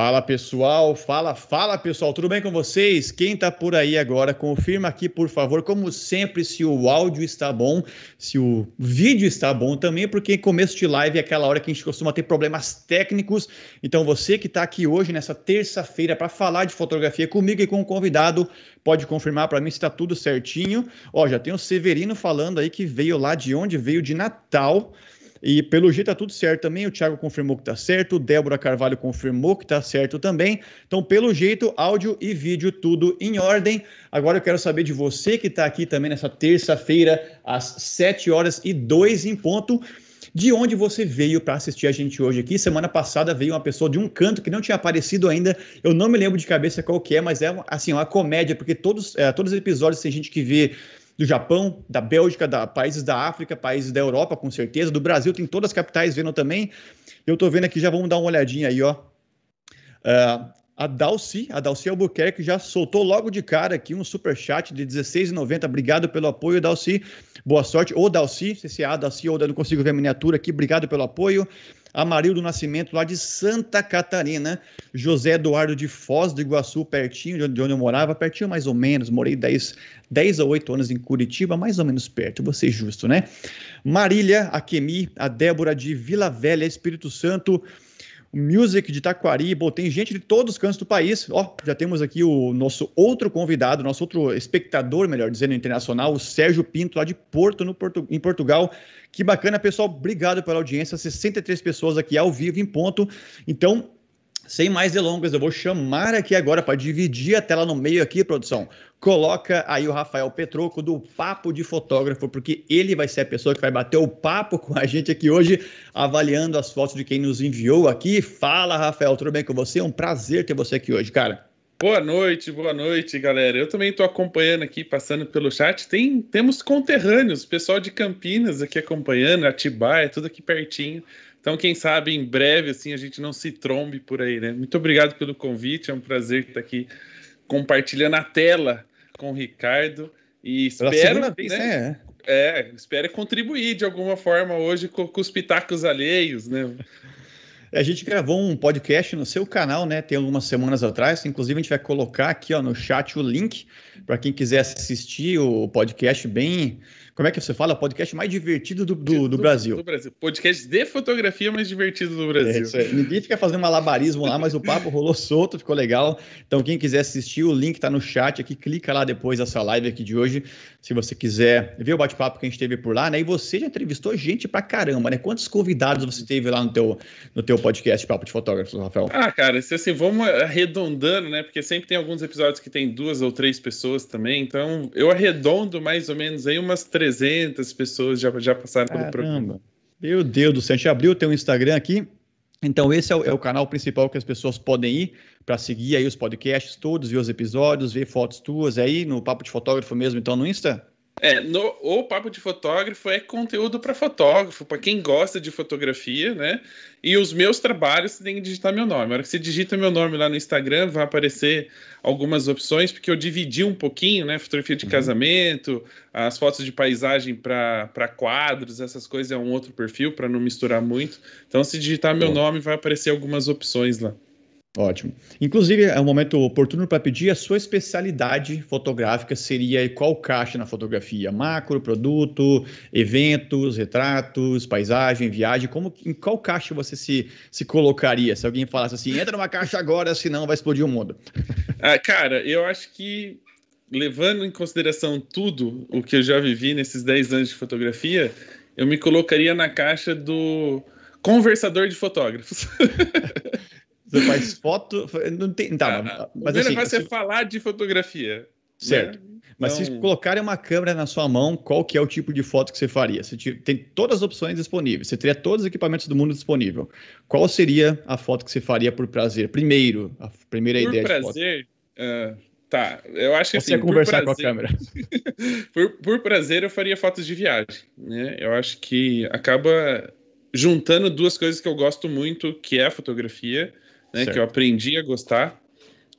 Fala pessoal, fala, fala pessoal, tudo bem com vocês? Quem está por aí agora, confirma aqui por favor, como sempre, se o áudio está bom, se o vídeo está bom também, porque começo de live é aquela hora que a gente costuma ter problemas técnicos. Então você que está aqui hoje, nessa terça-feira, para falar de fotografia comigo e com o convidado, pode confirmar para mim se está tudo certinho. Ó, já tem o Severino falando aí que veio lá de onde? Veio de Natal. E pelo jeito tá tudo certo também. O Thiago confirmou que tá certo, Débora Carvalho confirmou que tá certo também. Então, pelo jeito, áudio e vídeo tudo em ordem. Agora eu quero saber de você que está aqui também nessa terça-feira, às 7 horas e 2 em ponto. De onde você veio para assistir a gente hoje aqui? Semana passada veio uma pessoa de um canto que não tinha aparecido ainda. Eu não me lembro de cabeça qual que é, mas é assim, uma comédia, porque todos, é, todos os episódios tem gente que vê do Japão, da Bélgica, da países da África, países da Europa, com certeza, do Brasil, tem todas as capitais vendo também. Eu estou vendo aqui, já vamos dar uma olhadinha aí, ó. Uh, a Dalci, a Dalci Albuquerque já soltou logo de cara aqui um super chat de 16,90. Obrigado pelo apoio, Dalci. Boa sorte. Ou Dalci, se é a Dalci ou não consigo ver a miniatura aqui. Obrigado pelo apoio. Amarildo Nascimento, lá de Santa Catarina, José Eduardo de Foz do Iguaçu, pertinho de onde eu morava, pertinho mais ou menos, morei 10, 10 a 8 anos em Curitiba, mais ou menos perto, vou ser justo, né? Marília, a Kemi, a Débora de Vila Velha, Espírito Santo, Music de Taquari, bom, tem gente de todos os cantos do país. Ó, já temos aqui o nosso outro convidado, nosso outro espectador, melhor dizendo, internacional, o Sérgio Pinto, lá de Porto, no Porto em Portugal. Que bacana, pessoal. Obrigado pela audiência. 63 pessoas aqui ao vivo em ponto. Então, sem mais delongas, eu vou chamar aqui agora para dividir a tela no meio aqui, produção. Coloca aí o Rafael Petroco do Papo de Fotógrafo, porque ele vai ser a pessoa que vai bater o papo com a gente aqui hoje, avaliando as fotos de quem nos enviou aqui. Fala, Rafael, tudo bem com você? É um prazer ter você aqui hoje, cara. Boa noite, boa noite, galera. Eu também estou acompanhando aqui, passando pelo chat. Tem, temos conterrâneos, pessoal de Campinas aqui acompanhando, Atibaia, tudo aqui pertinho. Então, quem sabe em breve assim a gente não se trombe por aí, né? Muito obrigado pelo convite, é um prazer estar aqui compartilhando a tela com o Ricardo e espero, né? Vez, é. é, espero contribuir de alguma forma hoje com, com os pitacos alheios, né? É, a gente gravou um podcast no seu canal, né? Tem algumas semanas atrás. Inclusive, a gente vai colocar aqui ó, no chat o link para quem quiser assistir o podcast bem como é que você fala? Podcast mais divertido do, do, do Brasil. Do Brasil. Podcast de fotografia mais divertido do Brasil. É, Ninguém fica fazendo malabarismo lá, mas o papo rolou solto, ficou legal. Então, quem quiser assistir, o link tá no chat aqui. Clica lá depois dessa live aqui de hoje se você quiser ver o bate-papo que a gente teve por lá, né? E você já entrevistou gente pra caramba, né? Quantos convidados você teve lá no teu, no teu podcast Papo de Fotógrafos, Rafael? Ah, cara, assim, vamos arredondando, né? Porque sempre tem alguns episódios que tem duas ou três pessoas também, então eu arredondo mais ou menos aí umas 300 pessoas já, já passaram caramba. pelo programa. Meu Deus do céu, a gente abriu o teu Instagram aqui, então, esse é o, é o, canal principal que as pessoas podem ir para seguir aí os podcasts todos, ver os episódios, ver fotos tuas aí no Papo de Fotógrafo mesmo, então no Insta? É, no, o Papo de Fotógrafo é conteúdo para fotógrafo, para quem gosta de fotografia, né? E os meus trabalhos, você tem que digitar meu nome. A hora que você digita meu nome lá no Instagram, vai aparecer algumas opções, porque eu dividi um pouquinho, né? Fotografia de uhum. casamento, as fotos de paisagem para quadros, essas coisas é um outro perfil, para não misturar muito. Então, se digitar meu uhum. nome, vai aparecer algumas opções lá. Ótimo. Inclusive, é um momento oportuno para pedir a sua especialidade fotográfica seria qual caixa na fotografia? Macro, produto, eventos, retratos, paisagem, viagem, como em qual caixa você se, se colocaria? Se alguém falasse assim, entra numa caixa agora, senão vai explodir o mundo. Ah, cara, eu acho que levando em consideração tudo o que eu já vivi nesses 10 anos de fotografia, eu me colocaria na caixa do conversador de fotógrafos. Você faz foto. Não tem. Tá, ah, mas, ah. o primeiro assim, negócio é falar de fotografia. Né? Certo. Né? Mas se então- colocarem uma câmera na sua mão, qual que é o tipo de foto que você faria? Você tem todas as opções disponíveis, você teria todos os equipamentos do mundo disponível. Qual seria a foto que você faria por prazer? Primeiro, a primeira por ideia prazer, de foto. Uh, tá, eu acho que você assim, conversar prazer, com a câmera. por, por, prazer, eu faria fotos de viagem. Né? Eu acho que acaba juntando duas coisas que eu gosto muito, que é a fotografia né, que eu aprendi a gostar.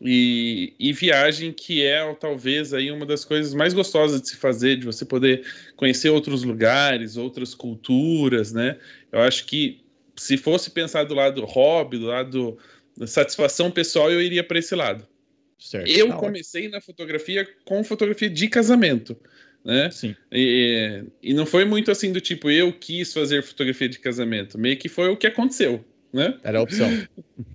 E, e, viagem que é talvez aí uma das coisas mais gostosas de se fazer, de você poder conhecer outros lugares, outras culturas, né? Eu acho que se fosse pensar do lado hobby, do lado da satisfação pessoal, eu iria para esse lado. Certo. Eu tá comecei na fotografia com fotografia de casamento, né? Sim. E, e não foi muito assim do tipo eu quis fazer fotografia de casamento, meio que foi o que aconteceu né? Era a opção.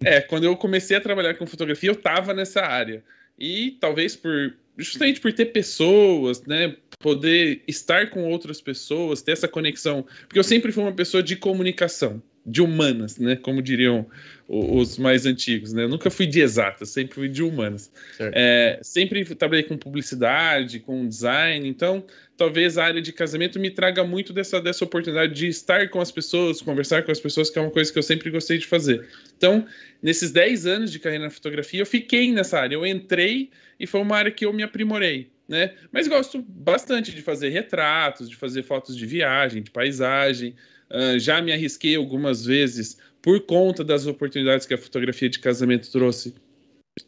É, quando eu comecei a trabalhar com fotografia, eu estava nessa área. E talvez por justamente por ter pessoas, né, poder estar com outras pessoas, ter essa conexão, porque eu sempre fui uma pessoa de comunicação de humanas, né? Como diriam os mais antigos, né? Eu nunca fui de exatas, sempre fui de humanas. É, sempre trabalhei com publicidade, com design, então talvez a área de casamento me traga muito dessa, dessa oportunidade de estar com as pessoas, conversar com as pessoas, que é uma coisa que eu sempre gostei de fazer. Então, nesses 10 anos de carreira na fotografia, eu fiquei nessa área, eu entrei e foi uma área que eu me aprimorei. Né? Mas gosto bastante de fazer retratos, de fazer fotos de viagem, de paisagem, ah, já me arrisquei algumas vezes por conta das oportunidades que a fotografia de casamento trouxe,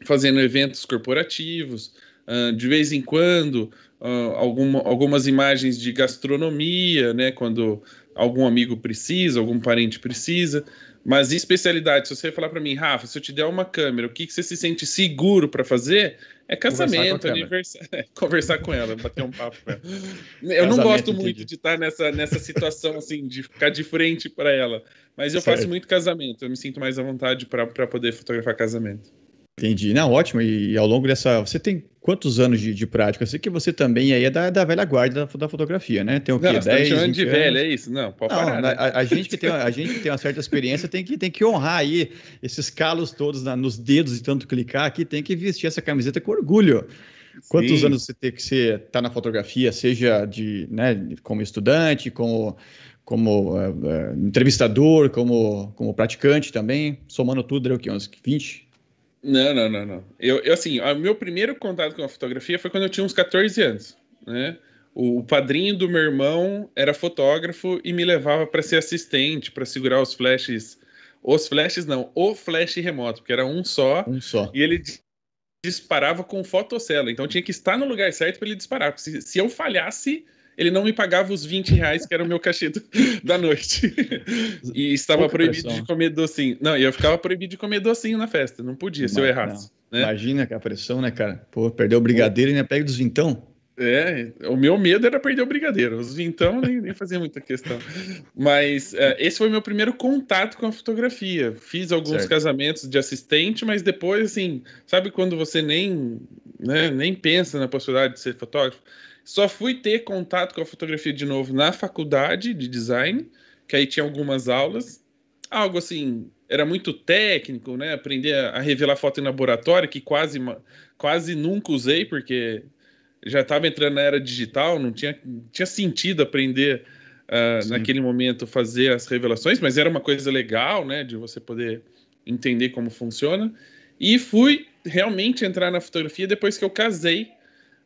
fazendo eventos corporativos, uh, de vez em quando, uh, alguma, algumas imagens de gastronomia, né, quando algum amigo precisa, algum parente precisa. Mas em especialidade, se você falar para mim, Rafa, se eu te der uma câmera, o que, que você se sente seguro para fazer? É casamento, conversar aniversário. É, conversar com ela, bater um papo com ela. Eu casamento, não gosto muito entendi. de estar nessa, nessa situação, assim, de ficar de frente para ela. Mas eu certo. faço muito casamento, eu me sinto mais à vontade para poder fotografar casamento. Entendi. Não, ótimo. E, e, ao longo dessa. Você tem quantos anos de, de prática? Eu sei que você também aí é da, da velha guarda da, da, fotografia, né? Tem o quê? Não, 10, tá de velha, é isso? Não, pode não, parar. Né? A, a, gente que tem, a gente que tem uma certa experiência tem que, tem que honrar aí esses calos todos na, nos dedos e tanto clicar aqui, tem que vestir essa camiseta com orgulho. Quantos Sim. anos você tem que você tá na fotografia, seja de, né, como estudante, como, como uh, uh, entrevistador, como, como praticante também, somando tudo, deu né, o quê? Uns 20, não, não, não, não. Eu, eu assim, o meu primeiro contato com a fotografia foi quando eu tinha uns 14 anos, né? O, o padrinho do meu irmão era fotógrafo e me levava para ser assistente, para segurar os flashes. Os flashes não, o flash remoto, porque era um só. Um só. E ele disparava com fotocela, então tinha que estar no lugar certo para ele disparar. Se, se eu falhasse, ele não me pagava os 20 reais que era o meu cachê do, da noite. e estava Pouca proibido pressão. de comer docinho. Não, eu ficava proibido de comer docinho na festa, não podia se Mas, eu errasse. Né? Imagina a pressão, né, cara? Pô, perdeu o brigadeiro e ainda pega dos vintão. É, o meu medo era perder o brigadeiro. Os vintão nem, nem fazia muita questão. Mas é, esse foi meu primeiro contato com a fotografia. Fiz alguns certo. casamentos de assistente, mas depois, assim, sabe quando você nem, né, nem pensa na possibilidade de ser fotógrafo? Só fui ter contato com a fotografia de novo na faculdade de design, que aí tinha algumas aulas. Algo assim, era muito técnico, né? Aprender a revelar foto em laboratório, que quase, quase nunca usei, porque já estava entrando na era digital, não tinha, tinha sentido aprender uh, naquele momento fazer as revelações, mas era uma coisa legal, né? De você poder entender como funciona. E fui realmente entrar na fotografia depois que eu casei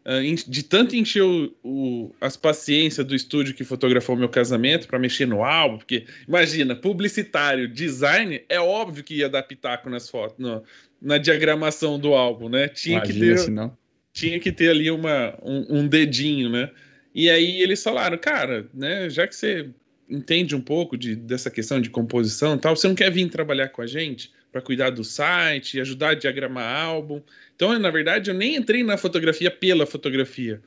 ah, de tanto encher o, o, as paciências do estúdio que fotografou meu casamento para mexer no álbum, porque imagina, publicitário, design, é óbvio que ia dar pitaco nas fotos, no, na diagramação do álbum, né? Tinha imagina, que ter, não. tinha que ter ali uma, um, um, dedinho, né? E aí eles falaram, cara, né? Já que você entende um pouco de, dessa questão de composição, e tal, você não quer vir trabalhar com a gente? para cuidar do site, ajudar a diagramar álbum. Então, na verdade, eu nem entrei na fotografia pela fotografia.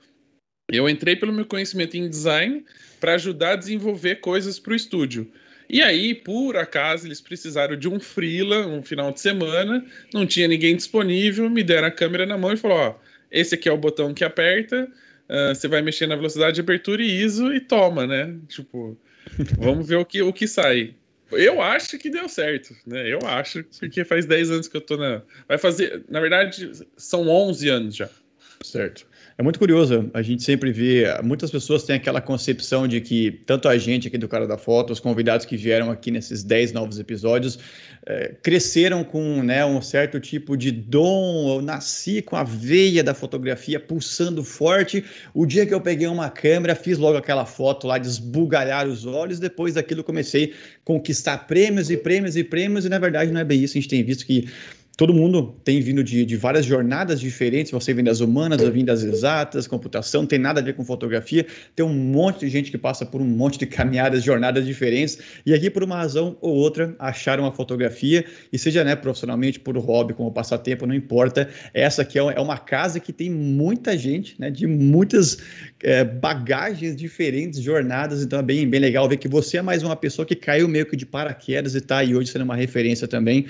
Eu entrei pelo meu conhecimento em design para ajudar a desenvolver coisas para o estúdio. E aí, por acaso, eles precisaram de um freela, um final de semana, não tinha ninguém disponível, me deram a câmera na mão e falou, ó, esse aqui é o botão que aperta, uh, você vai mexer na velocidade de abertura e ISO e toma, né? Tipo, vamos ver o que, o que sai. Eu acho que deu certo, né? Eu acho, porque faz 10 anos que eu tô na. Vai fazer. Na verdade, são 11 anos já. Certo. É muito curioso, a gente sempre vê, muitas pessoas têm aquela concepção de que tanto a gente aqui do Cara da Foto, os convidados que vieram aqui nesses 10 novos episódios, é, cresceram com né, um certo tipo de dom, eu nasci com a veia da fotografia pulsando forte, o dia que eu peguei uma câmera, fiz logo aquela foto lá de esbugalhar os olhos, depois daquilo comecei a conquistar prêmios e prêmios e prêmios, e na verdade não é bem isso, a gente tem visto que todo mundo tem vindo de, de, várias jornadas diferentes. Você vem das humanas, eu vim das exatas, computação, não tem nada a ver com fotografia. Tem um monte de gente que passa por um monte de caminhadas, jornadas diferentes. E aqui, por uma razão ou outra, acharam a fotografia. E seja né, profissionalmente, por hobby, como passatempo, não importa. Essa aqui é, é uma casa que tem muita gente, né, de muitas é, bagagens diferentes, jornadas. Então é bem, bem legal ver que você é mais uma pessoa que caiu meio que de paraquedas e está aí hoje sendo uma referência também.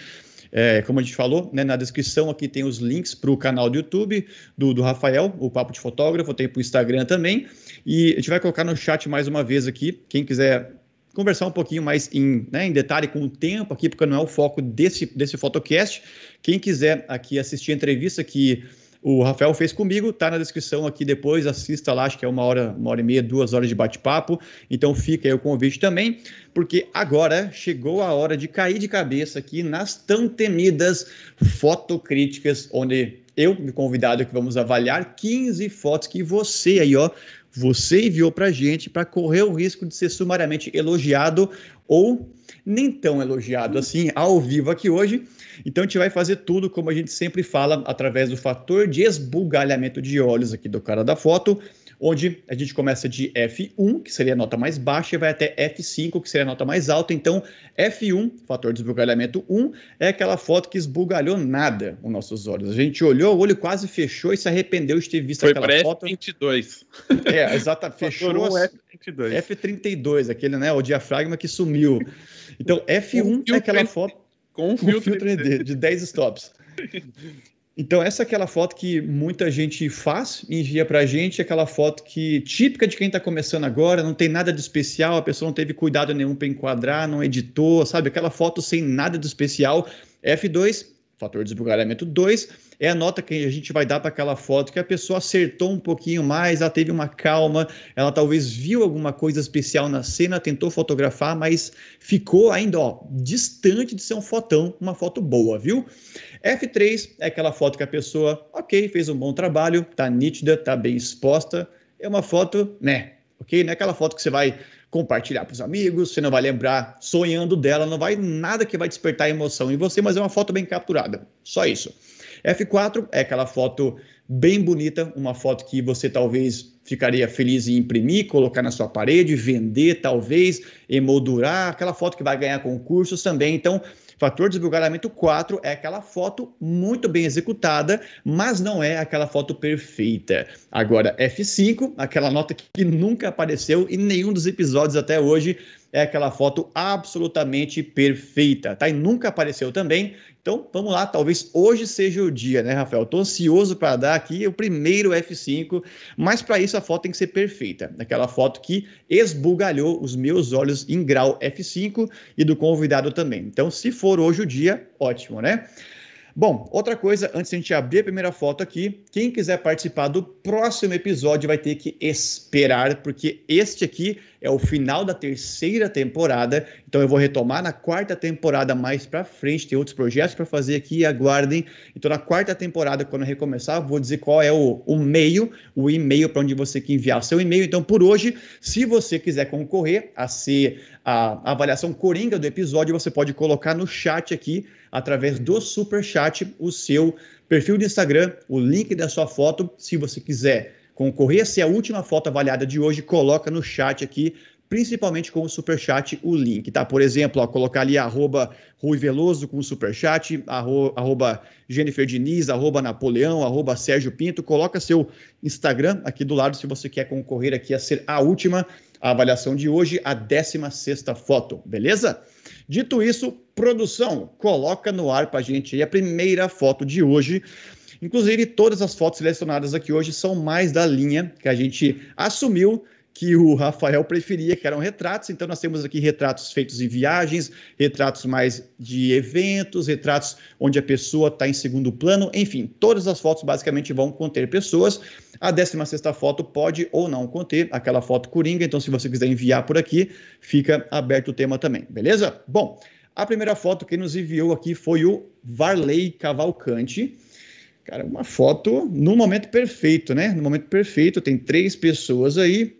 É, como a gente falou, né, na descrição aqui tem os links para o canal do YouTube do, do Rafael, o Papo de Fotógrafo, tem para o Instagram também. E a gente vai colocar no chat mais uma vez aqui. Quem quiser conversar um pouquinho mais em, né, em, detalhe com o tempo aqui, porque não é o foco desse, desse fotocast. Quem quiser aqui assistir a entrevista que o Rafael fez comigo, tá na descrição aqui depois, assista lá, acho que é uma hora, uma hora e meia, duas horas de bate-papo. Então fica aí o convite também, porque agora chegou a hora de cair de cabeça aqui nas tão temidas fotocríticas, onde eu, me convidado, que vamos avaliar 15 fotos que você aí, ó, você enviou para gente para correr o risco de ser sumariamente elogiado ou nem tão elogiado assim ao vivo aqui hoje. Então a gente vai fazer tudo como a gente sempre fala através do fator de esbugalhamento de olhos aqui do cara da foto, onde a gente começa de F1, que seria a nota mais baixa, e vai até F5, que seria a nota mais alta. Então, F1, fator de esbugalhamento 1, é aquela foto que esbugalhou nada os nossos olhos. A gente olhou, o olho quase fechou e se arrependeu de ter visto Foi aquela foto. F22. É, exatamente. fechou. F32. F32, aquele, né, o diafragma que sumiu. Então, F1 é aquela foto com um filtro, filtro ND, de 10 stops. Então, essa é aquela foto que muita gente faz e envia para a gente, aquela foto que típica de quem está começando agora, não tem nada de especial, a pessoa não teve cuidado nenhum para enquadrar, não editou, sabe? Aquela foto sem nada de especial. F2, fator de esbugalhamento 2 é a nota que a gente vai dar para aquela foto que a pessoa acertou um pouquinho mais, ela teve uma calma, ela talvez viu alguma coisa especial na cena, tentou fotografar, mas ficou ainda ó, distante de ser um fotão, uma foto boa, viu? F3 é aquela foto que a pessoa, ok, fez um bom trabalho, tá nítida, tá bem exposta, é uma foto, né? Ok? Não é aquela foto que você vai compartilhar para os amigos, você não vai lembrar sonhando dela, não vai nada que vai despertar emoção em você, mas é uma foto bem capturada. Só isso. F4 é aquela foto bem bonita, uma foto que você talvez ficaria feliz em imprimir, colocar na sua parede, vender, talvez emoldurar, aquela foto que vai ganhar concursos também. Então, Fator de esbugalhamento 4 é aquela foto muito bem executada, mas não é aquela foto perfeita. Agora, F5, aquela nota que nunca apareceu em nenhum dos episódios até hoje, é aquela foto absolutamente perfeita, tá? E nunca apareceu também então, vamos lá, talvez hoje seja o dia, né, Rafael? Estou ansioso para dar aqui o primeiro F5, mas para isso a foto tem que ser perfeita. Aquela foto que esbugalhou os meus olhos em grau F5 e do convidado também. Então, se for hoje o dia, ótimo, né? Bom, outra coisa, antes de a gente abrir a primeira foto aqui, quem quiser participar do próximo episódio vai ter que esperar, porque este aqui é o final da terceira temporada. Então eu vou retomar na quarta temporada mais para frente, tem outros projetos para fazer aqui, aguardem. Então na quarta temporada, quando eu recomeçar, vou dizer qual é o, o o e-mail para onde você quer enviar seu e-mail. Então por hoje, se você quiser concorrer a ser a avaliação coringa do episódio, você pode colocar no chat aqui através do super chat o seu perfil do Instagram, o link da sua foto, se você quiser concorrer, se é a última foto avaliada de hoje, coloca no chat aqui principalmente com o Superchat, o link, tá? Por exemplo, ó, colocar ali arroba Rui Veloso com o Superchat, chat arroba Jennifer Diniz, arroba Napoleão, arroba Sérgio Pinto, coloca seu Instagram aqui do lado se você quer concorrer aqui a ser a última a avaliação de hoje, a 16 sexta foto, beleza? Dito isso, Produção, coloca no ar para a gente aí a primeira foto de hoje. Inclusive, todas as fotos selecionadas aqui hoje são mais da linha que a gente assumiu que o Rafael preferia, que eram retratos. Então, nós temos aqui retratos feitos em viagens, retratos mais de eventos, retratos onde a pessoa está em segundo plano. Enfim, todas as fotos basicamente vão conter pessoas. A 16 foto pode ou não conter aquela foto coringa. Então, se você quiser enviar por aqui, fica aberto o tema também, beleza? Bom. A primeira foto que nos enviou aqui foi o Varley Cavalcante. Cara, uma foto no momento perfeito, né? No momento perfeito, tem três pessoas aí.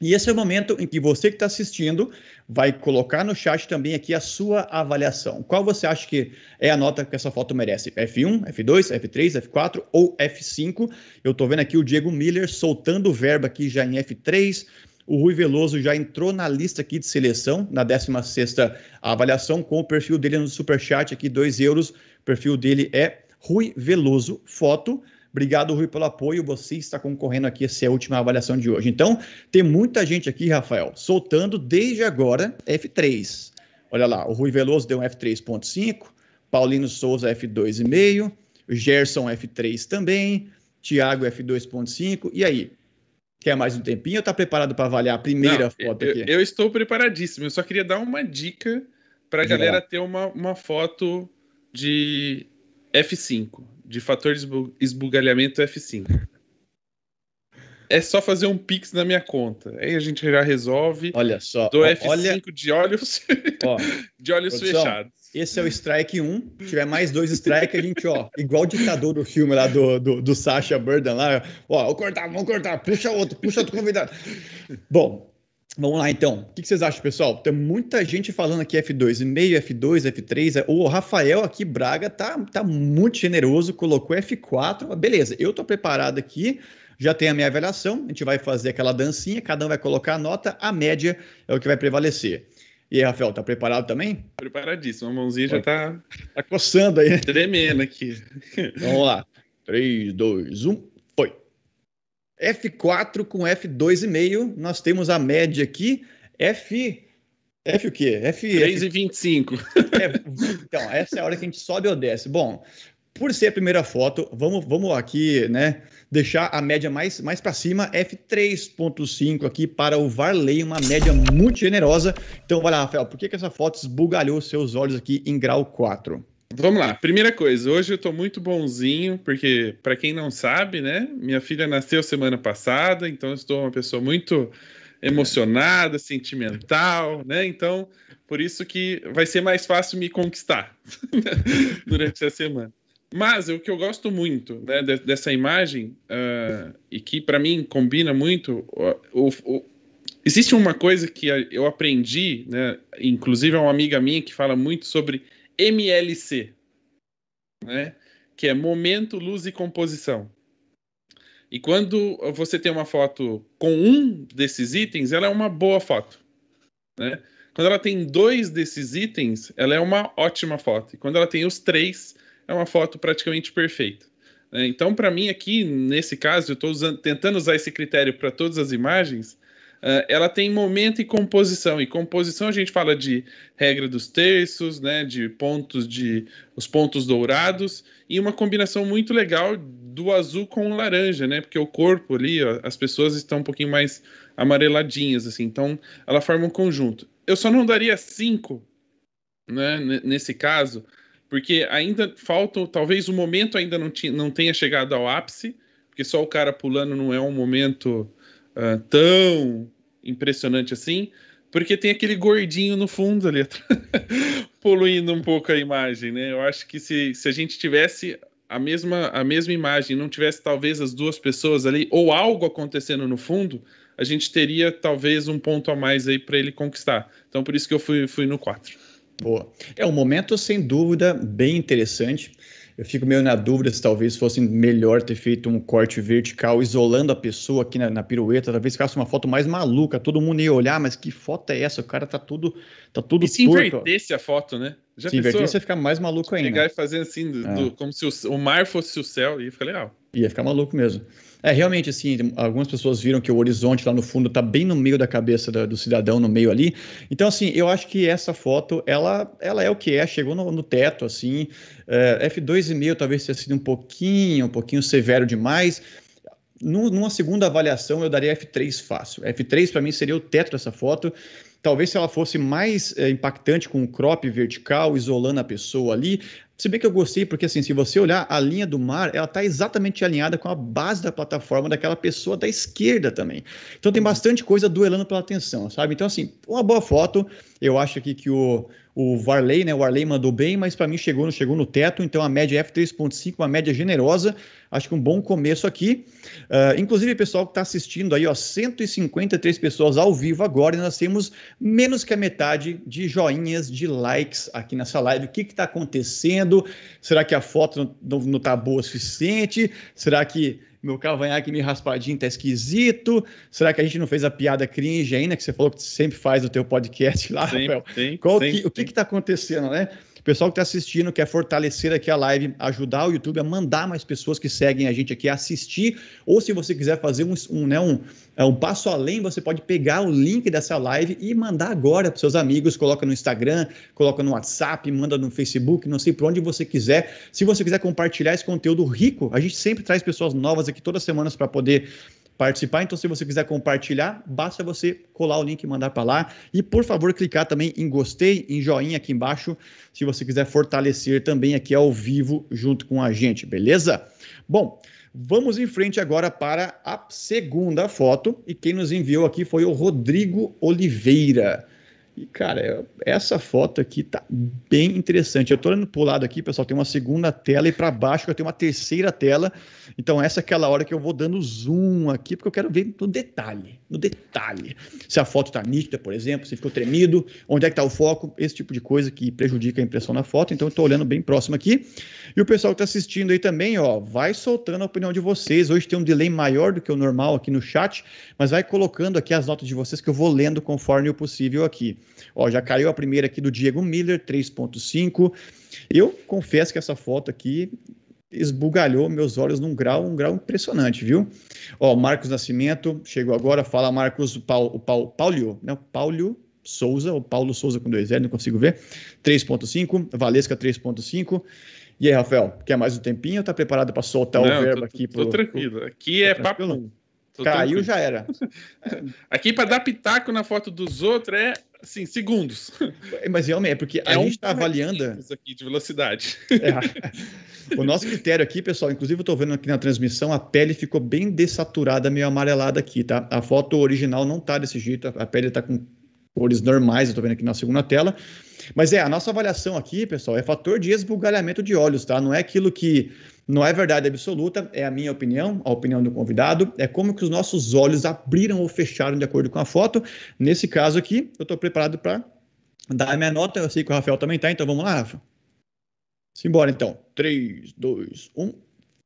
E esse é o momento em que você que está assistindo vai colocar no chat também aqui a sua avaliação. Qual você acha que é a nota que essa foto merece? F1, F2, F3, F4 ou F5? Eu estou vendo aqui o Diego Miller soltando verba aqui já em F3. O Rui Veloso já entrou na lista aqui de seleção, na 16ª avaliação, com o perfil dele no Superchat aqui, 2 euros. O perfil dele é Rui Veloso, foto. Obrigado, Rui, pelo apoio. Você está concorrendo aqui. Essa é a última avaliação de hoje. Então, tem muita gente aqui, Rafael, soltando desde agora F3. Olha lá, o Rui Veloso deu um F3.5, Paulino Souza F2,5, Gerson F3 também, Thiago F2.5. E aí, Quer mais um tempinho ou tá preparado para avaliar a primeira Não, foto aqui? Eu, eu, estou preparadíssimo. Eu só queria dar uma dica para a galera ter uma, uma foto de F5, de fator de esbugalhamento F5. É só fazer um pix na minha conta. Aí a gente já resolve. Olha só. Do ó, F5 olha... de olhos, ó, de olhos fechados. Esse é o strike 1. Um. Se tiver mais dois strikes, a gente, ó, igual o ditador do filme lá do, do, do Sasha Burden lá, ó, vou cortar, vamos cortar, puxa outro, puxa outro convidado. Bom, Vamos lá então. O que vocês acham, pessoal? Tem muita gente falando aqui F2 e meio, F2, F3. O Rafael aqui, Braga, tá, tá muito generoso, colocou F4. Beleza, eu tô preparado aqui, já tenho a minha avaliação. A gente vai fazer aquela dancinha, cada um vai colocar a nota, a média é o que vai prevalecer. E aí, Rafael, tá preparado também? Preparadíssimo, a mãozinha Pode. já tá... tá coçando aí. Tremendo aqui. Então, vamos lá. 3, 2, 1, foi. F4 com F2,5, nós temos a média aqui, F... F o quê? F... 3,25. F... É, então, essa é a hora que a gente sobe ou desce. Bom, por ser a primeira foto, vamos, vamos aqui, né, deixar a média mais, mais para cima, F3.5 aqui para o Varley, uma média muito generosa. Então, vai lá, Rafael, por que, que essa foto esbugalhou seus olhos aqui em grau 4? Vamos lá, primeira coisa, hoje eu tô muito bonzinho, porque, para quem não sabe, né, minha filha nasceu semana passada, então eu estou uma pessoa muito emocionada, sentimental, né, então por isso que vai ser mais fácil me conquistar durante a semana. Mas o que eu gosto muito né, dessa imagem, uh, e que para mim combina muito, o, o, existe uma coisa que eu aprendi, né, inclusive é uma amiga minha que fala muito sobre MLC, né, que é momento, luz e composição. E quando você tem uma foto com um desses itens, ela é uma boa foto. Né? Quando ela tem dois desses itens, ela é uma ótima foto. E quando ela tem os três, é uma foto praticamente perfeita. É, então, para mim, aqui, nesse caso, eu estou tentando usar esse critério para todas as imagens. Uh, ela tem momento e composição. E composição a gente fala de regra dos terços, né, de pontos de os pontos dourados e uma combinação muito legal do azul com o laranja, né? Porque o corpo ali, ó, as pessoas estão um pouquinho mais amareladinhas assim. Então, ela forma um conjunto. Eu só não daria cinco, né, nesse caso, porque ainda falta, talvez o momento ainda não, tinha, não tenha chegado ao ápice, porque só o cara pulando não é um momento uh, tão impressionante assim, porque tem aquele gordinho no fundo ali, poluindo um pouco a imagem, né? Eu acho que se, se a gente tivesse a mesma, a mesma imagem, não tivesse talvez as duas pessoas ali, ou algo acontecendo no fundo, a gente teria talvez um ponto a mais aí para ele conquistar. Então por isso que eu fui, fui no 4. Boa. É um momento, sem dúvida, bem interessante. Eu fico meio na dúvida se talvez fosse melhor ter feito um corte vertical, isolando a pessoa aqui na, na pirueta, talvez ficasse uma foto mais maluca, todo mundo ia olhar, mas que foto é essa? O cara tá tudo, tá tudo e se torto. invertesse a foto, né? Já se invertesse, ia ficar mais maluco ainda. Pegar e fazer assim, do, é. como se o, o, mar fosse o céu, ia ficar legal. Ia ficar maluco mesmo. É, realmente, assim, algumas pessoas viram que o horizonte lá no fundo está bem no meio da cabeça do cidadão, no meio ali. Então, assim, eu acho que essa foto, ela, ela é o que é, chegou no, no teto, assim. É, F2,5 talvez tenha sido um pouquinho, um pouquinho severo demais. Numa segunda avaliação, eu daria F3 fácil. F3 para mim seria o teto dessa foto. Talvez se ela fosse mais é, impactante com o crop vertical, isolando a pessoa ali, se bem que eu gostei, porque assim, se você olhar a linha do mar, ela está exatamente alinhada com a base da plataforma daquela pessoa da esquerda também. Então tem uhum. bastante coisa duelando pela atenção, sabe? Então, assim, uma boa foto. Eu acho aqui que o, o Varley, né? O Varley mandou bem, mas para mim chegou, chegou no teto, então a média é F3.5, uma média generosa. Acho que um bom começo aqui. Uh, inclusive, pessoal que está assistindo aí, ó, 153 pessoas ao vivo agora, e nós temos menos que a metade de joinhas, de likes aqui nessa live. O que está acontecendo? Será que a foto não está boa o suficiente? Será que meu cavanhaque meio raspadinho tá esquisito. Será que a gente não fez a piada cringe ainda, que você falou que sempre faz no teu podcast lá, Rafael? Sim, Qual, sim, que, sim. O que que tá acontecendo, né? pessoal que está assistindo quer fortalecer aqui a live, ajudar o YouTube a mandar mais pessoas que seguem a gente aqui a assistir, ou se você quiser fazer um, um, né, um, é um passo além, você pode pegar o link dessa live e mandar agora para seus amigos, coloca no Instagram, coloca no WhatsApp, manda no Facebook, não sei por onde você quiser. Se você quiser compartilhar esse conteúdo rico, a gente sempre traz pessoas novas aqui todas as semanas para poder participar. Então, se você quiser compartilhar, basta você colar o link e mandar para lá. E, por favor, clicar também em gostei, em joinha aqui embaixo, se você quiser fortalecer também aqui ao vivo junto com a gente, beleza? Bom, vamos em frente agora para a segunda foto. E quem nos enviou aqui foi o Rodrigo Oliveira. E, cara, é, essa foto aqui tá bem interessante. Eu tô olhando pro lado aqui, pessoal, tem uma segunda tela e para baixo eu tenho uma terceira tela. Então, essa é aquela hora que eu vou dando zoom aqui, porque eu quero ver no detalhe, no detalhe. Se a foto tá nítida, por exemplo, se ficou tremido, onde é que tá o foco, esse tipo de coisa que prejudica a impressão na foto. Então, eu tô olhando bem próximo aqui. E o pessoal que tá assistindo aí também, ó, vai soltando a opinião de vocês. Hoje tem um delay maior do que o normal aqui no chat, mas vai colocando aqui as notas de vocês que eu vou lendo conforme o possível aqui. Ó, já caiu a primeira aqui do Diego Miller, 3.5. Eu confesso que essa foto aqui esbugalhou meus olhos num grau, um grau impressionante, viu? Ó, Marcos Nascimento chegou agora, fala Marcos Paul, Paul, Paulio, né? Paulio Souza, o Paulo Souza com dois L, não consigo ver. 3.5, Valesca 3.5. E aí, Rafael, quer mais um tempinho ou tá preparado para soltar não, o verbo tô, aqui? Tô tranquilo. Aqui pro, tá é papo Tô Caiu, tranquilo. já era. Aqui para dar pitaco na foto dos outros é assim, segundos. É, mas realmente, é porque é a gente está avaliando. aqui de velocidade. É. O nosso critério aqui, pessoal, inclusive eu estou vendo aqui na transmissão, a pele ficou bem dessaturada, meio amarelada aqui, tá? A foto original não tá desse jeito, a pele está com cores normais, eu estou vendo aqui na segunda tela. Mas é, a nossa avaliação aqui, pessoal, é fator de esbugalhamento de olhos, tá? Não é aquilo que não é verdade absoluta, é a minha opinião, a opinião do convidado, é como que os nossos olhos abriram ou fecharam de acordo com a foto. Nesse caso aqui, eu estou preparado para dar a minha nota, eu sei que o Rafael também está, então vamos lá, Rafa. Simbora então. 3, 2, 1.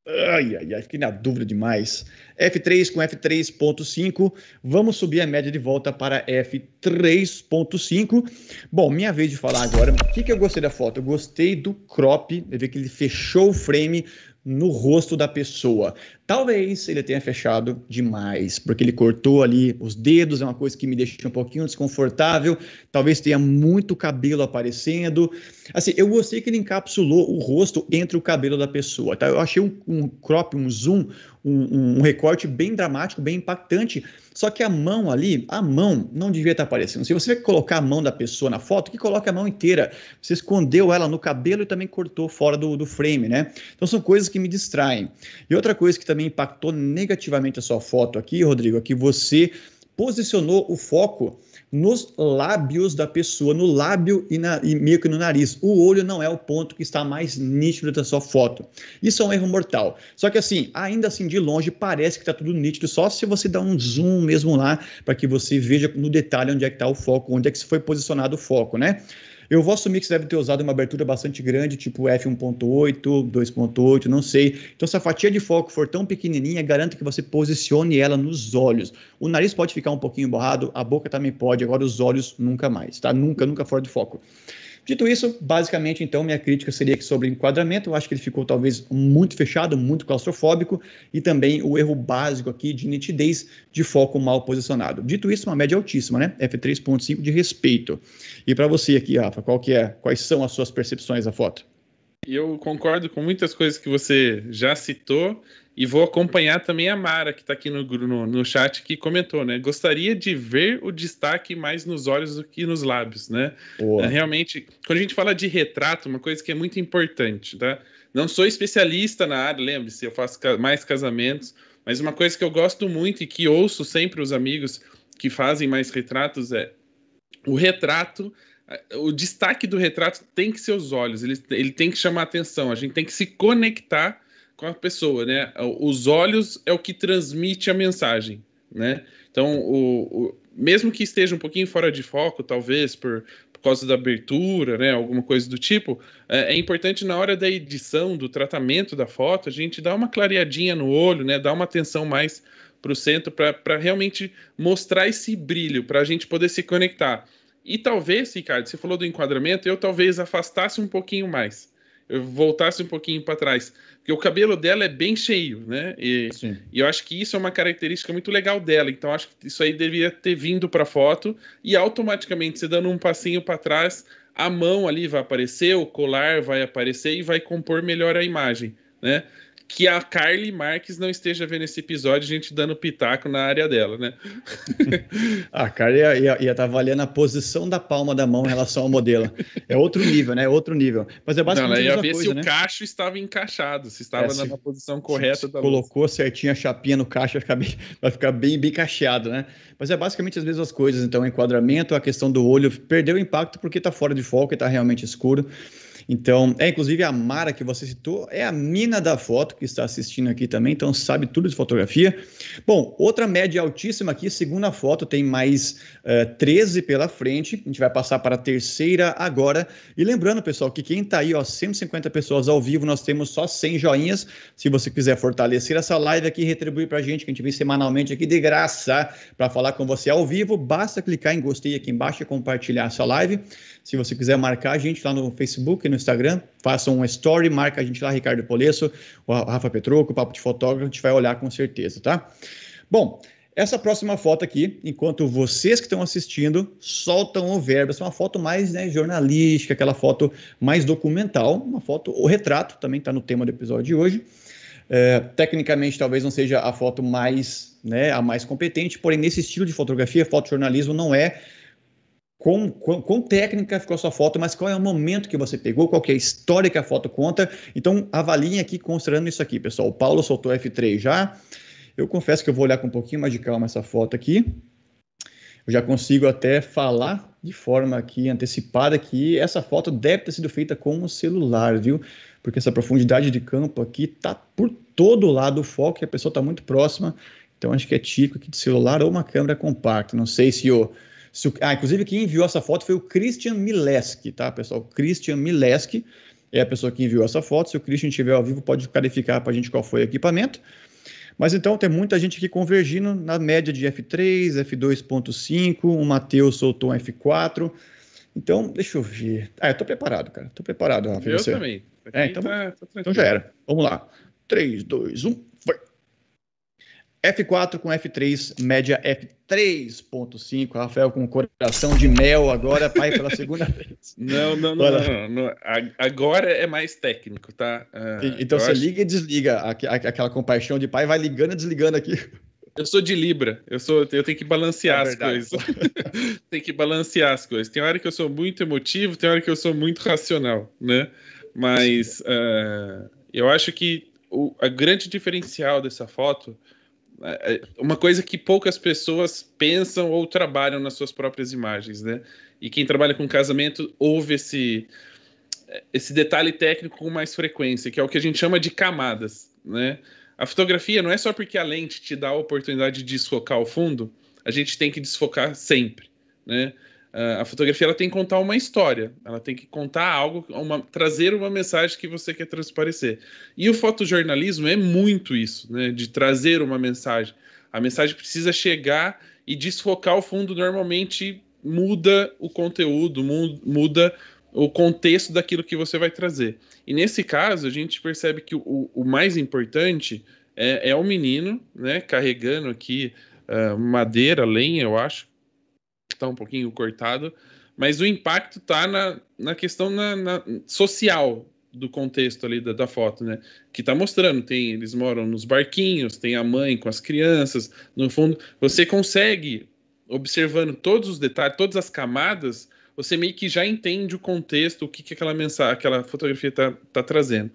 Ai, ai, ai, fiquei na dúvida demais. F3 com F3.5, vamos subir a média de volta para F3.5. Bom, minha vez de falar agora. O que, que eu gostei da foto? Eu gostei do crop, ver que ele fechou o frame no rosto da pessoa. Talvez ele tenha fechado demais, porque ele cortou ali os dedos, é uma coisa que me deixa um pouquinho desconfortável. Talvez tenha muito cabelo aparecendo. Assim, eu gostei que ele encapsulou o rosto entre o cabelo da pessoa. Tá? Eu achei um, um crop, um zoom um, um, recorte bem dramático, bem impactante. Só que a mão ali, a mão não devia estar aparecendo. Se você colocar a mão da pessoa na foto, que coloque a mão inteira. Você escondeu ela no cabelo e também cortou fora do, do frame, né? Então são coisas que me distraem. E outra coisa que também impactou negativamente a sua foto aqui, Rodrigo, é que você posicionou o foco nos lábios da pessoa, no lábio e, na, e meio que no nariz. O olho não é o ponto que está mais nítido da sua foto. Isso é um erro mortal. Só que assim, ainda assim, de longe, parece que está tudo nítido, só se você dá um zoom mesmo lá, para que você veja no detalhe onde é que está o foco, onde é que foi posicionado o foco, né? Eu vou assumir que você deve ter usado uma abertura bastante grande, tipo F1.8, 2.8, não sei. Então, se a fatia de foco for tão pequenininha, garanto que você posicione ela nos olhos. O nariz pode ficar um pouquinho borrado, a boca também pode, agora os olhos nunca mais, tá? Nunca, nunca fora de foco. Dito isso, basicamente, então, minha crítica seria que sobre enquadramento, eu acho que ele ficou talvez muito fechado, muito claustrofóbico, e também o erro básico aqui de nitidez de foco mal posicionado. Dito isso, uma média altíssima, né? F3.5 de respeito. E para você aqui, Rafa, qual que é, quais são as suas percepções da foto? Eu concordo com muitas coisas que você já citou, e vou acompanhar também a Mara, que está aqui no, no, no, chat, que comentou, né? Gostaria de ver o destaque mais nos olhos do que nos lábios, né? É, realmente, quando a gente fala de retrato, uma coisa que é muito importante, tá? Não sou especialista na área, lembre-se, eu faço mais casamentos, mas uma coisa que eu gosto muito e que ouço sempre os amigos que fazem mais retratos é o retrato o destaque do retrato tem que ser os olhos, ele, ele tem que chamar atenção, a gente tem que se conectar com a pessoa, né? Os olhos é o que transmite a mensagem, né? Então, o, o mesmo que esteja um pouquinho fora de foco, talvez por, por causa da abertura, né, alguma coisa do tipo, é, é, importante na hora da edição, do tratamento da foto, a gente dar uma clareadinha no olho, né, dar uma atenção mais para o centro, para realmente mostrar esse brilho, para a gente poder se conectar. E talvez, Ricardo, você falou do enquadramento, eu talvez afastasse um pouquinho mais voltasse um pouquinho para trás. Porque o cabelo dela é bem cheio, né? E, e, eu acho que isso é uma característica muito legal dela. Então acho que isso aí deveria ter vindo para a foto e automaticamente, você dando um passinho para trás, a mão ali vai aparecer, o colar vai aparecer e vai compor melhor a imagem, né? que a Carly Marques não esteja vendo esse episódio, a gente dando pitaco na área dela, né? Ah, a Carly ia, estar ia tá avaliando a posição da palma da mão em relação ao modelo. É outro nível, né? É outro nível. Mas é basicamente não, ela ia a ver coisa, se né? o cacho estava encaixado, se estava é, na, se, posição correta da Colocou luz. certinho a chapinha no cacho, vai ficar, bem, vai ficar bem, bem cacheado, né? Mas é basicamente as mesmas coisas, então, enquadramento, a questão do olho perdeu impacto porque está fora de foco e está realmente escuro. Então, é inclusive a Mara que você citou, é a mina da foto que está assistindo aqui também, então sabe tudo de fotografia. Bom, outra média altíssima aqui, segunda foto, tem mais uh, eh, 13 pela frente. A gente vai passar para a terceira agora. E lembrando, pessoal, que quem está aí, ó, 150 pessoas ao vivo, nós temos só 100 joinhas. Se você quiser fortalecer essa live aqui, retribuir para a gente, que a gente vem semanalmente aqui de graça para falar com você ao vivo, basta clicar em gostei aqui embaixo e compartilhar essa live. Se você quiser marcar a gente lá no Facebook e no Instagram, faça um story, marca a gente lá, Ricardo Polesso, o Rafa Petroco, o Papo de Fotógrafo, a gente vai olhar com certeza, tá? Bom, essa próxima foto aqui, enquanto vocês que estão assistindo soltam o verbo, essa é uma foto mais né, jornalística, aquela foto mais documental, uma foto, o retrato também está no tema do episódio de hoje. É, tecnicamente, talvez não seja a foto mais, né, a mais competente, porém, nesse estilo de fotografia, fotojornalismo não é com quão, técnica ficou a sua foto, mas qual é o momento que você pegou, qual é a história que a foto conta. Então, avaliem aqui, considerando isso aqui, pessoal. O Paulo soltou F3 já. Eu confesso que eu vou olhar com um pouquinho mais de calma essa foto aqui. Eu já consigo até falar de forma aqui antecipada que essa foto deve ter sido feita com o um celular, viu? Porque essa profundidade de campo aqui tá por todo lado o foco e a pessoa está muito próxima. Então acho que é típico aqui de celular ou uma câmera compacta. Não sei se o o, ah, inclusive, quem enviou essa foto foi o Christian Mileski, tá, pessoal? Christian Mileski é a pessoa que enviou essa foto. Se o Christian estiver ao vivo, pode clarificar para a gente qual foi o equipamento. Mas então tem muita gente aqui convergindo na média de F3, F2.5, o Matheus soltou um F4. Então, deixa eu ver. Ah, eu tô preparado, cara. Tô preparado, Rafa. Eu você. também. É, então, tá, tá, então já era. Vamos lá. 3, 2, 1. F4 com F3, média F3.5. Rafael com coração de mel agora, pai, pela segunda vez. Não, não, não. não, não. Agora é mais técnico, tá? Uh, então você acho... liga e desliga. Aquela compaixão de pai vai ligando e desligando aqui. Eu sou de Libra, eu sou, eu tenho que balancear é as coisas. tem que balancear as coisas. Tem hora que eu sou muito emotivo, tem hora que eu sou muito racional, né? Mas uh, eu acho que o a grande diferencial dessa foto é, é uma coisa que poucas pessoas pensam ou trabalham nas suas próprias imagens, né? E quem trabalha com casamento ouve esse, esse detalhe técnico com mais frequência, que é o que a gente chama de camadas, né? A fotografia não é só porque a lente te dá a oportunidade de desfocar o fundo, a gente tem que desfocar sempre, né? Ah, a fotografia ela tem que contar uma história, ela tem que contar algo, uma, trazer uma mensagem que você quer transparecer. E o fotojornalismo é muito isso, né? De trazer uma mensagem. A mensagem precisa chegar e desfocar o fundo normalmente muda o conteúdo, muda o contexto daquilo que você vai trazer. E nesse caso, a gente percebe que o, o mais importante é, é o menino, né? Carregando aqui uh, madeira, lenha, eu acho tá um pouquinho cortado, mas o impacto tá na, na questão na, na, social do contexto ali da, da foto, né? Que tá mostrando, tem eles moram nos barquinhos, tem a mãe com as crianças, no fundo, você consegue observando todos os detalhes, todas as camadas, você meio que já entende o contexto, o que, que aquela mensagem, aquela fotografia tá tá trazendo.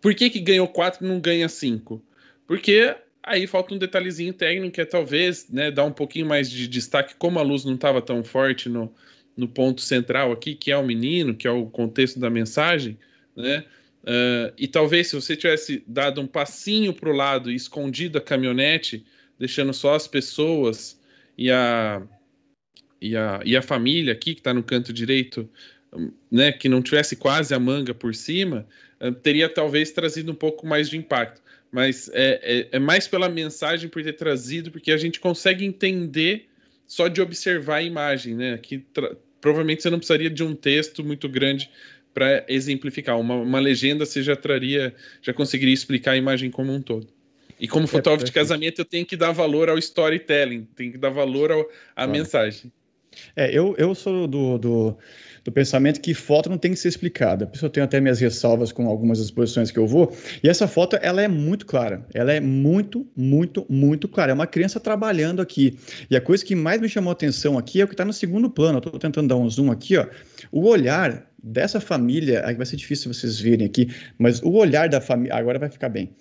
Por que, que ganhou 4 e não ganha 5? Porque Aí falta um detalhezinho técnico, que é talvez né, dar um pouquinho mais de destaque, como a luz não estava tão forte no, no ponto central aqui, que é o menino, que é o contexto da mensagem, né? Uh, e talvez se você tivesse dado um passinho para o lado e escondido a caminhonete, deixando só as pessoas e a, e a, e a família aqui, que está no canto direito, né, que não tivesse quase a manga por cima, uh, teria talvez trazido um pouco mais de impacto. Mas é, é, é mais pela mensagem por ter trazido, porque a gente consegue entender só de observar a imagem, né? Que provavelmente você não precisaria de um texto muito grande para exemplificar. Uma, uma legenda você já traria, já conseguiria explicar a imagem como um todo. E como é fotógrafo é de casamento, eu tenho que dar valor ao storytelling, tenho que dar valor ao, à mensagem. É, eu, eu sou do, do do pensamento que foto não tem que ser explicada. Por isso eu tenho até minhas ressalvas com algumas exposições que eu vou. E essa foto, ela é muito clara. Ela é muito, muito, muito clara. É uma criança trabalhando aqui. E a coisa que mais me chamou atenção aqui é o que está no segundo plano. Eu estou tentando dar um zoom aqui, ó. O olhar dessa família, aí vai ser difícil vocês verem aqui, mas o olhar da família, agora vai ficar bem.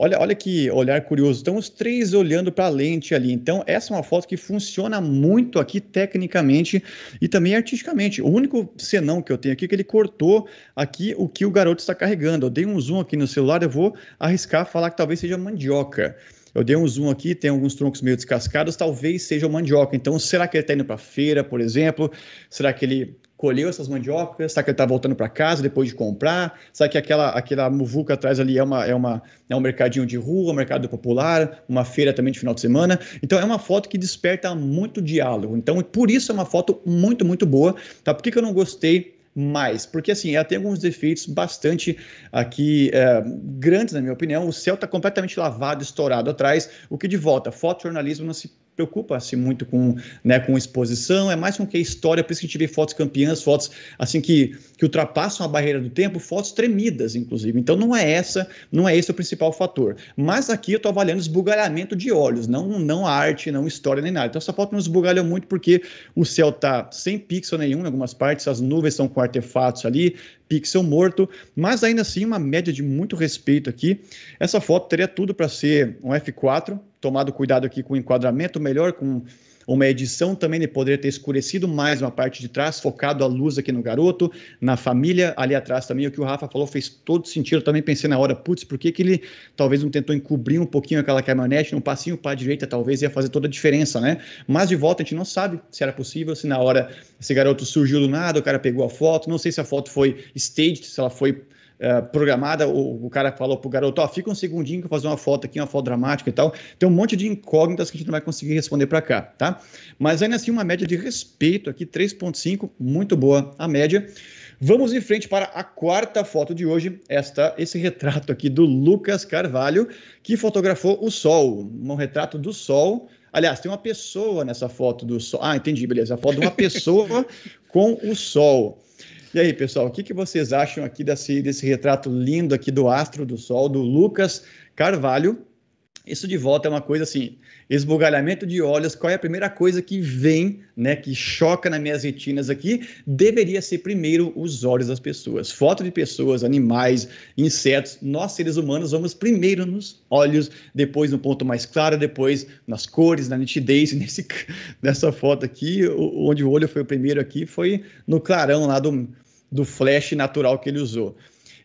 Olha, olha que olhar curioso. Estão os três olhando para a lente ali. Então, essa é uma foto que funciona muito aqui tecnicamente e também artisticamente. O único senão que eu tenho aqui é que ele cortou aqui o que o garoto está carregando. Eu dei um zoom aqui no celular, eu vou arriscar falar que talvez seja mandioca. Eu dei um zoom aqui, tem alguns troncos meio descascados, talvez seja mandioca. Então, será que ele está indo para feira, por exemplo? Será que ele colheu essas mandiocas? Será que ele está voltando para casa depois de comprar? Será que aquela, aquela muvuca atrás ali é, uma, é, uma, é um mercadinho de rua, um mercado popular, uma feira também de final de semana? Então, é uma foto que desperta muito diálogo. Então, por isso é uma foto muito, muito boa. Tá? Por que, que eu não gostei mais, porque assim, ela tem alguns defeitos bastante aqui é, grandes, na minha opinião. O céu está completamente lavado, estourado atrás, o que de volta, fotojornalismo não se preocupa-se muito com, né, com exposição, é mais com que história, por isso que a gente vê fotos campeãs, fotos assim que, que ultrapassam a barreira do tempo, fotos tremidas, inclusive. Então não é essa, não é esse o principal fator. Mas aqui eu estou avaliando esbugalhamento de olhos, não, não arte, não história, nem nada. Então essa foto não esbugalhou muito porque o céu está sem pixel nenhum em algumas partes, as nuvens estão com artefatos ali, pixel morto, mas ainda assim uma média de muito respeito aqui. Essa foto teria tudo para ser um F4, tomado cuidado aqui com o enquadramento melhor, com uma edição também poderia ter escurecido mais uma parte de trás, focado a luz aqui no garoto, na família ali atrás também. O que o Rafa falou fez todo sentido. Eu também pensei na hora, putz, por que, que ele talvez não tentou encobrir um pouquinho aquela caminhonete, um passinho para a direita, talvez ia fazer toda a diferença, né? Mas de volta a gente não sabe se era possível, se na hora esse garoto surgiu do nada, o cara pegou a foto. Não sei se a foto foi staged, se ela foi é, programada, o, o, cara falou pro garoto, ó, oh, fica um segundinho que eu vou fazer uma foto aqui, uma foto dramática e tal. Tem um monte de incógnitas que a gente não vai conseguir responder para cá, tá? Mas ainda assim, uma média de respeito aqui, 3.5, muito boa a média. Vamos em frente para a quarta foto de hoje, esta, esse retrato aqui do Lucas Carvalho, que fotografou o sol, um retrato do sol, Aliás, tem uma pessoa nessa foto do sol. Ah, entendi, beleza. A foto de uma pessoa com o sol. E aí, pessoal, o que, que vocês acham aqui desse, desse retrato lindo aqui do astro do sol, do Lucas Carvalho, isso de volta é uma coisa assim, esbugalhamento de olhos, qual é a primeira coisa que vem, né, que choca nas minhas retinas aqui? Deveria ser primeiro os olhos das pessoas. Foto de pessoas, animais, insetos, nós seres humanos vamos primeiro nos olhos, depois no ponto mais claro, depois nas cores, na nitidez, nesse, nessa foto aqui, onde o olho foi o primeiro aqui, foi no clarão lá do, do flash natural que ele usou.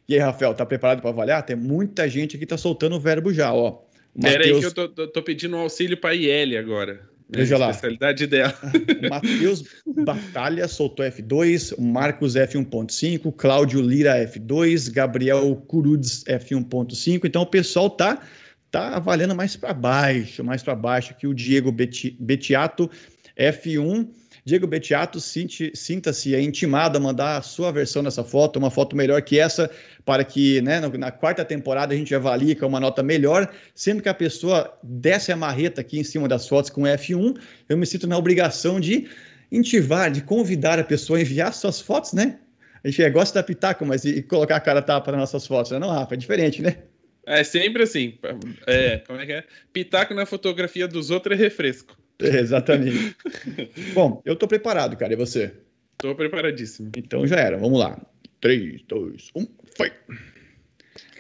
E aí, Rafael, tá preparado para avaliar? Tem muita gente aqui que tá soltando o verbo já, ó. Peraí, Mateus... que eu tô, tô, tô pedindo um auxílio para a IL agora. Né, Veja lá. Especialidade dela. Matheus Batalha soltou F2, Marcos F1.5, Cláudio Lira F2, Gabriel Curudes F1.5. Então o pessoal tá tá avaliando mais para baixo, mais para baixo que o Diego Betiato F1 Diego Betiato, sinta-se é, intimado a mandar a sua versão dessa foto, uma foto melhor que essa, para que né, na quarta temporada a gente avalie com é uma nota melhor. Sempre que a pessoa desce a marreta aqui em cima das fotos com F1, eu me sinto na obrigação de intivar, de convidar a pessoa a enviar suas fotos, né? A gente gosta da pitaco, mas e, colocar a cara tapa nas nossas fotos, né? Não, Rafa, é diferente, né? É sempre assim. É, como é que é? Pitaco na fotografia dos outros é refresco. É, exatamente. Bom, eu tô preparado, cara. E você? Tô preparadíssimo. Então já era, vamos lá. 3, 2, 1, foi!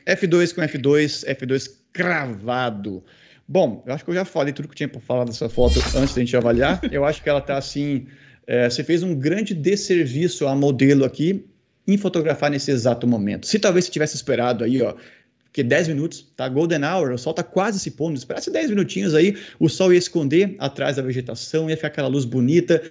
F2 com F2, F2 cravado. Bom, eu acho que eu já falei tudo que tinha para falar dessa foto antes da gente avaliar. Eu acho que ela tá assim. É, você fez um grande desserviço a modelo aqui em fotografar nesse exato momento. Se talvez você tivesse esperado aí, ó, que 10 minutos, tá? Golden Hour, o sol tá quase se pondo, esperasse 10 minutinhos aí, o sol ia esconder atrás da vegetação, ia ficar aquela luz bonita.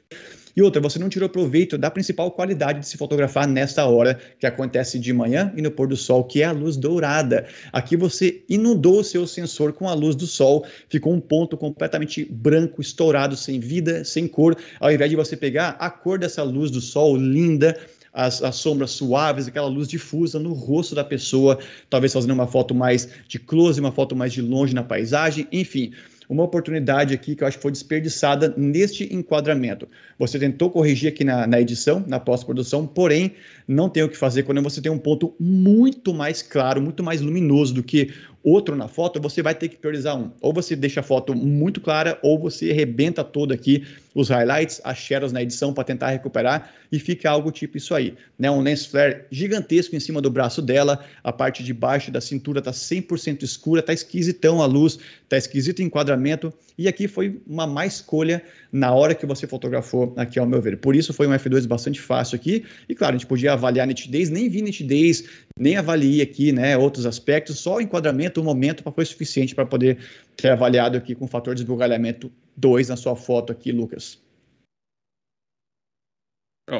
E outra, você não tirou proveito da principal qualidade de se fotografar nesta hora, que acontece de manhã e no pôr do sol, que é a luz dourada. Aqui você inundou o seu sensor com a luz do sol, ficou um ponto completamente branco, estourado, sem vida, sem cor, ao invés de você pegar a cor dessa luz do sol linda as, as sombras suaves, aquela luz difusa no rosto da pessoa, talvez fazendo uma foto mais de close, uma foto mais de longe na paisagem, enfim uma oportunidade aqui que eu acho que foi desperdiçada neste enquadramento. Você tentou corrigir aqui na, na edição, na pós-produção, porém, não tem o que fazer quando você tem um ponto muito mais claro, muito mais luminoso do que outro na foto, você vai ter que priorizar um. Ou você deixa a foto muito clara, ou você arrebenta todo aqui os highlights, as shadows na edição para tentar recuperar e fica algo tipo isso aí. Né? Um lens flare gigantesco em cima do braço dela, a parte de baixo da cintura tá 100% escura, tá esquisitão a luz, tá esquisito o enquadramento e aqui foi uma má escolha na hora que você fotografou aqui ao meu ver. Por isso foi um f2 bastante fácil aqui e claro, a gente podia avaliar a nitidez, nem vi nitidez, nem avaliei aqui, né, outros aspectos, só o enquadramento um momento para foi suficiente para poder ser avaliado aqui com o fator de esbugalhamento 2 na sua foto aqui, Lucas.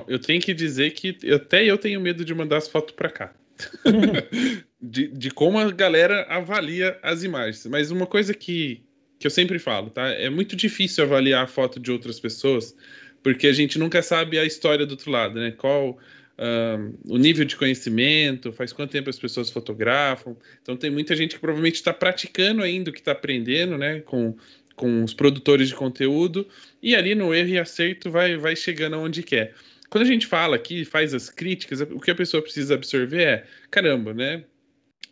eu tenho que dizer que até eu tenho medo de mandar as fotos para cá. de, de, como a galera avalia as imagens. Mas uma coisa que, que eu sempre falo, tá? É muito difícil avaliar a foto de outras pessoas, porque a gente nunca sabe a história do outro lado, né? Qual Uh, o nível de conhecimento, faz quanto tempo as pessoas fotografam. Então tem muita gente que provavelmente está praticando ainda o que está aprendendo, né, com, com os produtores de conteúdo, e ali no erro e acerto vai, vai chegando aonde quer. Quando a gente fala aqui, faz as críticas, o que a pessoa precisa absorver é, caramba, né,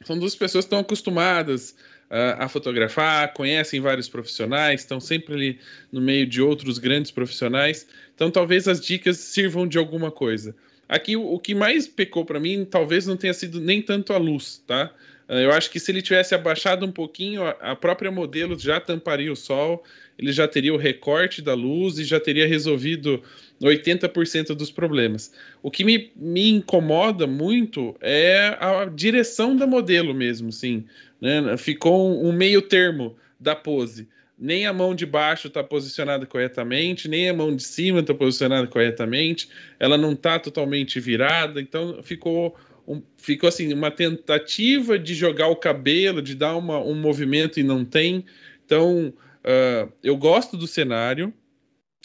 são duas pessoas que estão acostumadas ah, a fotografar, conhecem vários profissionais, estão sempre ali no meio de outros grandes profissionais. Então, talvez as dicas sirvam de alguma coisa. Aqui o, o que mais pecou para mim talvez não tenha sido nem tanto a luz, tá? Ah, eu acho que se ele tivesse abaixado um pouquinho, a própria modelo já tamparia o sol, ele já teria o recorte da luz e já teria resolvido 80% dos problemas. O que me, me incomoda muito é a direção da modelo mesmo, sim. Né? Ficou um, um meio termo da pose nem a mão de baixo está posicionada corretamente, nem a mão de cima está posicionada corretamente, ela não está totalmente virada, então ficou, um, ficou assim uma tentativa de jogar o cabelo, de dar uma, um movimento e não tem. Então uh, eu gosto do cenário.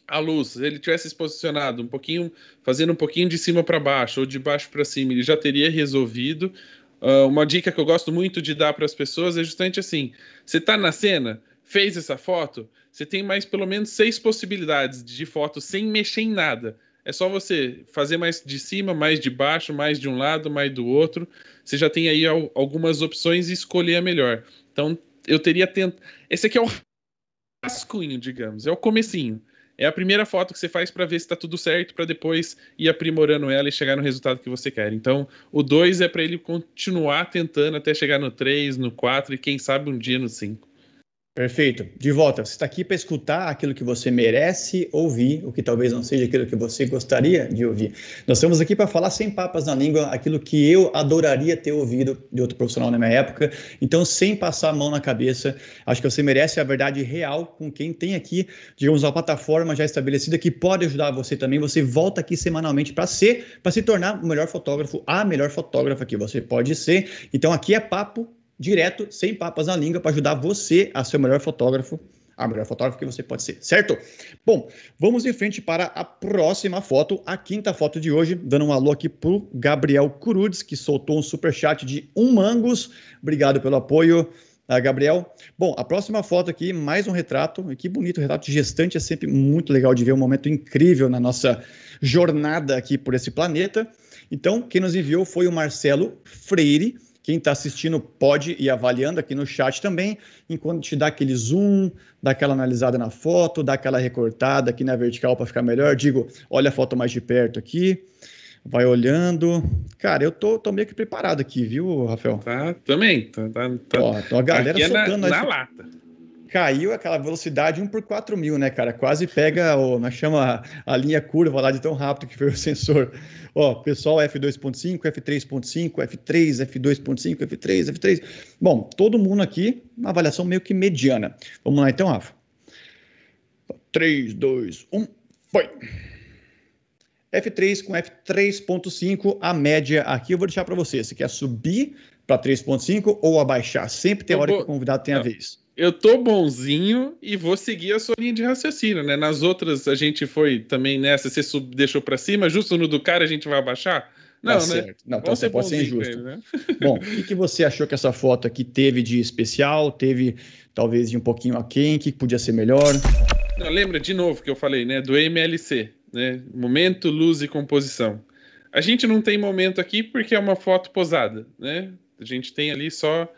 A luz, se ele tivesse se posicionado um pouquinho, fazendo um pouquinho de cima para baixo ou de baixo para cima, ele já teria resolvido. Uh, uma dica que eu gosto muito de dar para as pessoas é justamente assim: você está na cena, Fez essa foto, você tem mais pelo menos seis possibilidades de foto sem mexer em nada. É só você fazer mais de cima, mais de baixo, mais de um lado, mais do outro. Você já tem aí algumas opções e escolher a melhor. Então, eu teria tentado. Esse aqui é o rascunho, digamos, é o comecinho. É a primeira foto que você faz para ver se está tudo certo, para depois ir aprimorando ela e chegar no resultado que você quer. Então, o 2 é para ele continuar tentando até chegar no 3, no 4 e quem sabe um dia no 5. Perfeito. De volta, você está aqui para escutar aquilo que você merece ouvir, o que talvez não seja aquilo que você gostaria de ouvir. Nós estamos aqui para falar sem papas na língua aquilo que eu adoraria ter ouvido de outro profissional na minha época. Então, sem passar a mão na cabeça, acho que você merece a verdade real com quem tem aqui, digamos, uma plataforma já estabelecida que pode ajudar você também. Você volta aqui semanalmente para ser, para se tornar o melhor fotógrafo, a melhor fotógrafa que você pode ser. Então, aqui é papo direto, sem papas na língua, para ajudar você a ser o melhor fotógrafo, a melhor fotógrafa que você pode ser, certo? Bom, vamos em frente para a próxima foto, a quinta foto de hoje, dando um alô aqui pro Gabriel Curudes, que soltou um super chat de um mangos. Obrigado pelo apoio. Ah, Gabriel. Bom, a próxima foto aqui, mais um retrato. E que bonito, o retrato de gestante é sempre muito legal de ver, um momento incrível na nossa jornada aqui por esse planeta. Então, quem nos enviou foi o Marcelo Freire, quem está assistindo pode ir avaliando aqui no chat também, enquanto te dá aquele zoom, dá aquela analisada na foto, dá aquela recortada aqui na vertical para ficar melhor. Digo, olha a foto mais de perto aqui, vai olhando. Cara, eu tô, tô meio que preparado aqui, viu, Rafael? Tá, também. Tá, tá, tá. Ó, a galera aqui soltando é na, na lata caiu aquela velocidade 1 por 4 mil, né, cara? Quase pega, o, nós é chama a linha curva lá de tão rápido que foi o sensor. Ó, pessoal F2.5, F3.5, F3, F2.5, F3, F3. Bom, todo mundo aqui, uma avaliação meio que mediana. Vamos lá então, Rafa. 3, 2, 1, foi! F3 com F3.5, a média aqui eu vou deixar para você. Você quer subir para 3.5 ou abaixar? Sempre tem eu hora que o convidado tem a vez eu tô bonzinho e vou seguir a sua linha de raciocínio, né? Nas outras a gente foi também nessa, você sub, deixou para cima, justo no do cara a gente vai abaixar? Tá não, tá né? Não, então você pode ser injusto. Ele, né? Bom, o que, você achou que essa foto aqui teve de especial? Teve talvez de um pouquinho aquém? O que podia ser melhor? Não, lembra de novo que eu falei, né? Do MLC, né? Momento, luz e composição. A gente não tem momento aqui porque é uma foto posada, né? A gente tem ali só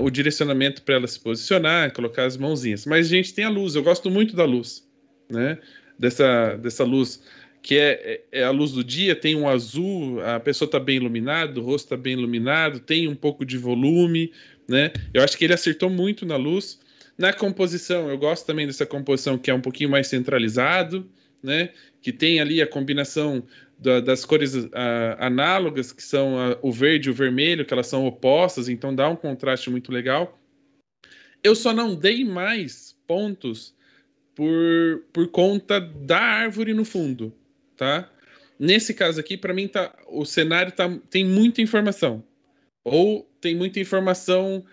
o direcionamento para ela se posicionar, colocar as mãozinhas. Mas, gente, tem a luz, eu gosto muito da luz, né? Dessa, dessa luz que é, é, é a luz do dia, tem um azul, a pessoa está bem iluminada, o rosto está bem iluminado, tem um pouco de volume, né? Eu acho que ele acertou muito na luz. Na composição, eu gosto também dessa composição que é um pouquinho mais centralizado, né? Que tem ali a combinação da, das cores análogas, que são a, o verde e o vermelho, que elas são opostas, então dá um contraste muito legal. Eu só não dei mais pontos por, por conta da árvore no fundo, tá? Nesse caso aqui, para mim, tá, o cenário tá, tem muita informação. Ou tem muita informação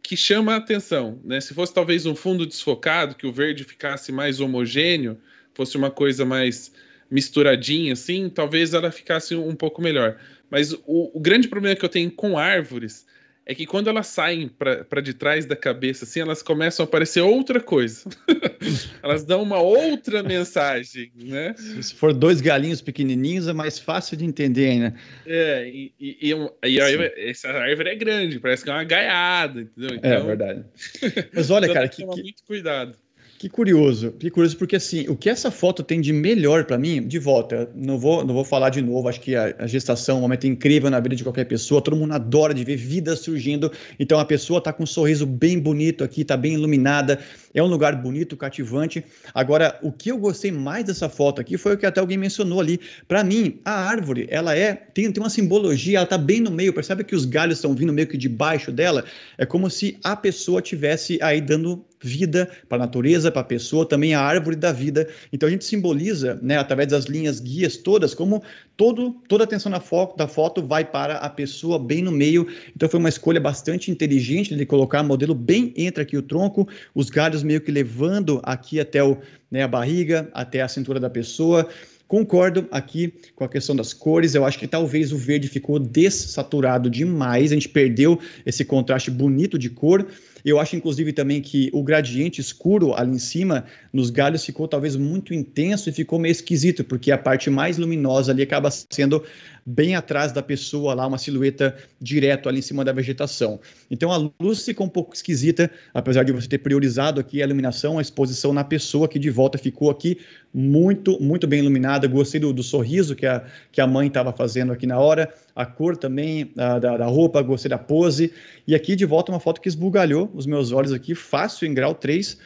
que chama a atenção. Né? Se fosse talvez um fundo desfocado, que o verde ficasse mais homogêneo, fosse uma coisa mais misturadinha, assim, talvez ela ficasse um pouco melhor. Mas o, o grande problema que eu tenho com árvores é que quando elas saem para de trás da cabeça, assim, elas começam a aparecer outra coisa. elas dão uma outra mensagem, né? Se for dois galinhos pequenininhos, é mais fácil de entender, né? É, e, e, e, e aí, essa árvore é grande, parece que é uma gaiada, entendeu? É então... É verdade. Mas olha, cara, que, que... muito cuidado. Que curioso, que curioso, porque assim, o que essa foto tem de melhor para mim, de volta, não vou, não vou falar de novo, acho que a, a, gestação é um momento incrível na vida de qualquer pessoa, todo mundo adora de ver vida surgindo, então a pessoa tá com um sorriso bem bonito aqui, tá bem iluminada, é um lugar bonito, cativante. Agora, o que eu gostei mais dessa foto aqui foi o que até alguém mencionou ali. Para mim, a árvore, ela é tem, tem uma simbologia, ela tá bem no meio. Percebe que os galhos estão vindo meio que debaixo dela? É como se a pessoa tivesse aí dando vida para a natureza, para a pessoa, também a árvore da vida. Então a gente simboliza, né, através das linhas guias todas, como todo, toda a atenção na foto, da foto vai para a pessoa bem no meio. Então foi uma escolha bastante inteligente de colocar o modelo bem entre aqui o tronco, os galhos meio que levando aqui até o, né, a barriga, até a cintura da pessoa. Concordo aqui com a questão das cores. Eu acho que talvez o verde ficou dessaturado demais. A gente perdeu esse contraste bonito de cor. Eu acho, inclusive, também que o gradiente escuro ali em cima, nos galhos, ficou talvez muito intenso e ficou meio esquisito, porque a parte mais luminosa ali acaba sendo bem atrás da pessoa lá, uma silhueta direto ali em cima da vegetação. Então a luz ficou um pouco esquisita, apesar de você ter priorizado aqui a iluminação, a exposição na pessoa que de volta ficou aqui muito, muito bem iluminada. Gostei do, do sorriso que a, que a mãe estava fazendo aqui na hora, a cor também a, da, da roupa, gostei da pose. E aqui de volta uma foto que esbugalhou os meus olhos aqui, fácil em grau 3.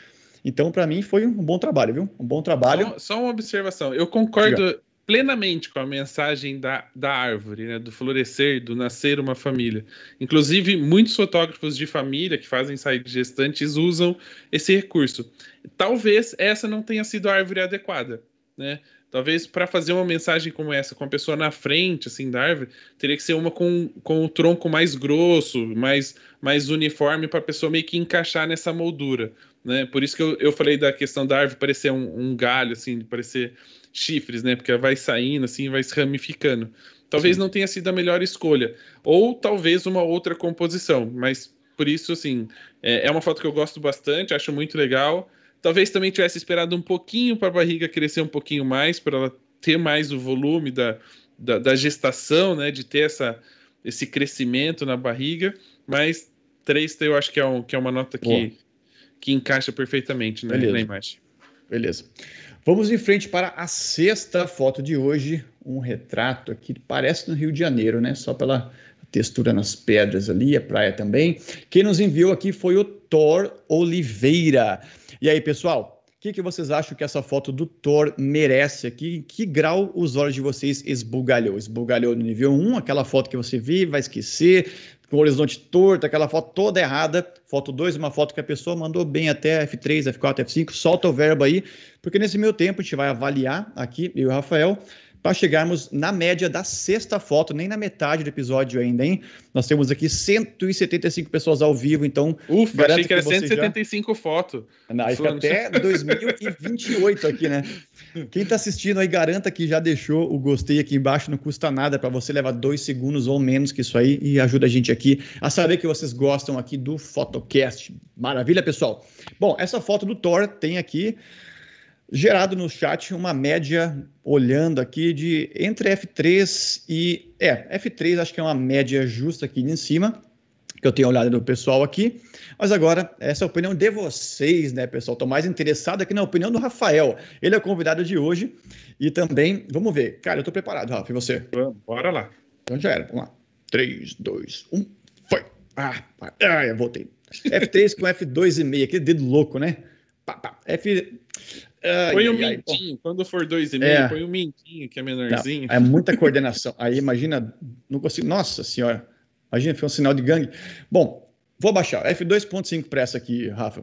Então, para mim, foi um bom trabalho, viu? Um bom trabalho. Só, só uma observação. Eu concordo Diga plenamente com a mensagem da, da árvore, né, do florescer, do nascer uma família. Inclusive, muitos fotógrafos de família que fazem sair de gestantes usam esse recurso. Talvez essa não tenha sido a árvore adequada, né? Talvez para fazer uma mensagem como essa, com a pessoa na frente, assim, da árvore, teria que ser uma com, com o tronco mais grosso, mais, mais uniforme, para a pessoa meio que encaixar nessa moldura, né? Por isso que eu, eu falei da questão da árvore parecer um, um galho, assim, parecer chifres, né? Porque vai saindo, assim, vai se ramificando. Talvez Sim. não tenha sido a melhor escolha. Ou talvez uma outra composição. Mas por isso, assim, é, é uma foto que eu gosto bastante, acho muito legal. Talvez também tivesse esperado um pouquinho para a barriga crescer um pouquinho mais, para ela ter mais o volume da, da, da, gestação, né? De ter essa, esse crescimento na barriga. Mas 3 eu acho que é, um, que é uma nota que, que encaixa perfeitamente né, na imagem. Beleza. Vamos em frente para a sexta foto de hoje, um retrato aqui, parece no Rio de Janeiro, né? Só pela textura nas pedras ali, a é praia também. Quem nos enviou aqui foi o Thor Oliveira. E aí, pessoal, o que, que, vocês acham que essa foto do Thor merece aqui? Em que grau os olhos de vocês esbugalhou? Esbugalhou no nível 1, aquela foto que você vê, vai esquecer, com o horizonte torto, aquela foto toda errada, foto 2, uma foto que a pessoa mandou bem até F3, F4, F5, solta o verbo aí, porque nesse meio tempo a gente vai avaliar aqui, eu e o Rafael, para chegarmos na média da sexta foto, nem na metade do episódio ainda, hein? Nós temos aqui 175 pessoas ao vivo, então. Ufa, achei que era 175 já... fotos. até 2028 aqui, né? Quem está assistindo aí, garanta que já deixou o gostei aqui embaixo, não custa nada para você levar dois segundos ou menos que isso aí e ajuda a gente aqui a saber que vocês gostam aqui do Photocast. Maravilha, pessoal. Bom, essa foto do Thor tem aqui gerado no chat uma média, olhando aqui, de entre F3 e. É, F3 acho que é uma média justa aqui em cima, que eu tenho olhado do pessoal aqui. Mas agora, essa é a opinião de vocês, né, pessoal? Estou mais interessado aqui na opinião do Rafael. Ele é o convidado de hoje. E também, vamos ver. Cara, eu estou preparado, Rafa, e você? Bora lá. Então já era, vamos lá. 3, 2, 1, foi. Ah, ah eu voltei. F3 com F2,5, aquele dedo louco, né? F, Ai, põe o um mentinho quando for 2,5, é, põe o um mentinho que é menorzinho. é muita coordenação. Aí imagina, não consigo. Nossa senhora, imagina, foi um sinal de gangue. Bom, vou baixar. F2.5 para essa aqui, Rafa.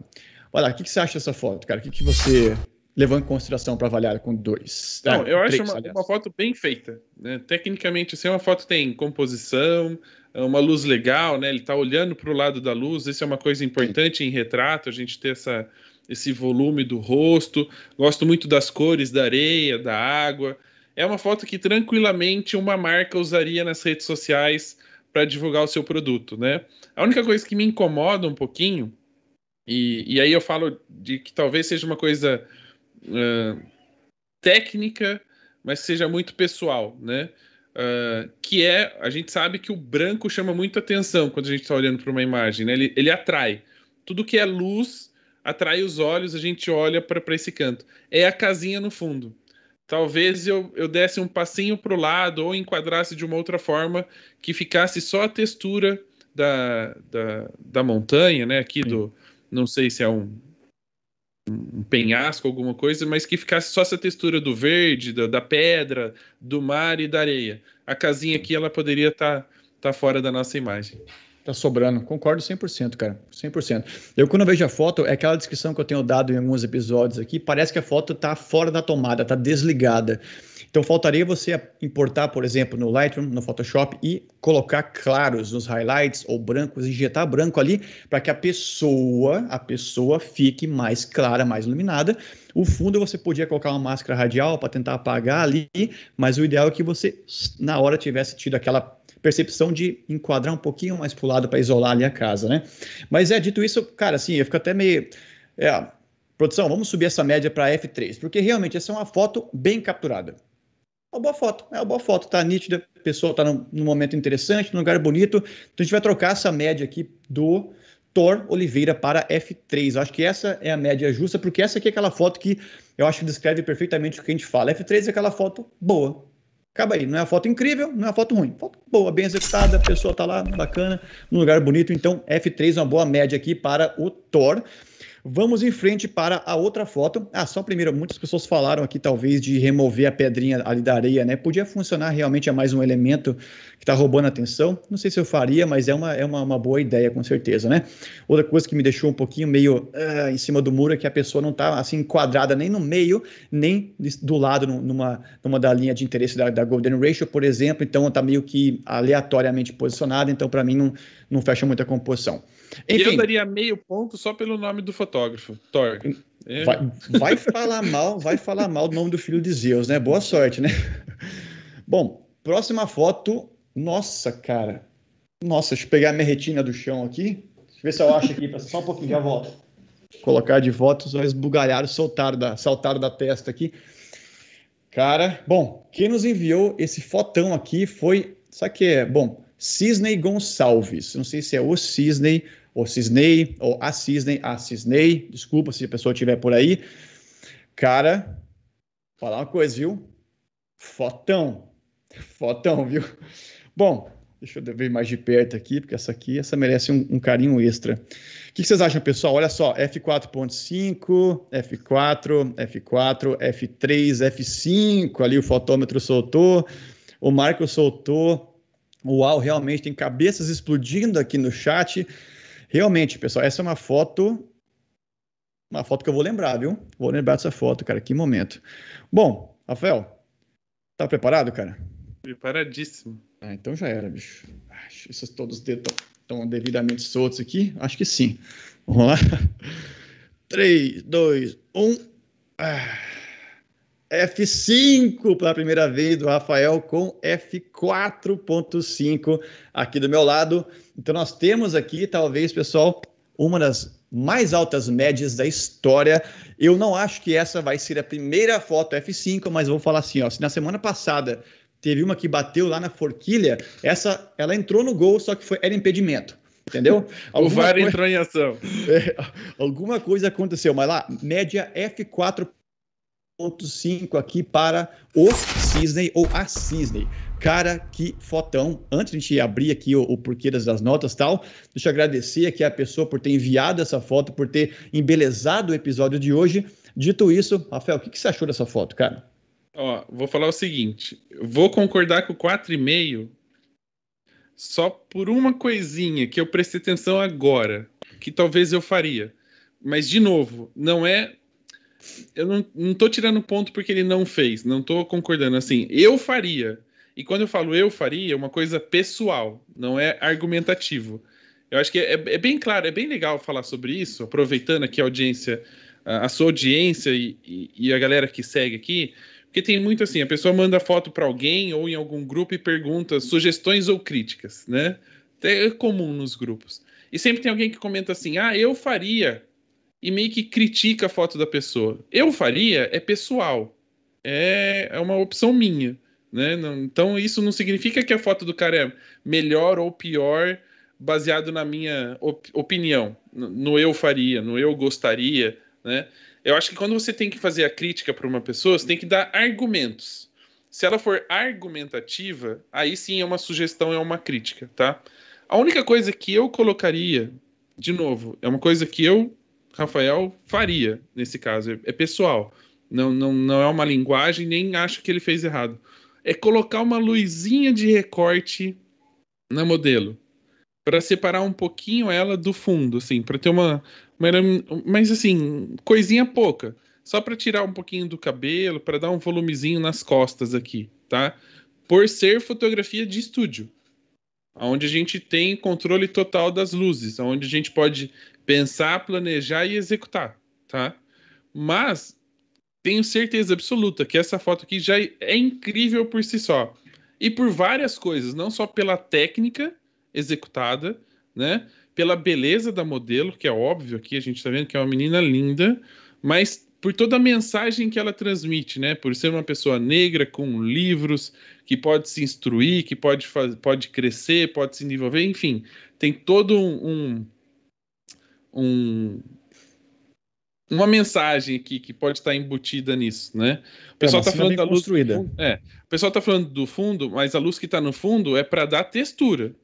Olha lá, o que, que você acha dessa foto, cara? O que, que você levando em consideração para avaliar com dois. É, não, ah, eu três, acho uma, uma, foto bem feita. Né? Tecnicamente, assim, é uma foto tem composição, é uma luz legal, né? Ele está olhando para o lado da luz. Isso é uma coisa importante Sim. em retrato, a gente ter essa esse volume do rosto. Gosto muito das cores da areia, da água. É uma foto que tranquilamente uma marca usaria nas redes sociais para divulgar o seu produto, né? A única coisa que me incomoda um pouquinho, e, e aí eu falo de que talvez seja uma coisa uh, técnica, mas seja muito pessoal, né? Uh, que é, a gente sabe que o branco chama muito atenção quando a gente está olhando para uma imagem, né? Ele, ele atrai. Tudo que é luz atrai os olhos, a gente olha para esse canto. É a casinha no fundo. Talvez eu, eu desse um passinho para o lado ou enquadrasse de uma outra forma que ficasse só a textura da, da, da montanha, né? Aqui Sim. do. Não sei se é um, um penhasco, alguma coisa, mas que ficasse só essa textura do verde, da, da pedra, do mar e da areia. A casinha aqui ela poderia estar tá, tá fora da nossa imagem. Tá sobrando. Concordo 100%, cara. 100%. Eu, quando vejo a foto, é aquela descrição que eu tenho dado em alguns episódios aqui. Parece que a foto tá fora da tomada, tá desligada. Então, faltaria você importar, por exemplo, no Lightroom, no Photoshop e colocar claros nos highlights ou brancos, injetar branco ali para que a pessoa, a pessoa fique mais clara, mais iluminada. O fundo você podia colocar uma máscara radial para tentar apagar ali, mas o ideal é que você na hora tivesse tido aquela percepção de enquadrar um pouquinho mais para o lado para isolar ali a casa, né? Mas é, dito isso, cara, assim, eu fico até meio. É, ah, produção, vamos subir essa média para F3, porque realmente essa é uma foto bem capturada. É uma boa foto, é uma boa foto, tá nítida, a pessoa tá num, num momento interessante, num lugar bonito. Então a gente vai trocar essa média aqui do Thor Oliveira para F3. Eu acho que essa é a média justa, porque essa aqui é aquela foto que eu acho que descreve perfeitamente o que a gente fala. F3 é aquela foto boa, Acaba aí. Não é uma foto incrível, não é uma foto ruim. Foto boa, bem executada, a pessoa está lá, bacana, num lugar bonito. Então, F3 é uma boa média aqui para o Thor. Vamos em frente para a outra foto. Ah, só primeiro, muitas pessoas falaram aqui, talvez, de remover a pedrinha ali da areia, né? Podia funcionar realmente é mais um elemento que está roubando a atenção. Não sei se eu faria, mas é uma, é uma, uma, boa ideia, com certeza, né? Outra coisa que me deixou um pouquinho meio uh, em cima do muro é que a pessoa não está assim enquadrada nem no meio, nem do lado, numa, numa da linha de interesse da, da Golden Ratio, por exemplo. Então, está meio que aleatoriamente posicionada. Então, para mim, não, não fecha muita composição. Enfim, eu daria meio ponto só pelo nome do fotógrafo, Thor. É. Vai, vai, falar mal, vai falar mal do nome do filho de Zeus, né? Boa sorte, né? Bom, próxima foto nossa, cara. Nossa, deixa eu pegar minha retina do chão aqui. Deixa eu ver se eu acho aqui, só um pouquinho, já volto. Colocar de volta, os olhos bugalharam, soltaram da, saltaram da testa aqui. Cara, bom, quem nos enviou esse fotão aqui foi, sabe que é? Bom, Cisney Gonçalves. Não sei se é o Cisney, ou Cisney, ou a Cisney, a Cisney. Desculpa se a pessoa estiver por aí. Cara, falar uma coisa, viu? Fotão. Fotão, viu? Bom, deixa eu ver mais de perto aqui, porque essa aqui, essa merece um, um carinho extra. O que, vocês acham, pessoal? Olha só, F4.5, F4, F4, F3, F5, ali o fotômetro soltou, o Marco soltou. Uau, realmente tem cabeças explodindo aqui no chat. Realmente, pessoal, essa é uma foto uma foto que eu vou lembrar, viu? Vou lembrar dessa foto, cara. Que momento. Bom, Rafael, tá preparado, cara? Preparadíssimo. Ah, então já era, bicho. Acho esses todos os dedos estão devidamente soltos aqui. Acho que sim. Vamos lá. 3, 2, 1. Ah. F5 pela primeira vez do Rafael com F4.5 aqui do meu lado. Então nós temos aqui, talvez, pessoal, uma das mais altas médias da história. Eu não acho que essa vai ser a primeira foto F5, mas vou falar assim, ó, se na semana passada teve uma que bateu lá na forquilha, essa ela entrou no gol, só que foi, era impedimento. Entendeu? o VAR coisa... entrou em ação. É, alguma coisa aconteceu, mas lá, média F4.5 aqui para o Cisney ou a Cisney. Cara, que fotão. Antes de a gente abrir aqui o, o porquê das, das notas tal, deixa eu agradecer aqui a pessoa por ter enviado essa foto, por ter embelezado o episódio de hoje. Dito isso, Rafael, o que, que você achou dessa foto, cara? Ó, vou falar o seguinte. Vou concordar com o 4,5 só por uma coisinha que eu prestei atenção agora, que talvez eu faria. Mas, de novo, não é. Eu não, não tô tirando ponto porque ele não fez, não tô concordando. Assim, eu faria. E quando eu falo eu faria, é uma coisa pessoal, não é argumentativo. Eu acho que é, é, bem claro, é bem legal falar sobre isso, aproveitando aqui a audiência, a sua audiência e, e, e a galera que segue aqui, porque tem muito assim, a pessoa manda foto para alguém ou em algum grupo e pergunta sugestões ou críticas, né? É comum nos grupos. E sempre tem alguém que comenta assim: "Ah, eu faria" e meio que critica a foto da pessoa. Eu faria é pessoal. É, é uma opção minha, né? Não, então isso não significa que a foto do cara é melhor ou pior baseado na minha op opinião, no eu faria, no eu gostaria, né? Eu acho que quando você tem que fazer a crítica para uma pessoa, você tem que dar argumentos. Se ela for argumentativa, aí sim é uma sugestão, é uma crítica, tá? A única coisa que eu colocaria, de novo, é uma coisa que eu, Rafael, faria nesse caso, é pessoal. Não, não, não é uma linguagem, nem acho que ele fez errado. É colocar uma luzinha de recorte na modelo para separar um pouquinho ela do fundo, assim, para ter uma, uma, mas assim, coisinha pouca, só para tirar um pouquinho do cabelo, para dar um volumezinho nas costas aqui, tá? Por ser fotografia de estúdio, onde a gente tem controle total das luzes, onde a gente pode pensar, planejar e executar, tá? Mas tenho certeza absoluta que essa foto aqui já é incrível por si só. E por várias coisas, não só pela técnica, executada, né? Pela beleza da modelo, que é óbvio aqui, a gente está vendo que é uma menina linda, mas por toda a mensagem que ela transmite, né? Por ser uma pessoa negra com livros, que pode se instruir, que pode, pode crescer, pode se desenvolver, enfim, tem todo um, um, um uma mensagem aqui que pode estar embutida nisso, né? O é, pessoal está falando da luz construída. Fundo, é, o pessoal tá falando do fundo, mas a luz que está no fundo é para dar textura.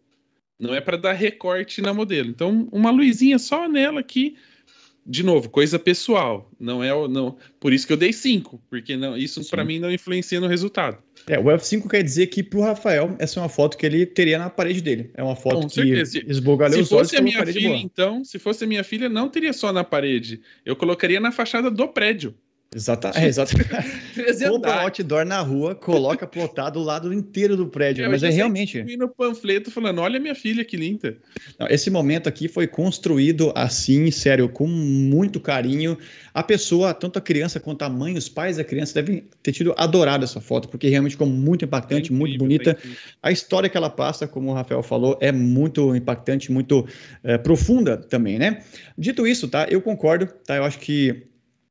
Não é para dar recorte na modelo. Então, uma luzinha só nela aqui, de novo, coisa pessoal. Não é não. Por isso que eu dei 5, porque não, isso para mim não influencia no resultado. É, o F5 quer dizer que pro Rafael essa é uma foto que ele teria na parede dele. É uma foto Com que certeza. esbogalhou os olhos. Se fosse a minha filha, então, se fosse a minha filha, não teria só na parede. Eu colocaria na fachada do prédio. Exata, é, tipo, exata. Compra outdoor na rua, coloca plotado o lado inteiro do prédio. É, mas é realmente. Eu no panfleto falando: olha minha filha, que linda. Não, esse momento aqui foi construído assim, sério, com muito carinho. A pessoa, tanto a criança quanto a mãe, os pais da criança devem ter tido adorado essa foto, porque realmente ficou muito impactante, é muito bonita. a história que ela passa, como o Rafael falou, é muito impactante, muito eh, profunda também, né? Dito isso, tá? Eu concordo, tá? Eu acho que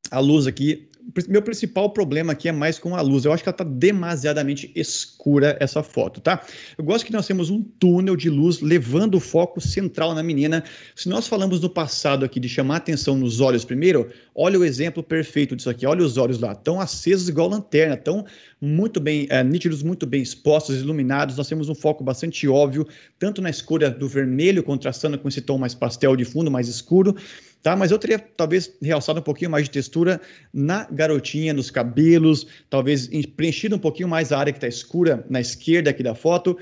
a luz aqui meu principal problema aqui é mais com a luz. Eu acho que ela está demasiadamente escura essa foto, tá? Eu gosto que nós temos um túnel de luz levando o foco central na menina. Se nós falamos no passado aqui de chamar atenção nos olhos primeiro, olha o exemplo perfeito disso aqui. Olha os olhos lá, tão acesos igual lanterna, tão muito bem é, nítidos, muito bem expostos, iluminados. Nós temos um foco bastante óbvio, tanto na escura do vermelho contrastando com esse tom mais pastel de fundo, mais escuro, tá? Mas eu teria talvez realçado um pouquinho mais de textura na garotinha, nos cabelos, talvez preenchido um pouquinho mais a área que está escura na esquerda aqui da foto.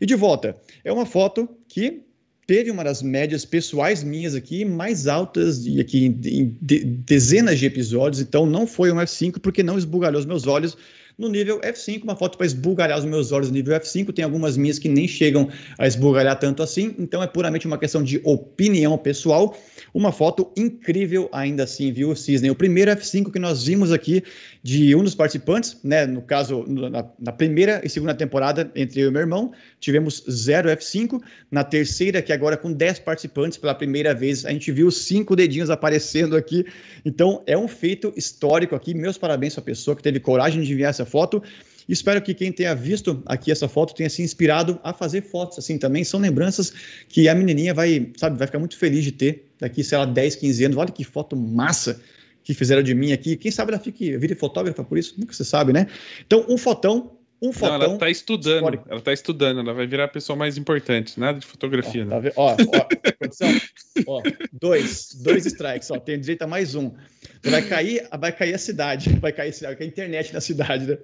E de volta, é uma foto que teve uma das médias pessoais minhas aqui mais altas e aqui em dezenas de episódios, então não foi um F5 porque não esbugalhou os meus olhos no nível F5, uma foto para esbugalhar os meus olhos no nível F5, tem algumas minhas que nem chegam a esbugalhar tanto assim, então é puramente uma questão de opinião pessoal uma foto incrível ainda assim, viu, Cisne? O primeiro F5 que nós vimos aqui de um dos participantes, né? No caso, na, na primeira e segunda temporada, entre eu e meu irmão, tivemos zero F5. Na terceira, que agora com 10 participantes, pela primeira vez, a gente viu cinco dedinhos aparecendo aqui. Então, é um feito histórico aqui. Meus parabéns à pessoa que teve coragem de enviar essa foto. Espero que quem tenha visto aqui essa foto tenha se inspirado a fazer fotos assim também. São lembranças que a menininha vai, sabe, vai ficar muito feliz de ter daqui, sei lá, 10, 15 anos, olha que foto massa que fizeram de mim aqui. Quem sabe ela fique, vire fotógrafa por isso, nunca se sabe, né? Então, um fotão, um fotão. ela está estudando, histórico. ela está estudando, ela vai virar a pessoa mais importante, nada de fotografia, ó, né? Tá ó, ó, ó, dois, dois strikes, ó, tem direito a mais um. Então, vai cair, vai cair a cidade, vai cair, a internet da cidade, né?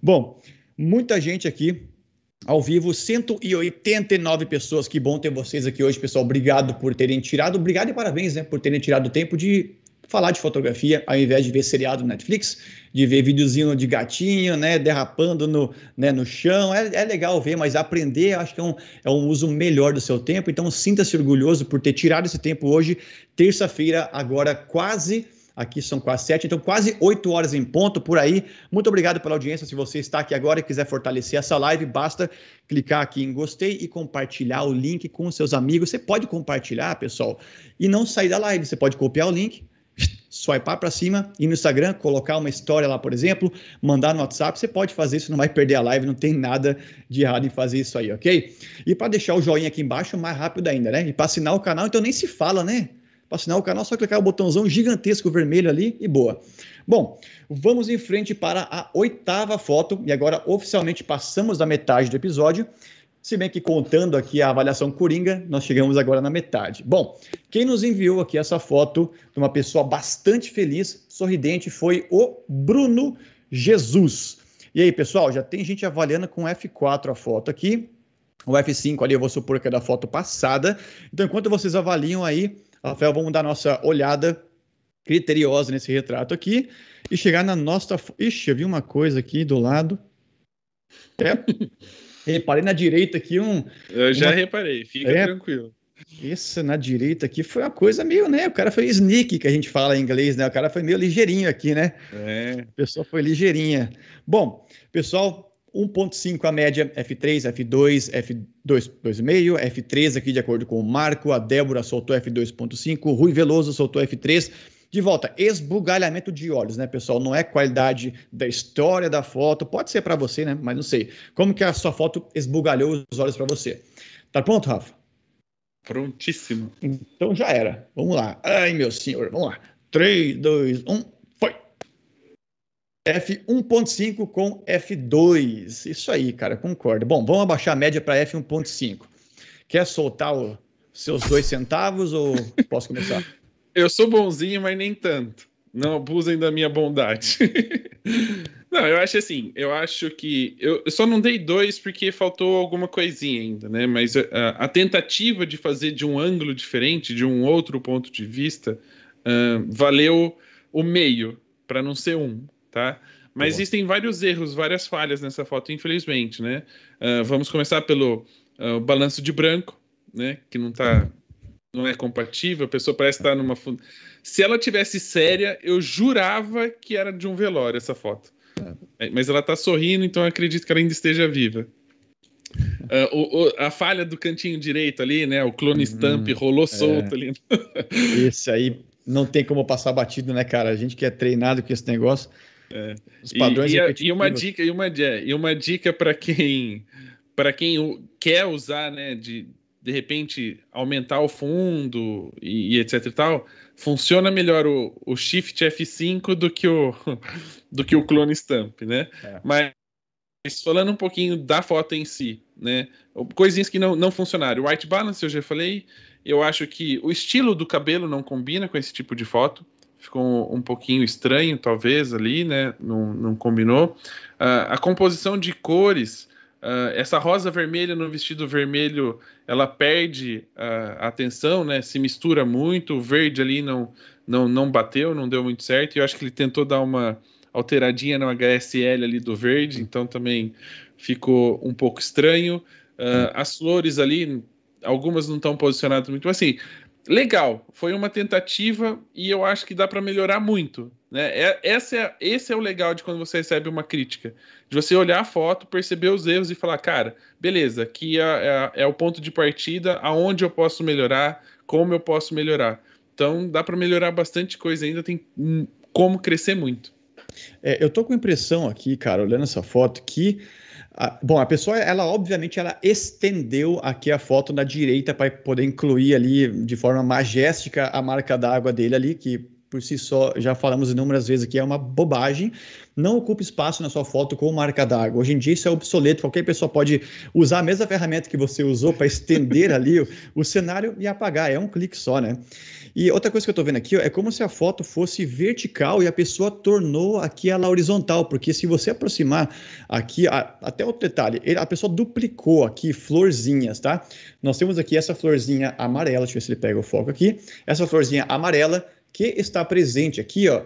Bom, muita gente aqui ao vivo, 189 pessoas. Que bom ter vocês aqui hoje, pessoal. Obrigado por terem tirado. Obrigado e parabéns, né? Por terem tirado o tempo de falar de fotografia ao invés de ver seriado no Netflix, de ver videozinho de gatinho, né? Derrapando no, né, no chão. É, é legal ver, mas aprender acho que é um, é um uso melhor do seu tempo. Então, sinta-se orgulhoso por ter tirado esse tempo hoje, terça-feira, agora quase Aqui são quase sete, então quase oito horas em ponto por aí. Muito obrigado pela audiência. Se você está aqui agora e quiser fortalecer essa live, basta clicar aqui em gostei e compartilhar o link com seus amigos. Você pode compartilhar, pessoal, e não sair da live. Você pode copiar o link, swipe para cima e no Instagram colocar uma história lá, por exemplo, mandar no WhatsApp, você pode fazer isso, não vai perder a live, não tem nada de errado em fazer isso aí, ok? E para deixar o joinha aqui embaixo, mais rápido ainda, né? E para assinar o canal, então nem se fala, né? para assinar o canal, só clicar o botãozão gigantesco vermelho ali e boa. Bom, vamos em frente para a oitava foto e agora oficialmente passamos da metade do episódio. Se bem que contando aqui a avaliação coringa, nós chegamos agora na metade. Bom, quem nos enviou aqui essa foto de uma pessoa bastante feliz, sorridente, foi o Bruno Jesus. E aí, pessoal, já tem gente avaliando com F4 a foto aqui. O F5 ali eu vou supor que é da foto passada. Então, enquanto vocês avaliam aí, Rafael, vamos dar nossa olhada criteriosa nesse retrato aqui e chegar na nossa. Ixi, eu vi uma coisa aqui do lado. É. Reparei na direita aqui um. Eu já uma... reparei, fica é. tranquilo. Essa na direita aqui foi uma coisa meio, né? O cara foi sneak, que a gente fala em inglês, né? O cara foi meio ligeirinho aqui, né? É. A pessoa foi ligeirinha. Bom, pessoal, 1.5 a média, F3, F2, F2, 2,5, F3 aqui de acordo com o Marco, a Débora soltou F2.5, Rui Veloso soltou F3. De volta, esbugalhamento de olhos, né, pessoal? Não é qualidade da história da foto, pode ser para você, né? Mas não sei. Como que a sua foto esbugalhou os olhos para você? Tá pronto, Rafa? Prontíssimo. Então já era. Vamos lá. Ai, meu senhor, vamos lá. 3, 2, 1. F1.5 com F2. Isso aí, cara, concordo. Bom, vamos abaixar a média para F1.5. Quer soltar os seus dois centavos ou posso começar? Eu sou bonzinho, mas nem tanto. Não abusem da minha bondade. não, eu acho assim, eu acho que. Eu, só não dei dois porque faltou alguma coisinha ainda, né? Mas a, eh, a tentativa de fazer de um ângulo diferente, de um outro ponto de vista, uh, valeu o meio, para não ser um tá? Mas Boa. existem vários erros, várias falhas nessa foto, infelizmente, né? Uh, vamos começar pelo uh, balanço de branco, né? Que não tá, não é compatível. A pessoa parece estar numa. Fund... Se ela tivesse séria, eu jurava que era de um velório essa foto. É. Mas ela tá sorrindo, então eu acredito que ela ainda esteja viva. Uh, o, o, a falha do cantinho direito ali, né? O clone uhum, stamp rolou é. solto ali. Esse aí não tem como passar batido, né, cara? A gente que é treinado com esse negócio, os padrões e, e, é, e, uma dica e uma, e uma dica para quem para quem quer usar, né, de de repente aumentar o fundo e, e etc e tal, funciona melhor o, o, Shift F5 do que o do que o clone stamp, né? É. Mas falando um pouquinho da foto em si, né? Coisinhas que não, não funcionaram. O white balance eu já falei, eu acho que o estilo do cabelo não combina com esse tipo de foto ficou um, pouquinho estranho, talvez, ali, né? Não, não combinou. Uh, a composição de cores. Uh, essa rosa vermelha no vestido vermelho, ela perde uh, a atenção, né? Se mistura muito, o verde ali não, não, não bateu, não deu muito certo. E eu acho que ele tentou dar uma alteradinha no HSL ali do verde, então também ficou um pouco estranho. Uh, as flores ali, algumas não estão posicionadas muito, mas assim, legal, foi uma tentativa e eu acho que dá para melhorar muito. Né? É, essa é, esse é o legal de quando você recebe uma crítica. De você olhar a foto, perceber os erros e falar, cara, beleza, aqui é, é, é o ponto de partida, aonde eu posso melhorar, como eu posso melhorar. Então dá para melhorar bastante coisa ainda, tem como crescer muito. É, eu tô com a impressão aqui, cara, olhando essa foto, que a, bom, a pessoa, ela obviamente, ela estendeu aqui a foto na direita para poder incluir ali de forma majestica a marca d'água dele ali, que por si só, já falamos inúmeras vezes que é uma bobagem, não ocupa espaço na sua foto com marca d'água. Hoje em dia isso é obsoleto, qualquer pessoa pode usar a mesma ferramenta que você usou para estender ali o, o, cenário e apagar, é um clique só, né? E outra coisa que eu estou vendo aqui ó, é como se a foto fosse vertical e a pessoa tornou aqui ela horizontal, porque se você aproximar aqui, a, até outro detalhe, a pessoa duplicou aqui florzinhas, tá? Nós temos aqui essa florzinha amarela, deixa eu ver se ele pega o foco aqui, essa florzinha amarela que está presente aqui, ó,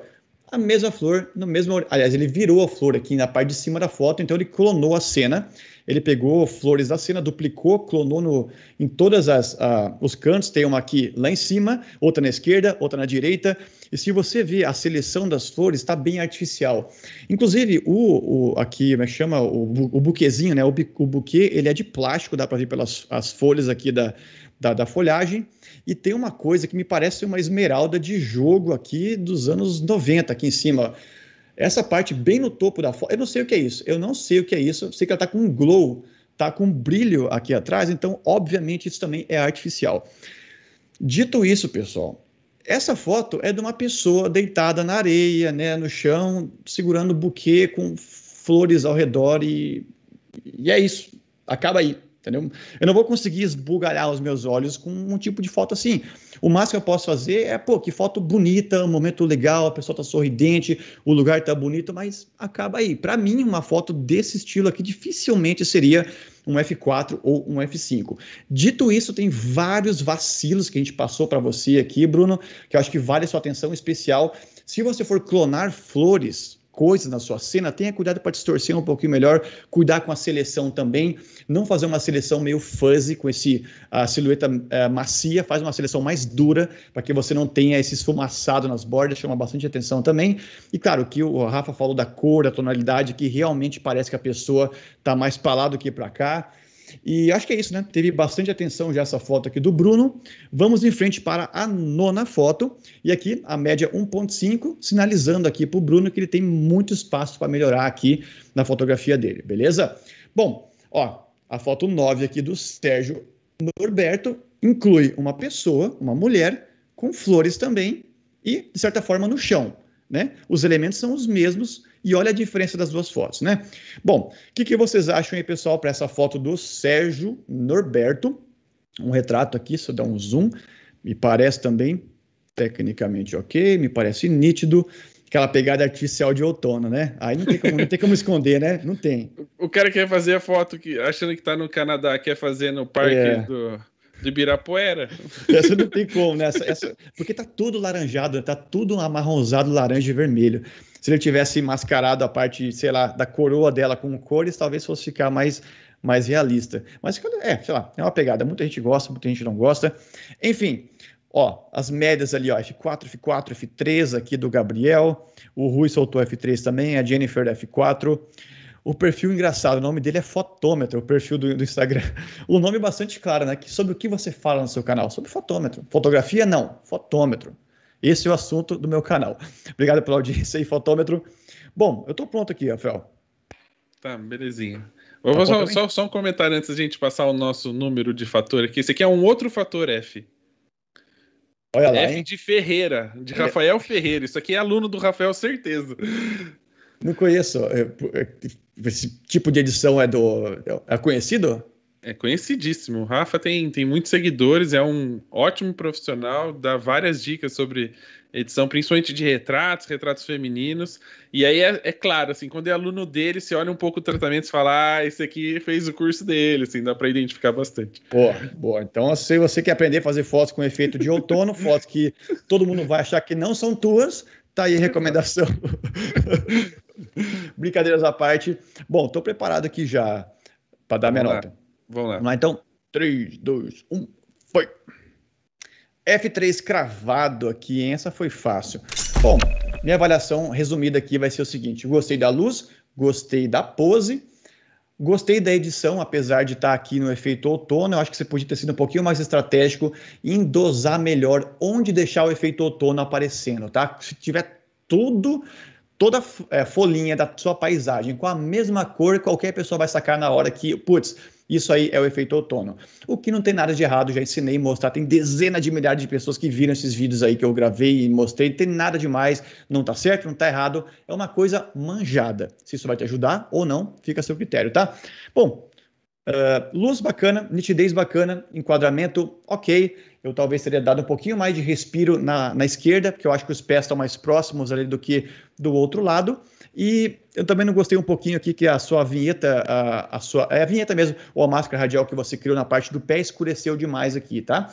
a mesma flor, no mesmo, aliás, ele virou a flor aqui na parte de cima da foto, então ele clonou a cena, ele pegou flores da cena, duplicou, clonou no, em todas as uh, os cantos, tem uma aqui lá em cima, outra na esquerda, outra na direita, e se você vê a seleção das flores está bem artificial. Inclusive o, o aqui, me é chama o, o buquezinho, né? O, o buquê ele é de plástico, dá para ver pelas as folhas aqui da da, da folhagem. E tem uma coisa que me parece uma esmeralda de jogo aqui dos anos 90, aqui em cima. Essa parte bem no topo da foto, eu não sei o que é isso, eu não sei o que é isso, eu sei que ela está com um glow, está com um brilho aqui atrás, então, obviamente, isso também é artificial. Dito isso, pessoal, essa foto é de uma pessoa deitada na areia, né, no chão, segurando um buquê com flores ao redor e, e é isso. Acaba aí entendeu? Eu não vou conseguir esbugalhar os meus olhos com um tipo de foto assim. O máximo que eu posso fazer é, pô, que foto bonita, um momento legal, a pessoa tá sorridente, o lugar tá bonito, mas acaba aí. Para mim, uma foto desse estilo aqui dificilmente seria um F4 ou um F5. Dito isso, tem vários vacilos que a gente passou para você aqui, Bruno, que eu acho que vale sua atenção especial. Se você for clonar flores, coisas na sua cena, tenha cuidado para distorcer um pouquinho melhor, cuidar com a seleção também, não fazer uma seleção meio fuzzy com esse a silhueta eh, macia, faz uma seleção mais dura para que você não tenha esse esfumaçado nas bordas, chama bastante atenção também. E claro que o Rafa falou da cor, da tonalidade, que realmente parece que a pessoa está mais para lá do que para cá. E acho que é isso, né? Teve bastante atenção já essa foto aqui do Bruno. Vamos em frente para a nona foto. E aqui a média 1,5, sinalizando aqui para o Bruno que ele tem muito espaço para melhorar aqui na fotografia dele, beleza? Bom, ó, a foto 9 aqui do Sérgio Norberto inclui uma pessoa, uma mulher, com flores também e, de certa forma, no chão. Né? Os elementos são os mesmos, e olha a diferença das duas fotos, né? Bom, o que, que vocês acham aí, pessoal, para essa foto do Sérgio Norberto? Um retrato aqui, só dá um zoom. Me parece também tecnicamente ok, me parece nítido aquela pegada artificial de outono, né? Aí não tem como, não tem como esconder, né? Não tem. O cara quer fazer a foto que, achando que tá no Canadá, quer fazer no parque é. do, do Ibirapuera. Essa não tem como, né? Essa, essa, porque tá tudo laranjado, tá tudo amarronzado, laranja e vermelho se ele tivesse mascarado a parte, sei lá, da coroa dela com cores, talvez fosse ficar mais mais realista. Mas é, sei lá, é uma pegada. Muita gente gosta, muita gente não gosta. Enfim, ó, as médias ali, ó, F4, F4, F3 aqui do Gabriel. O Rui soltou F3 também, a Jennifer F4. O perfil engraçado, o nome dele é Fotômetro, o perfil do, do Instagram. O nome é bastante claro, né? Que sobre o que você fala no seu canal? Sobre fotômetro. Fotografia, não. Fotômetro. Esse é o assunto do meu canal. Obrigado pela audiência e fotômetro. Bom, eu estou pronto aqui, Rafael. Tá, belezinha. Tá vou tá só, só, só, um comentário antes da gente passar o nosso número de fator aqui. Esse aqui é um outro fator F. Olha lá. F hein? de Ferreira, de Rafael Ferreira. Isso aqui é aluno do Rafael, certeza. Não conheço. É, é, esse tipo de edição é do. É conhecido? É conhecidíssimo. O Rafa tem, tem muitos seguidores, é um ótimo profissional, dá várias dicas sobre edição, principalmente de retratos, retratos femininos. E aí é, é claro, assim, quando é aluno dele, você olha um pouco o tratamento e fala: Ah, esse aqui fez o curso dele, assim, dá para identificar bastante. Boa, boa. Então, se você quer aprender a fazer fotos com efeito de outono, fotos que todo mundo vai achar que não são tuas, tá aí a recomendação. Brincadeiras à parte. Bom, estou preparado aqui já para dar Vamos minha lá. nota. Vamos lá. Vamos lá então. 3, 2, 1, foi. F3 cravado aqui, hein? Essa foi fácil. Bom, minha avaliação resumida aqui vai ser o seguinte: gostei da luz, gostei da pose, gostei da edição, apesar de estar tá aqui no efeito outono. Eu acho que você podia ter sido um pouquinho mais estratégico em dosar melhor onde deixar o efeito outono aparecendo, tá? Se tiver tudo toda é, folhinha da sua paisagem com a mesma cor, qualquer pessoa vai sacar na hora que, putz, isso aí é o efeito outono. O que não tem nada de errado, já ensinei e mostrar. Tem dezenas de milhares de pessoas que viram esses vídeos aí que eu gravei e mostrei. Tem nada demais, não tá certo, não tá errado. É uma coisa manjada. Se isso vai te ajudar ou não, fica a seu critério, tá? Bom, ah, luz bacana, nitidez bacana, enquadramento ok. Eu talvez teria dado um pouquinho mais de respiro na, na esquerda, porque eu acho que os pés estão mais próximos ali do que do outro lado. E eu também não gostei um pouquinho aqui que a sua vinheta, a, a sua. É a vinheta mesmo, ou a máscara radial que você criou na parte do pé escureceu demais aqui, tá?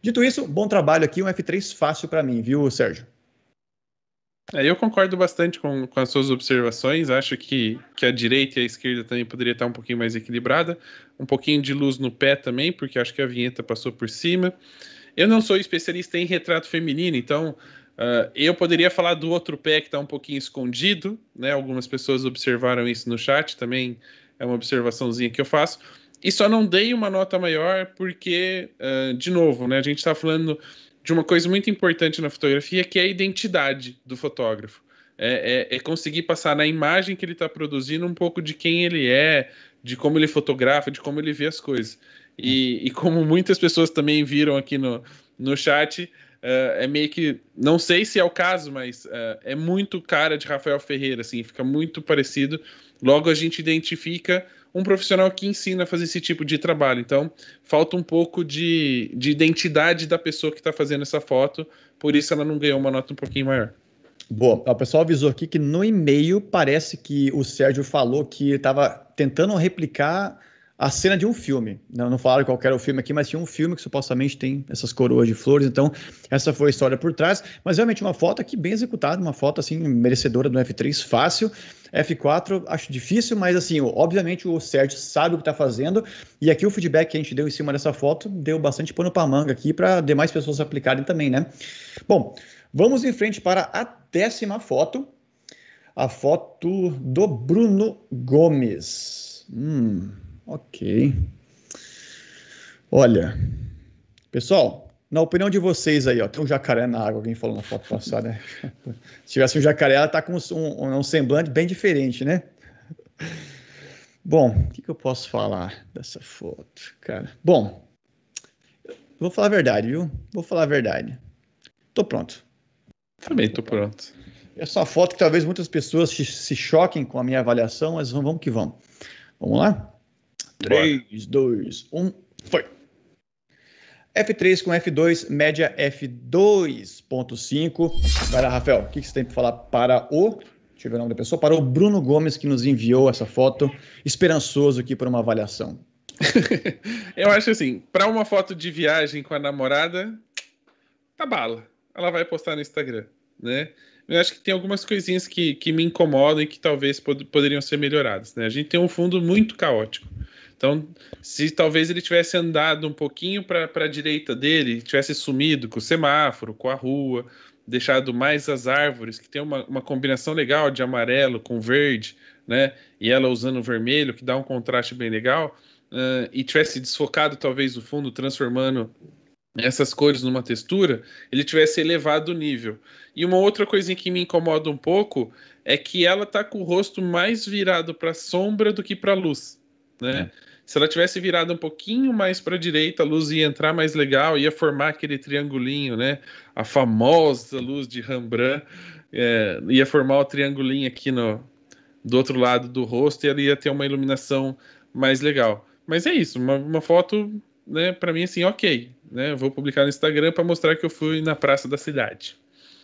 Dito isso, bom trabalho aqui, um F3 fácil para mim, viu, Sérgio? É, eu concordo bastante com, com as suas observações. Acho que, que a direita e a esquerda também poderia estar um pouquinho mais equilibrada. Um pouquinho de luz no pé também, porque acho que a vinheta passou por cima. Eu não sou especialista em retrato feminino, então uh, eu poderia falar do outro pé que está um pouquinho escondido. Né? Algumas pessoas observaram isso no chat também. É uma observaçãozinha que eu faço. E só não dei uma nota maior porque, uh, de novo, né, a gente está falando de uma coisa muito importante na fotografia, que é a identidade do fotógrafo. É, é, é conseguir passar na imagem que ele está produzindo um pouco de quem ele é, de como ele fotografa, de como ele vê as coisas. E, e como muitas pessoas também viram aqui no, no chat, Uh, é meio que. Não sei se é o caso, mas uh, é muito cara de Rafael Ferreira, assim, fica muito parecido. Logo a gente identifica um profissional que ensina a fazer esse tipo de trabalho. Então, falta um pouco de, de identidade da pessoa que está fazendo essa foto, por isso ela não ganhou uma nota um pouquinho maior. Boa. O pessoal avisou aqui que no e-mail parece que o Sérgio falou que estava tentando replicar a cena de um filme. Não, não falaram qual era o filme aqui, mas tinha um filme que supostamente tem essas coroas de flores. Então, essa foi a história por trás. Mas realmente uma foto aqui bem executada, uma foto assim merecedora do F3 fácil. F4 acho difícil, mas assim, obviamente o Sérgio sabe o que está fazendo. E aqui o feedback que a gente deu em cima dessa foto deu bastante pano para manga aqui para demais pessoas aplicarem também, né? Bom, vamos em frente para a décima foto. A foto do Bruno Gomes. Hum, Ok. Olha, pessoal, na opinião de vocês aí, ó, tem um jacaré na água, alguém falou na foto passada, né? Se tivesse um jacaré, ela tá com um, um semblante bem diferente, né? Bom, o que, que, eu posso falar dessa foto, cara? Bom, vou falar a verdade, viu? Vou falar a verdade. Tô pronto. Também tô pronto. Essa foto que talvez muitas pessoas se choquem com a minha avaliação, mas vamos que vamos. Vamos lá? 3, 2, 1, foi. F3 com F2, média F2.5. Vai lá, Rafael, o que você tem para falar para o. Deixa eu ver o nome da pessoa. Para o Bruno Gomes, que nos enviou essa foto, esperançoso aqui para uma avaliação. eu acho assim: para uma foto de viagem com a namorada, tá bala. Ela vai postar no Instagram, né? Eu acho que tem algumas coisinhas que, que me incomodam e que talvez pod poderiam ser melhoradas, né? A gente tem um fundo muito caótico. Então, se talvez ele tivesse andado um pouquinho para a direita dele, tivesse sumido com o semáforo, com a rua, deixado mais as árvores, que tem uma, uma combinação legal de amarelo com verde, né? E ela usando vermelho, que dá um contraste bem legal, uh, e tivesse desfocado talvez o fundo, transformando essas cores numa textura, ele tivesse elevado o nível. E uma outra coisinha que me incomoda um pouco é que ela tá com o rosto mais virado para sombra do que para luz, né? É. Se ela tivesse virado um pouquinho mais para a direita, a luz ia entrar mais legal, ia formar aquele triangulinho, né? A famosa luz de Rembrandt é, ia formar o triangulinho aqui no, do outro lado do rosto e ela ia ter uma iluminação mais legal. Mas é isso, uma, uma foto, né, para mim, assim, ok. Né? Vou publicar no Instagram para mostrar que eu fui na praça da cidade.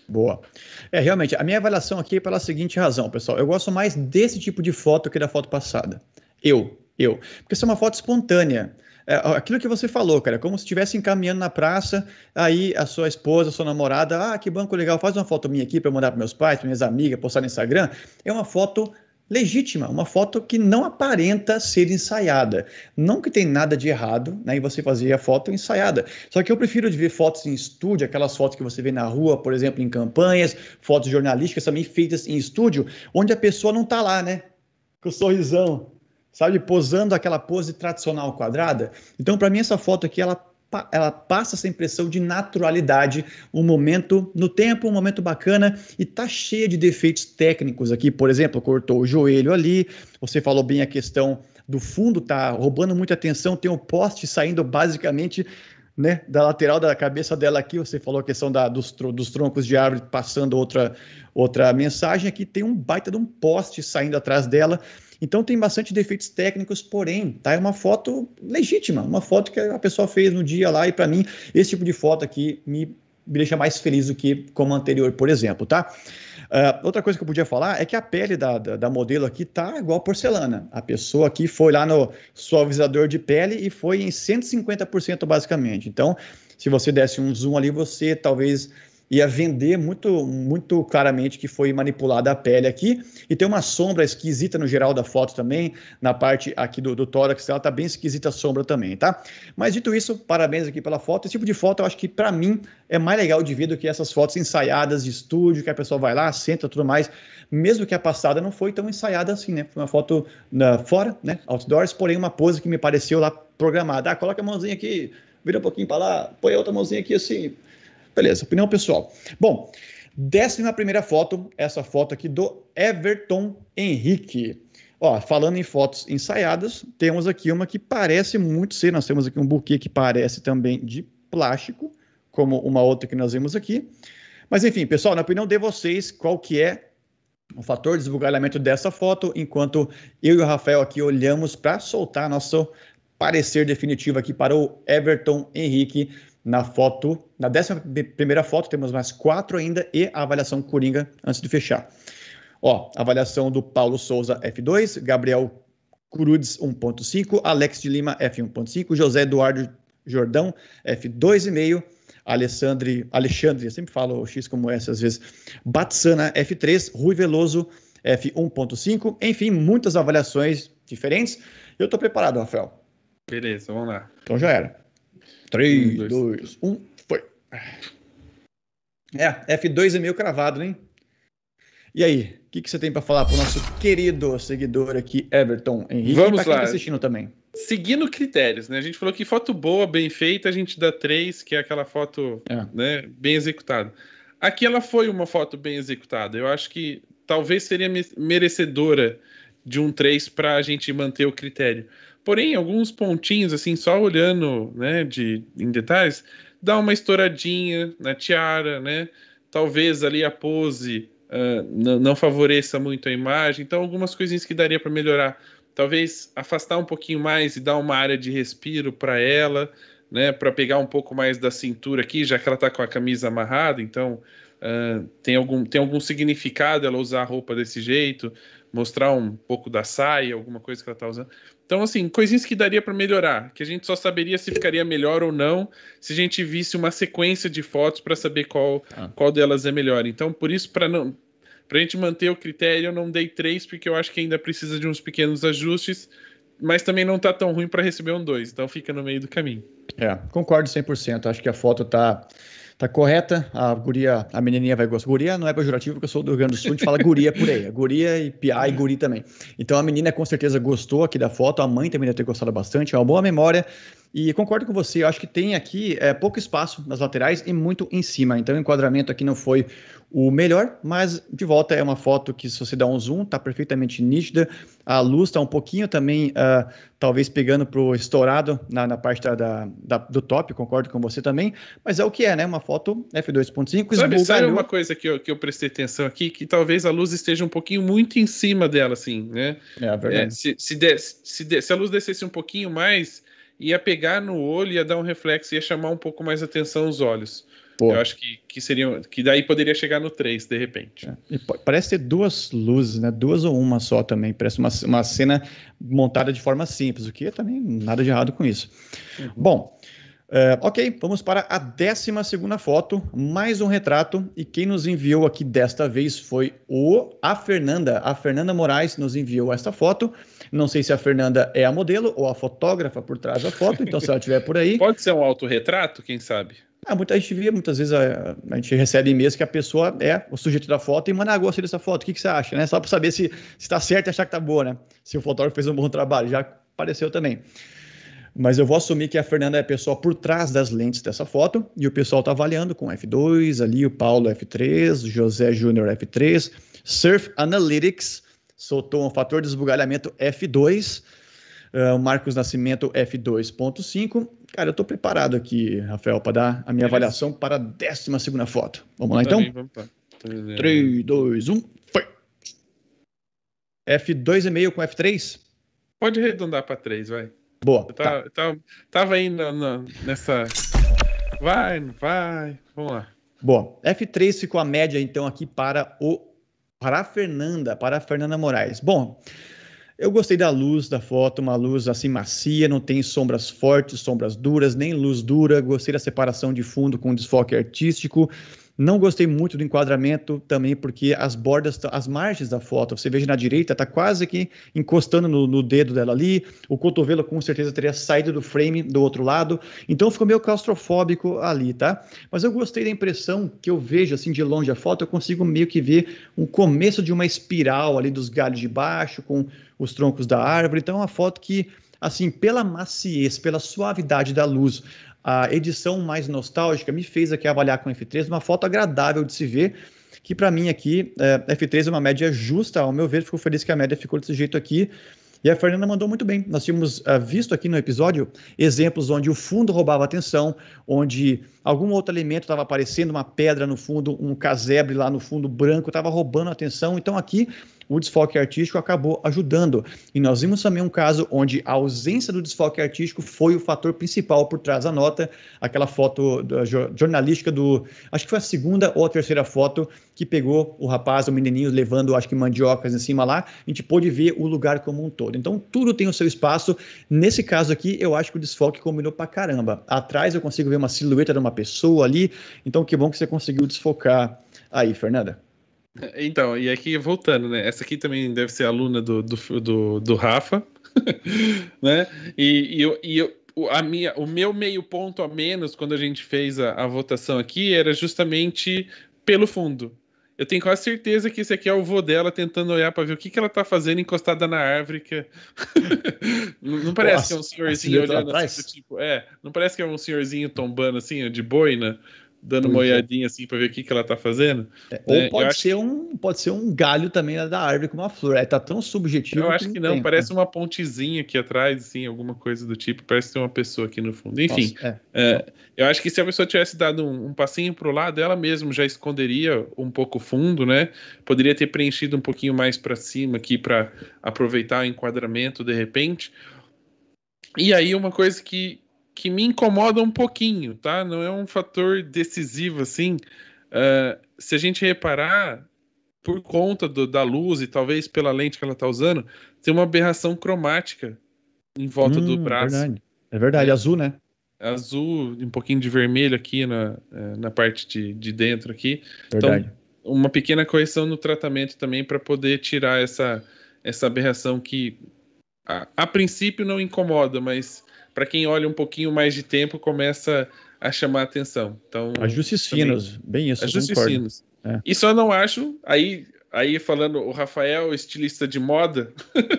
Boa. É, realmente, a minha avaliação aqui é pela seguinte razão, pessoal. Eu gosto mais desse tipo de foto que da foto passada. Eu, eu. Porque isso é uma foto espontânea. É, aquilo que você falou, cara, como se estivesse encaminhando na praça, aí a sua esposa, a sua namorada, ah, que banco legal, faz uma foto minha aqui para mandar para meus pais, para minhas amigas, postar no Instagram. É uma foto legítima, uma foto que não aparenta ser ensaiada. Não que tem nada de errado né, em você fazer a foto ensaiada. Só que eu prefiro ver fotos em estúdio, aquelas fotos que você vê na rua, por exemplo, em campanhas, fotos jornalísticas também feitas em estúdio, onde a pessoa não está lá, né? Com o sorrisão, sabe, posando aquela pose tradicional quadrada. Então, para mim, essa foto aqui, ela ela passa essa impressão de naturalidade, um momento no tempo, um momento bacana e tá cheia de defeitos técnicos aqui, por exemplo, cortou o joelho ali, você falou bem a questão do fundo, tá roubando muita atenção, tem o um poste saindo basicamente né, da lateral da cabeça dela aqui, você falou a questão da, dos, dos troncos de árvore passando outra, outra mensagem, aqui tem um baita de um poste saindo atrás dela, então tem bastante defeitos técnicos, porém, tá? É uma foto legítima, uma foto que a pessoa fez no dia lá, e para mim, esse tipo de foto aqui me, me deixa mais feliz do que como anterior, por exemplo, tá? Ah, outra coisa que eu podia falar é que a pele da, da, da, modelo aqui tá igual porcelana. A pessoa aqui foi lá no suavizador de pele e foi em 150% basicamente. Então, se você desse um zoom ali, você talvez ia vender muito, muito claramente que foi manipulada a pele aqui. E tem uma sombra esquisita no geral da foto também, na parte aqui do, do tórax, ela tá bem esquisita a sombra também, tá? Mas dito isso, parabéns aqui pela foto. Esse tipo de foto eu acho que para mim é mais legal de ver do que essas fotos ensaiadas de estúdio, que a pessoa vai lá, senta tudo mais. Mesmo que a passada não foi tão ensaiada assim, né? Foi uma foto na, né, fora, né? Outdoors, porém uma pose que me pareceu lá programada. Ah, coloca a mãozinha aqui, vira um pouquinho para lá, põe a outra mãozinha aqui assim, Beleza, opinião pessoal. Bom, décima primeira foto, essa foto aqui do Everton Henrique. Ó, falando em fotos ensaiadas, temos aqui uma que parece muito ser, nós temos aqui um buquê que parece também de plástico, como uma outra que nós vimos aqui. Mas enfim, pessoal, na opinião de vocês, qual que é o fator de desbugalhamento dessa foto, enquanto eu e o Rafael aqui olhamos para soltar nosso parecer definitivo aqui para o Everton Henrique na foto, na décima primeira foto, temos mais quatro ainda e a avaliação Coringa antes de fechar. Ó, avaliação do Paulo Souza F2, Gabriel Curudes 1.5, Alex de Lima F1.5, José Eduardo Jordão F2,5, Alessandre, Alexandre, eu sempre falo o X como S às vezes, Batsana F3, Rui Veloso F1.5, enfim, muitas avaliações diferentes. Eu estou preparado, Rafael. Beleza, vamos lá. Então já era. 3, 2, 1, foi. É, F2 é meio cravado, hein? E aí, o que, que você tem para falar para o nosso querido seguidor aqui, Everton Henrique? Vamos tá lá. Tá assistindo também. Seguindo critérios, né? A gente falou que foto boa, bem feita, a gente dá três, que é aquela foto é. Né, bem executada. Aqui ela foi uma foto bem executada. Eu acho que talvez seria merecedora de um 3 para a gente manter o critério. Porém, alguns pontinhos, assim, só olhando né, de, em detalhes, dá uma estouradinha na tiara, né? Talvez ali a pose uh, não, favoreça muito a imagem. Então, algumas coisinhas que daria para melhorar. Talvez afastar um pouquinho mais e dar uma área de respiro para ela, né? Para pegar um pouco mais da cintura aqui, já que ela está com a camisa amarrada, então uh, tem, algum, tem algum significado ela usar a roupa desse jeito mostrar um pouco da saia, alguma coisa que ela tá usando. Então, assim, coisinhas que daria para melhorar, que a gente só saberia se ficaria melhor ou não se a gente visse uma sequência de fotos para saber qual, ah. qual delas é melhor. Então, por isso, para não. Pra gente manter o critério, eu não dei três, porque eu acho que ainda precisa de uns pequenos ajustes, mas também não está tão ruim para receber um dois, então fica no meio do caminho. É, concordo 100%. Acho que a foto está Tá correta? A guria, a menininha vai gostar. Guria não é pejorativo, porque eu sou do Rio Grande do Sul, a gente fala guria por aí. Guria e piá e guri também. Então a menina com certeza gostou aqui da foto, a mãe também deve ter gostado bastante, é uma boa memória. E concordo com você, eu acho que tem aqui é, pouco espaço nas laterais e muito em cima. Então o enquadramento aqui não foi o melhor, mas de volta é uma foto que se você dá um zoom, está perfeitamente nítida, a luz está um pouquinho também, uh, talvez pegando para o estourado na, na parte da, da, da, do top, concordo com você também, mas é o que é, né? Uma foto f2.5 Sabe Sabe uma coisa que eu, que eu prestei atenção aqui, que talvez a luz esteja um pouquinho muito em cima dela, assim, né? É, é verdade. É, se, se, se, desse, se a luz descesse um pouquinho mais, ia pegar no olho, ia dar um reflexo, ia chamar um pouco mais atenção os olhos. Pô. Eu acho que, que Que daí poderia chegar no 3, de repente. É. Parece ter duas luzes, né? Duas ou uma só também. Parece uma, uma cena montada de forma simples, o que é também nada de errado com isso. Uhum. Bom. Uh, ok, vamos para a décima segunda foto, mais um retrato e quem nos enviou aqui desta vez foi o a Fernanda, a Fernanda Moraes nos enviou esta foto. Não sei se a Fernanda é a modelo ou a fotógrafa por trás da foto, então se ela estiver por aí. Pode ser um autorretrato, quem sabe? Ah, muita, gente vê, muitas vezes a, a gente recebe mesmo que a pessoa é o sujeito da foto e manda, ah, gostei dessa foto, o que, que você acha? Né? Só para saber se está certo e achar que está boa, né? Se o fotógrafo fez um bom trabalho, já apareceu também. Mas eu vou assumir que a Fernanda é a pessoa por trás das lentes dessa foto e o pessoal está avaliando com F2 ali, o Paulo é F3, o José Júnior é F3, Surf Analytics soltou um fator de esbugalhamento F2, o uh, Marcos Nascimento F2.5 Cara, eu estou preparado aqui, Rafael, para dar a minha avaliação para a 12 foto. Vamos lá, tá então? Também, vamos pra... 3, 2, 1, foi! F2,5 com F3? Pode arredondar para 3, vai. Boa. Eu tava, tá. eu tava, ainda nessa. Vai, vai. Vamos lá. Bom, F3 ficou a média, então, aqui para o. Para a Fernanda, para a Fernanda Moraes. Bom, eu gostei da luz da foto, uma luz assim macia, não tem sombras fortes, sombras duras, nem luz dura. Gostei da separação de fundo com desfoque artístico. Não gostei muito do enquadramento também, porque as bordas, as margens da foto, você veja na direita, está quase que encostando no, no, dedo dela ali. O cotovelo com certeza teria saído do frame do outro lado. Então ficou meio claustrofóbico ali, tá? Mas eu gostei da impressão que eu vejo assim de longe a foto, eu consigo meio que ver um começo de uma espiral ali dos galhos de baixo com os troncos da árvore. Então é uma foto que assim, pela maciez, pela suavidade da luz, a edição mais nostálgica me fez aqui avaliar com F3 uma foto agradável de se ver, que para mim aqui, é, F3 é uma média justa, ao meu ver, fico feliz que a média ficou desse jeito aqui. E a Fernanda mandou muito bem. Nós tínhamos uh, visto aqui no episódio exemplos onde o fundo roubava atenção, onde algum outro elemento estava aparecendo, uma pedra no fundo, um casebre lá no fundo branco, estava roubando atenção. Então aqui o desfoque artístico acabou ajudando. E nós vimos também um caso onde a ausência do desfoque artístico foi o fator principal por trás da nota, aquela foto jornalística do. Acho que foi a segunda ou a terceira foto que pegou o rapaz, o menininho, levando, acho que mandiocas em cima lá. A gente pôde ver o lugar como um todo. Então, tudo tem o seu espaço. Nesse caso aqui, eu acho que o desfoque combinou pra caramba. Atrás eu consigo ver uma silhueta de uma pessoa ali. Então, que bom que você conseguiu desfocar aí, Fernanda. Então, e aqui voltando, né? Essa aqui também deve ser aluna do, do, do, do Rafa, né? E, e, eu, e eu, a minha, o meu meio ponto a menos quando a gente fez a, a votação aqui era justamente pelo fundo. Eu tenho quase certeza que esse aqui é o vô dela tentando olhar para ver o que, que ela tá fazendo encostada na árvore. Que... não, não parece que é um senhorzinho olhando assim, tipo, é, não parece que é um senhorzinho tombando assim, de boina. Né? dando uma é. olhadinha assim para ver o que, que ela tá fazendo. É, né? ou né? pode ser, um, que... pode ser um galho também né, da árvore com uma flor. É, tá tão subjetivo. Eu acho que, que não, tem, parece né? uma pontezinha aqui atrás, assim, alguma coisa do tipo. Parece ter uma pessoa aqui no fundo. Enfim, Nossa, é. é. eu acho que se a pessoa tivesse dado um, um passinho pro lado, ela mesmo já esconderia um pouco o fundo, né? Poderia ter preenchido um pouquinho mais para cima aqui para aproveitar o enquadramento de repente. E aí, uma coisa que, que me incomoda um pouquinho, tá? Não é um fator decisivo assim. Uh, se a gente reparar, por conta do, da luz e talvez pela lente que ela está usando, tem uma aberração cromática em volta hum, do é braço. Verdade. É verdade, é, azul, né? Azul, um pouquinho de vermelho aqui na, é, na parte de, de dentro aqui. Então, verdade. Então, uma pequena correção no tratamento também para poder tirar essa, essa aberração que a, a princípio não incomoda, mas para quem olha um pouquinho mais de tempo, começa a chamar a atenção. Então, Ajustes finos, bem isso. Ajustes finos. É. E só não acho, aí, aí falando, o Rafael, estilista de moda,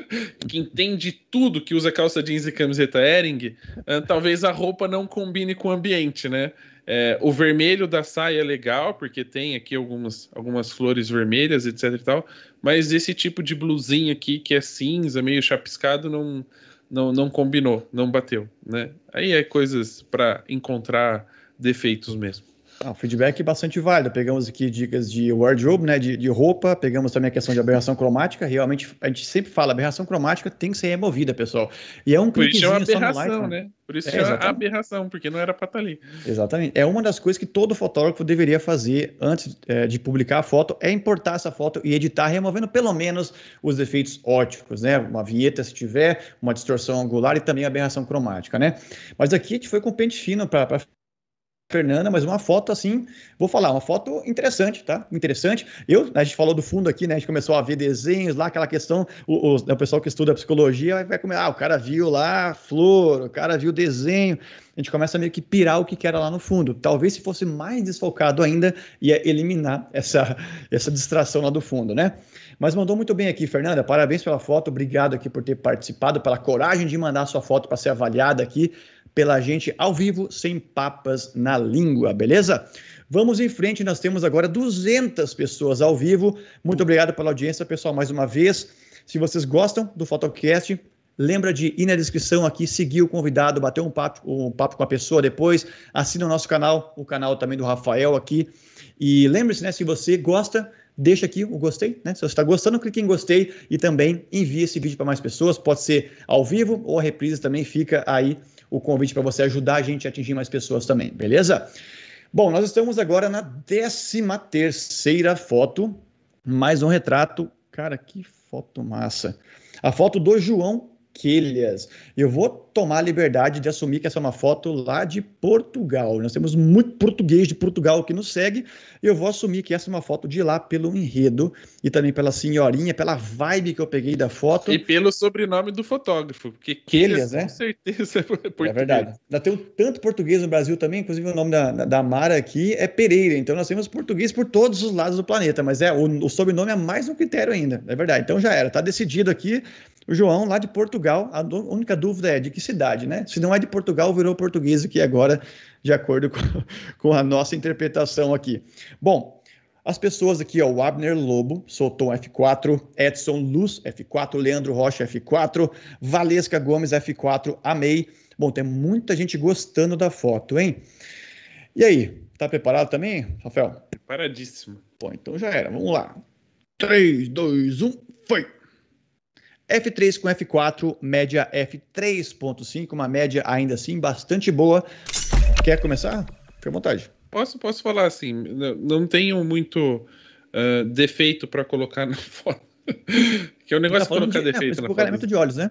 que entende tudo, que usa calça jeans e camiseta Ering, ah, talvez a roupa não combine com o ambiente, né? É, o vermelho da saia é legal, porque tem aqui algumas, algumas flores vermelhas, etc e tal, mas esse tipo de blusinha aqui, que é cinza, meio chapiscado, não, não, não combinou, não bateu, né? Aí é coisas para encontrar defeitos mesmo. Ah, feedback é bastante válido. Pegamos aqui dicas de wardrobe, né, de, de, roupa, pegamos também a questão de aberração cromática. Realmente, a gente sempre fala, aberração cromática tem que ser removida, pessoal. E é um Por isso é uma aberração, light, né? né? Por isso é, é uma aberração, porque não era para estar tá ali. Exatamente. É uma das coisas que todo fotógrafo deveria fazer antes é, de publicar a foto, é importar essa foto e editar, removendo pelo menos os defeitos óticos, né? Uma vinheta, se tiver, uma distorção angular e também aberração cromática, né? Mas aqui a gente foi com pente fino para Fernanda, mas uma foto assim, vou falar, uma foto interessante, tá? Interessante. Eu, a gente falou do fundo aqui, né? A gente começou a ver desenhos lá, aquela questão. O, o, né, o pessoal que estuda psicologia vai, vai comer, ah, o cara viu lá flor, o cara viu desenho. A gente começa a meio que pirar o que era lá no fundo. Talvez se fosse mais desfocado ainda, ia eliminar essa, essa distração lá do fundo, né? Mas mandou muito bem aqui, Fernanda. Parabéns pela foto, obrigado aqui por ter participado, pela coragem de mandar sua foto para ser avaliada aqui pela gente ao vivo, sem papas na língua, beleza? Vamos em frente, nós temos agora 200 pessoas ao vivo. Muito obrigado pela audiência, pessoal, mais uma vez. Se vocês gostam do Photocast, lembra de ir na descrição aqui, seguir o convidado, bater um papo, um papo com a pessoa depois, assina o nosso canal, o canal também do Rafael aqui. E lembre-se, né, se você gosta, deixa aqui o gostei, né? Se você está gostando, clique em gostei e também envie esse vídeo para mais pessoas. Pode ser ao vivo ou a reprise também fica aí o convite para você ajudar a gente a atingir mais pessoas também, beleza? Bom, nós estamos agora na 13 terceira foto, mais um retrato. Cara, que foto massa. A foto do João Quilhas. Eu vou tomar a liberdade de assumir que essa é uma foto lá de Portugal. Nós temos muito português de Portugal que nos segue. Eu vou assumir que essa é uma foto de lá pelo enredo e também pela senhorinha, pela vibe que eu peguei da foto. E pelo sobrenome do fotógrafo, porque Quilhas, né? Com certeza é, é português. É verdade. Ainda tem um tanto português no Brasil também, inclusive o nome da, da Mara aqui é Pereira. Então nós temos português por todos os lados do planeta, mas é o, o sobrenome é mais um critério ainda. É verdade. Então já era, tá decidido aqui. O João, lá de Portugal, a única dúvida é de que cidade, né? Se não é de Portugal, virou português aqui agora, de acordo com, com a nossa interpretação aqui. Bom, as pessoas aqui, ó, o Abner Lobo, Solton F4, Edson Luz, F4, Leandro Rocha, F4, Valesca Gomes, F4, amei. Bom, tem muita gente gostando da foto, hein? E aí, tá preparado também, Rafael? Preparadíssimo. Bom, então já era, vamos lá. 3, 2, 1, foi! F3 com F4, média F3.5, uma média ainda assim bastante boa. Quer começar? Fique à vontade. Posso, posso falar assim, não, tenho muito uh, defeito para colocar na foto. que é o um negócio tá de colocar de, é, defeito é, na forma. de olhos, né?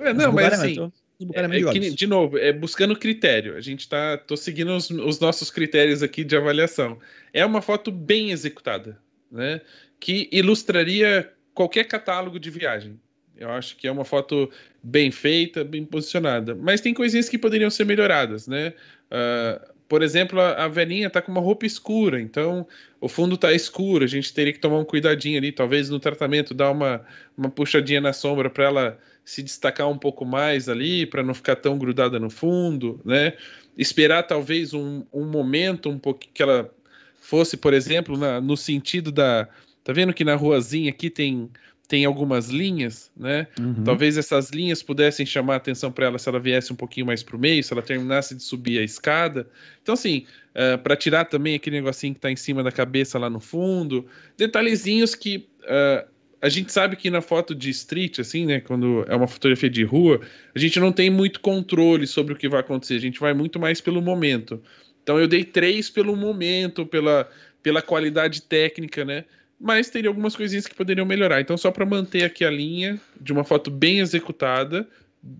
É, não, mas assim, é, é que, de novo, é buscando critério. A gente tá. tô seguindo os, os, nossos critérios aqui de avaliação. É uma foto bem executada, né? Que ilustraria qualquer catálogo de viagem. Eu acho que é uma foto bem feita, bem posicionada. Mas tem coisinhas que poderiam ser melhoradas, né? Uh, por exemplo, a, a velhinha tá com uma roupa escura, então o fundo tá escuro, a gente teria que tomar um cuidadinho ali, talvez no tratamento dar uma, uma puxadinha na sombra para ela se destacar um pouco mais ali, para não ficar tão grudada no fundo, né? Esperar talvez um, um momento um pouco que ela fosse, por exemplo, na, no sentido da. Tá vendo que na ruazinha aqui tem tem algumas linhas, né? Uhum. Talvez essas linhas pudessem chamar atenção para ela se ela viesse um pouquinho mais para o meio, se ela terminasse de subir a escada. Então, assim, uh, eh, para tirar também aquele negocinho que está em cima da cabeça lá no fundo, detalhezinhos que uh, a gente sabe que na foto de street, assim, né, quando é uma fotografia de rua, a gente não tem muito controle sobre o que vai acontecer, a gente vai muito mais pelo momento. Então, eu dei três pelo momento, pela, pela qualidade técnica, né? mas teria algumas coisinhas que poderiam melhorar. Então, só para manter aqui a linha de uma foto bem executada,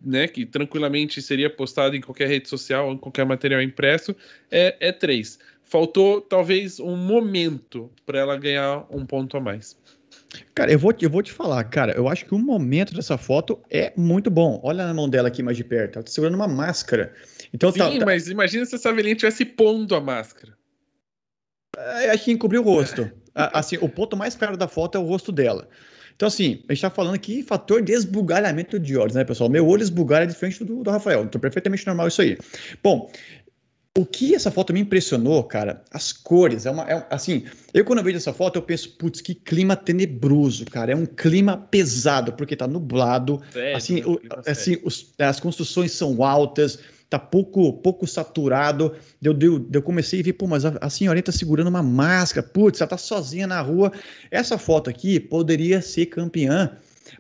né, que tranquilamente seria postada em qualquer rede social, em qualquer material impresso, é, é três. Faltou talvez um momento para ela ganhar um ponto a mais. Cara, eu vou, eu vou te falar, cara, eu acho que o momento dessa foto é muito bom. Olha na mão dela aqui mais de perto, ela tá segurando uma máscara. Então, tá, Sim, tá, tá... mas imagina se essa velhinha tivesse pondo a máscara. É, acho que encobriu o rosto assim, o ponto mais claro da foto é o rosto dela. Então, assim, a gente tá falando aqui fator de esbugalhamento de olhos, né, pessoal? Meu olho esbugalha é diferente do, do Rafael. Então, é perfeitamente normal isso aí. Bom, o que essa foto me impressionou, cara, as cores, é uma, é, assim, eu quando eu vejo essa foto, eu penso, putz, que clima tenebroso, cara, é um clima pesado, porque tá nublado, sério, assim, né? o, assim os, as construções são altas, tá pouco pouco saturado. Eu, eu, eu comecei a ver, pô, mas a, a está tá segurando uma máscara, putz, ela tá sozinha na rua. Essa foto aqui poderia ser campeã,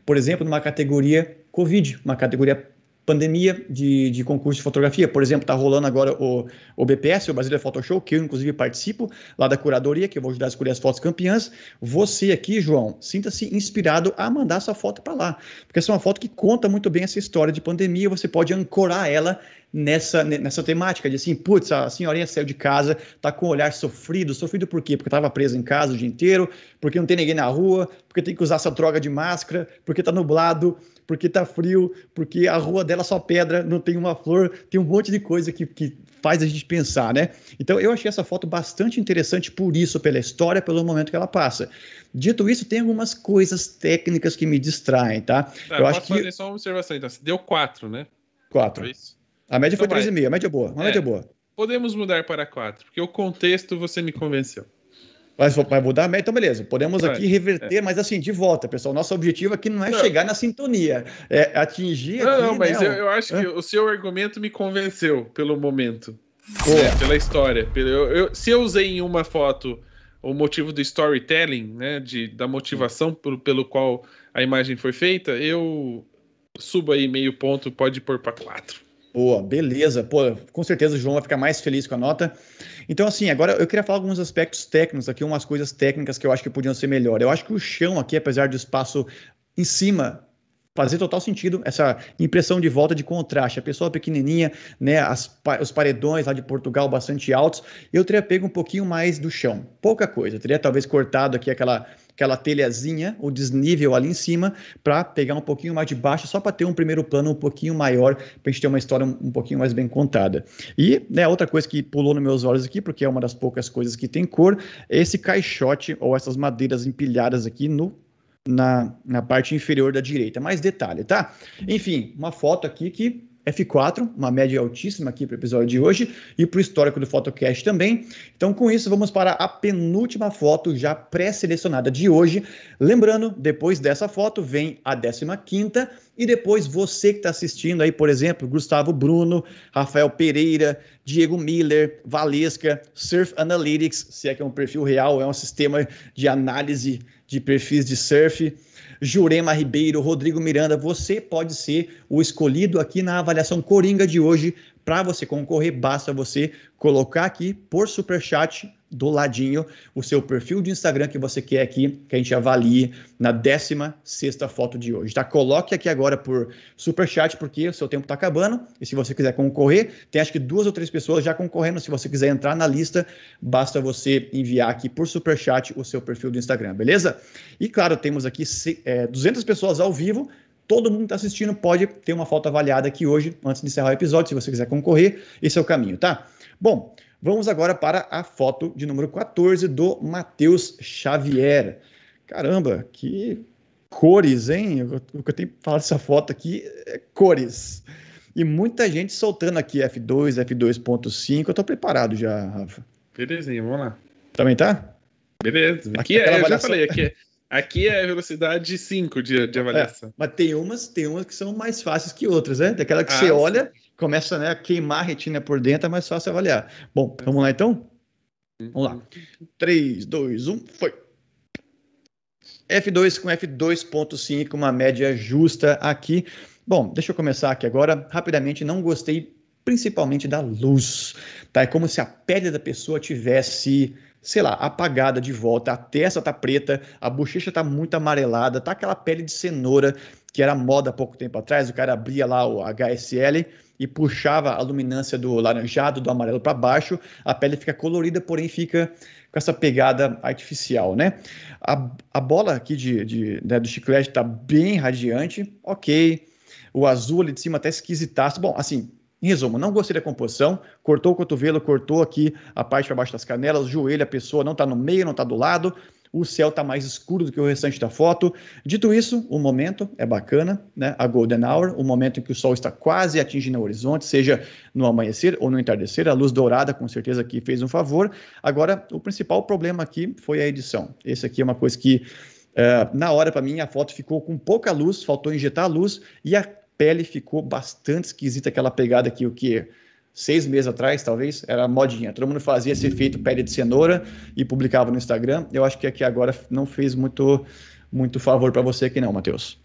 por exemplo, numa categoria Covid, uma categoria pandemia de, de concurso de fotografia. Por exemplo, está rolando agora o, o BPS, o Brasília Photo Show, que eu inclusive participo lá da curadoria, que eu vou ajudar a escolher as fotos campeãs. Você aqui, João, sinta-se inspirado a mandar sua foto para lá, porque essa é uma foto que conta muito bem essa história de pandemia, você pode ancorar ela nessa, nessa temática de assim, putz, a senhorinha saiu de casa, tá com o olhar sofrido. Sofrido por quê? Porque tava presa em casa o dia inteiro, porque não tem ninguém na rua, porque tem que usar essa droga de máscara, porque tá nublado, porque tá frio, porque a rua dela é só pedra, não tem uma flor, tem um monte de coisa que, que faz a gente pensar, né? Então eu achei essa foto bastante interessante por isso, pela história, pelo momento que ela passa. Dito isso, tem algumas coisas técnicas que me distraem, tá? Ah, eu acho que... fazer só uma observação, então. Você deu quatro, né? Quatro. A média então foi 3,5, a média é boa, a é. média boa. Podemos mudar para quatro, porque o contexto você me convenceu. Vai, vai mudar a meta, então beleza, podemos é, aqui é. reverter, mas assim, de volta, pessoal. Nosso objetivo aqui não é não. chegar na sintonia, é atingir. Não, aqui, não mas né, eu, eu, acho que o seu argumento me convenceu pelo momento, né, pela história. eu, se eu usei em uma foto o motivo do storytelling, né, de, da motivação por, pelo qual a imagem foi feita, eu subo aí meio ponto, pode pôr para quatro. Boa, beleza. Pô, com certeza o João vai ficar mais feliz com a nota. Então, assim, agora eu queria falar alguns aspectos técnicos aqui, umas coisas técnicas que eu acho que podiam ser melhor. Eu acho que o chão aqui, apesar do espaço em cima fazer total sentido essa impressão de volta de contraste. A pessoa pequenininha, né, as, os paredões lá de Portugal bastante altos, eu teria pego um pouquinho mais do chão, pouca coisa. Eu teria talvez cortado aqui aquela aquela telhazinha, o desnível ali em cima, para pegar um pouquinho mais de baixo, só para ter um primeiro plano um pouquinho maior, para a gente ter uma história um, pouquinho mais bem contada. E né, outra coisa que pulou nos meus olhos aqui, porque é uma das poucas coisas que tem cor, é esse caixote ou essas madeiras empilhadas aqui no na, na parte inferior da direita. Mais detalhe, tá? Enfim, uma foto aqui que F4, uma média altíssima aqui para o episódio de hoje e para o histórico do Photocast também. Então, com isso, vamos para a penúltima foto já pré-selecionada de hoje. Lembrando, depois dessa foto vem a 15 e depois você que está assistindo aí, por exemplo, Gustavo Bruno, Rafael Pereira, Diego Miller, Valesca, Surf Analytics, se é que é um perfil real, é um sistema de análise de perfis de surf Jurema Ribeiro, Rodrigo Miranda, você pode ser o escolhido aqui na avaliação Coringa de hoje. Para você concorrer, basta você colocar aqui por superchat do ladinho o seu perfil de Instagram que você quer aqui que a gente avalie na 16 sexta foto de hoje, tá? Coloque aqui agora por super chat porque o seu tempo está acabando e se você quiser concorrer, tem acho que duas ou três pessoas já concorrendo. Se você quiser entrar na lista, basta você enviar aqui por super chat o seu perfil do Instagram, beleza? E claro, temos aqui é, 200 pessoas ao vivo. Todo mundo está assistindo pode ter uma foto avaliada aqui hoje, antes de encerrar o episódio. Se você quiser concorrer, esse é o caminho, tá? Bom, Vamos agora para a foto de número 14 do Matheus Xavier. Caramba, que cores, hein? Eu, o que eu tenho que falar dessa foto aqui é cores. E muita gente soltando aqui F2, F2.5. Eu tô preparado já, Rafa. Belezinha, vamos lá. Também tá? Beleza. Aqui, aqui é, avaliação. É, eu já falei, aqui é, aqui é velocidade 5 de, de é, avaliação. É, mas tem umas, tem umas que são mais fáceis que outras, né? Daquela que ah, você olha, começa né, a queimar a retina por dentro, é mais fácil avaliar. Bom, vamos lá então? Vamos lá. 3, 2, 1, foi. F2 com F2.5, uma média justa aqui. Bom, deixa eu começar aqui agora. Rapidamente, não gostei principalmente da luz. Tá? É como se a pele da pessoa tivesse sei lá, apagada de volta, a testa tá preta, a bochecha tá muito amarelada, tá aquela pele de cenoura que era moda há pouco tempo atrás, o cara abria lá o HSL e puxava a luminância do laranjado, do amarelo para baixo, a pele fica colorida, porém fica com essa pegada artificial, né? A, a bola aqui de, de né, do chiclete tá bem radiante, ok. O azul ali de cima até tá esquisitaço. Bom, assim, em resumo, não gostei da composição, cortou o cotovelo, cortou aqui a parte para baixo das canelas, o joelho, a pessoa não está no meio, não está do lado, o céu está mais escuro do que o restante da foto. Dito isso, o momento é bacana, né? A golden hour, o momento em que o sol está quase atingindo o horizonte, seja no amanhecer ou no entardecer, a luz dourada com certeza aqui fez um favor. Agora, o principal problema aqui foi a edição. Esse aqui é uma coisa que uh, na hora, para mim, a foto ficou com pouca luz, faltou injetar a luz e a pele ficou bastante esquisita, aquela pegada que o que seis meses atrás, talvez, era modinha. Todo mundo fazia esse efeito pele de cenoura e publicava no Instagram. Eu acho que aqui agora não fez muito, muito favor para você aqui não, Matheus.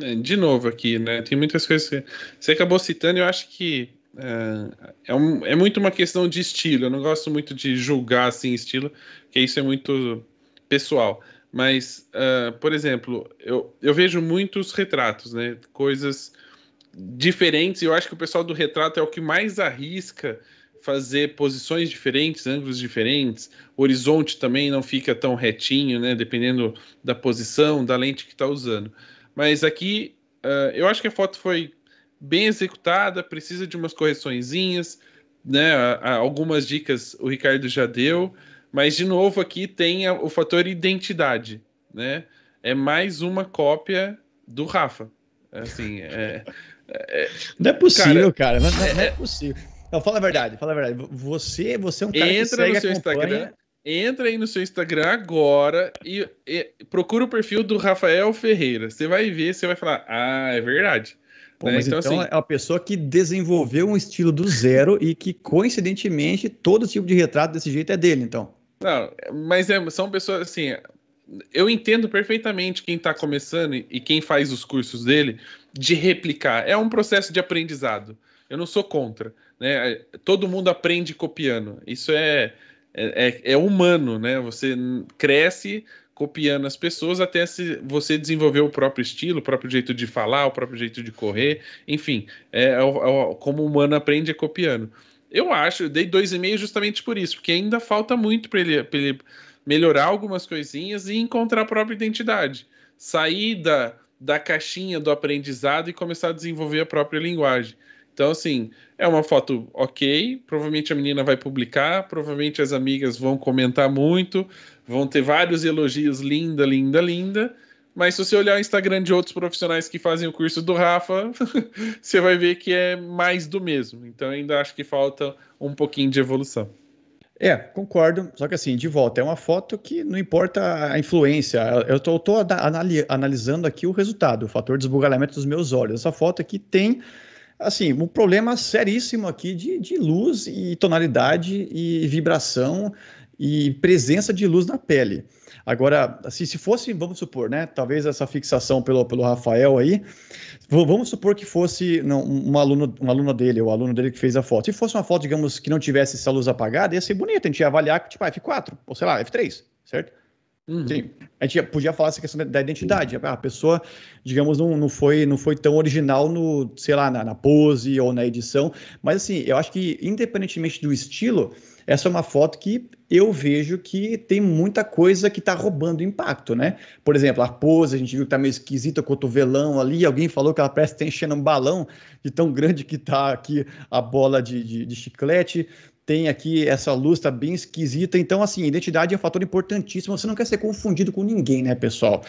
É, de novo aqui, né? Tem muitas coisas que você acabou citando. Eu acho que é, é, um, é muito uma questão de estilo. Eu não gosto muito de julgar assim estilo, porque isso é muito pessoal. Mas, uh, por exemplo, eu, eu vejo muitos retratos, né? Coisas diferentes. eu acho que o pessoal do retrato é o que mais arrisca fazer posições diferentes, ângulos diferentes. O horizonte também não fica tão retinho, né? Dependendo da posição, da lente que está usando. Mas aqui, uh, eu acho que a foto foi bem executada, precisa de umas correçõezinhas, né? Algumas dicas o Ricardo já deu, mas de novo aqui tem o fator identidade, né? É mais uma cópia do Rafa. Assim, é, não é possível, cara. cara não, é, não, é, é, é, possível. Não, fala a verdade, fala a verdade. Você, você é um cara entra que segue, no seu acompanha... Instagram. Entra aí no seu Instagram agora e, e procura o perfil do Rafael Ferreira. Você vai ver, você vai falar, ah, é verdade. Pô, né, mas então, então assim... é uma pessoa que desenvolveu um estilo do zero e que, coincidentemente, todo tipo de retrato desse jeito é dele, então. Não, mas é, são pessoas assim. Eu entendo perfeitamente quem está começando e quem faz os cursos dele, de replicar. É um processo de aprendizado. Eu não sou contra. Né? Todo mundo aprende copiando. Isso é, é, é, é humano, né? Você cresce copiando as pessoas até se você desenvolver o próprio estilo, o próprio jeito de falar, o próprio jeito de correr, enfim, é, é, é como o humano aprende é copiando. Eu acho, eu dei dois e meio justamente por isso, porque ainda falta muito para ele, ele melhorar algumas coisinhas e encontrar a própria identidade, sair da, da caixinha do aprendizado e começar a desenvolver a própria linguagem. Então, assim, é uma foto ok, provavelmente a menina vai publicar, provavelmente as amigas vão comentar muito, vão ter vários elogios, linda, linda, linda. Mas se você olhar o Instagram de outros profissionais que fazem o curso do Rafa, você vai ver que é mais do mesmo. Então, ainda acho que falta um pouquinho de evolução. É, concordo. Só que assim, de volta, é uma foto que não importa a influência. Eu estou analisando aqui o resultado, o fator de esbugalhamento dos meus olhos. Essa foto aqui tem, assim, um problema seríssimo aqui de, de luz e tonalidade e vibração e presença de luz na pele. Agora, assim, se fosse, vamos supor, né? Talvez essa fixação pelo, pelo Rafael aí, vamos supor que fosse não, um aluno, um aluno dele, o aluno dele que fez a foto. Se fosse uma foto, digamos, que não tivesse essa luz apagada, ia ser bonita. A gente ia avaliar que, tipo, ah, F4, ou sei lá, F3, certo? Uhum. Sim. A gente podia falar essa questão da identidade. Ah, a pessoa, digamos, não, não, foi, não foi tão original no, sei lá, na, na pose ou na edição. Mas assim, eu acho que independentemente do estilo, essa é uma foto que eu vejo que tem muita coisa que está roubando impacto, né? Por exemplo, a pose, a gente viu que está meio esquisita, cotovelão ali, alguém falou que ela parece que tá enchendo um balão de tão grande que está aqui a bola de, de, de chiclete tem aqui essa luz tá bem esquisita. Então, assim, identidade é um fator importantíssimo. Você não quer ser confundido com ninguém, né, pessoal?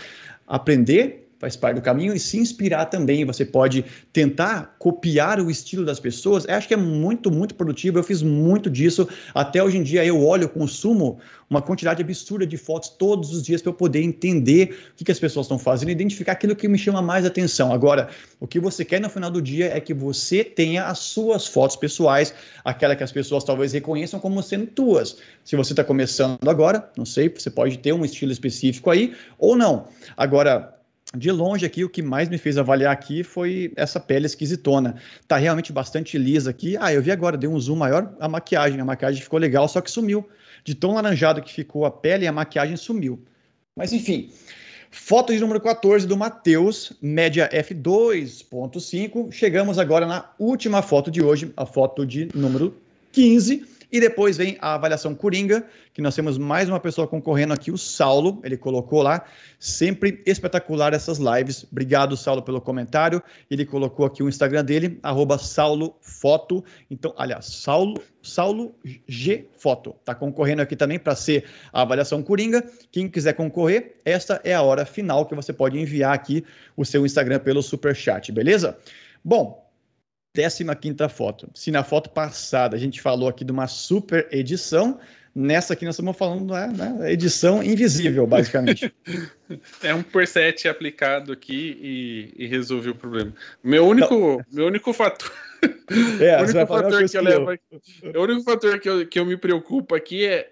Aprender faz parte do caminho, e se inspirar também. Você pode tentar copiar o estilo das pessoas. Eu acho que é muito, muito produtivo. Eu fiz muito disso. Até hoje em dia eu olho, consumo uma quantidade absurda de fotos todos os dias para eu poder entender o que, que as pessoas estão fazendo e identificar aquilo que me chama mais atenção. Agora, o que você quer no final do dia é que você tenha as suas fotos pessoais, aquela que as pessoas talvez reconheçam como sendo tuas. Se você está começando agora, não sei, você pode ter um estilo específico aí ou não. Agora, de longe aqui, o que mais me fez avaliar aqui foi essa pele esquisitona. Tá realmente bastante lisa aqui. Ah, eu vi agora, dei um zoom maior, a maquiagem. A maquiagem ficou legal, só que sumiu. De tão laranjado que ficou a pele, a maquiagem sumiu. Mas enfim. Foto de número 14 do Matheus, média F2.5. Chegamos agora na última foto de hoje, a foto de número 15, e depois vem a avaliação Coringa, que nós temos mais uma pessoa concorrendo aqui, o Saulo, ele colocou lá. Sempre espetacular essas lives. Obrigado, Saulo, pelo comentário. Ele colocou aqui o Instagram dele, arroba SauloFoto. Então, aliás, Saulo, Saulo G Foto. Tá concorrendo aqui também para ser a avaliação Coringa. Quem quiser concorrer, esta é a hora final que você pode enviar aqui o seu Instagram pelo super chat, beleza? Bom, 15 quinta foto. Se na foto passada a gente falou aqui de uma super edição, nessa aqui nós estamos falando da, né, né, edição invisível, basicamente. é um preset aplicado aqui e, e resolve o problema. Meu único, Não. meu único fator... É, o único fator que eu, eu levo aqui, o único fator que eu, que eu me preocupo aqui é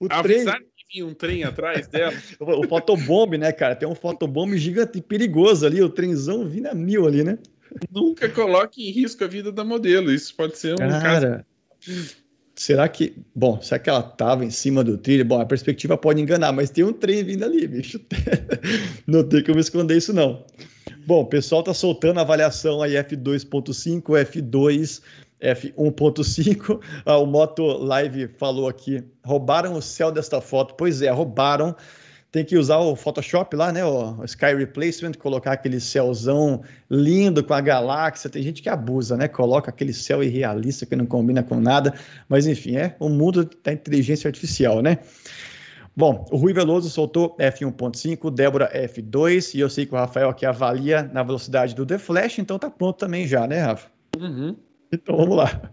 o avisar trem um trem atrás dela. o fotobomb, né, cara? Tem um fotobomb gigante perigoso ali, o trenzão vindo a mil ali, né? Nunca coloque em risco a vida da modelo. Isso pode ser um Cara, caso. Será que. Bom, será que ela estava em cima do trilho? Bom, a perspectiva pode enganar, mas tem um trem vindo ali, bicho. Não tem como esconder isso, não. Bom, o pessoal tá soltando a avaliação aí F2.5, F2, F1.5. Ah, o Moto Live falou aqui: roubaram o céu desta foto. Pois é, roubaram tem que usar o Photoshop lá, né? O Sky Replacement, colocar aquele céuzão lindo com a galáxia. Tem gente que abusa, né? Coloca aquele céu irrealista que não combina com nada. Mas enfim, é o mundo da inteligência artificial, né? Bom, o Rui Veloso soltou F1.5, Débora F2, e eu sei que o Rafael aqui avalia na velocidade do The Flash, então tá pronto também já, né, Rafa? Uhum. Então vamos lá.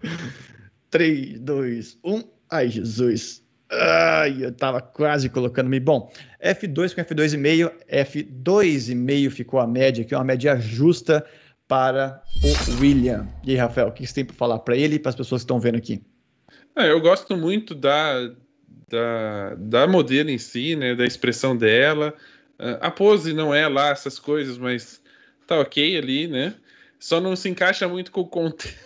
3, 2, 1. Ai, Jesus. Ai, eu tava quase colocando-me. Bom, F2 com F2,5, F2,5 ficou a média, que é uma média justa para o William. E aí, Rafael, o que você tem para falar para ele e para as pessoas que estão vendo aqui? É, eu gosto muito da, da, da modelo em si, né, da expressão dela. Ah, a pose não é lá essas coisas, mas tá ok ali, né? Só não se encaixa muito com o contexto.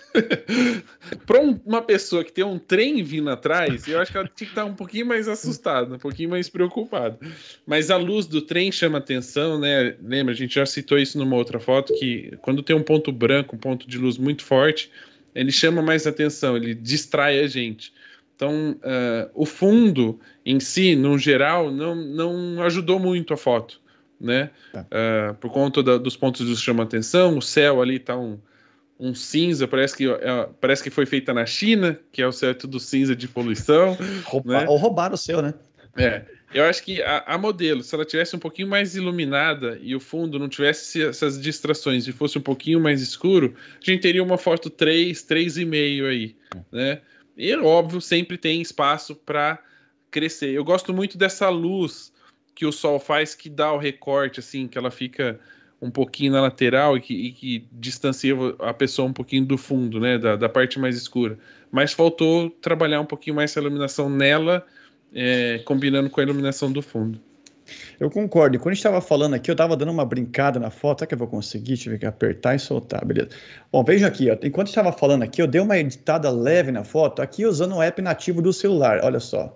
para uma pessoa que tem um trem vindo atrás, eu acho que ela tinha que estar tá um pouquinho mais assustada, um pouquinho mais preocupada. Mas a luz do trem chama atenção, né? Lembra, a gente já citou isso numa outra foto, que quando tem um ponto branco, um ponto de luz muito forte, ele chama mais atenção, ele distrai a gente. Então, uh, o fundo em si, no geral, não, não ajudou muito a foto né? Tá. Uh, por conta da, dos pontos de luz chama atenção, o céu ali está um, um cinza, parece que, uh, parece que foi feita na China, que é o céu é tudo cinza de poluição. né? Ou roubaram o seu, né? É. Eu acho que a, a, modelo, se ela tivesse um pouquinho mais iluminada e o fundo não tivesse essas distrações e fosse um pouquinho mais escuro, a gente teria uma foto 3, 3,5 aí, né? E óbvio, sempre tem espaço para crescer. Eu gosto muito dessa luz que o sol faz que dá o recorte, assim, que ela fica um pouquinho na lateral e que, e que distancia a pessoa um pouquinho do fundo, né, da, da, parte mais escura. Mas faltou trabalhar um pouquinho mais essa iluminação nela, é, combinando com a iluminação do fundo. Eu concordo. quando a gente estava falando aqui, eu estava dando uma brincada na foto. Será que eu vou conseguir? tive que apertar e soltar, beleza. Bom, veja aqui. Ó. Enquanto estava falando aqui, eu dei uma editada leve na foto, aqui usando o app nativo do celular. Olha só.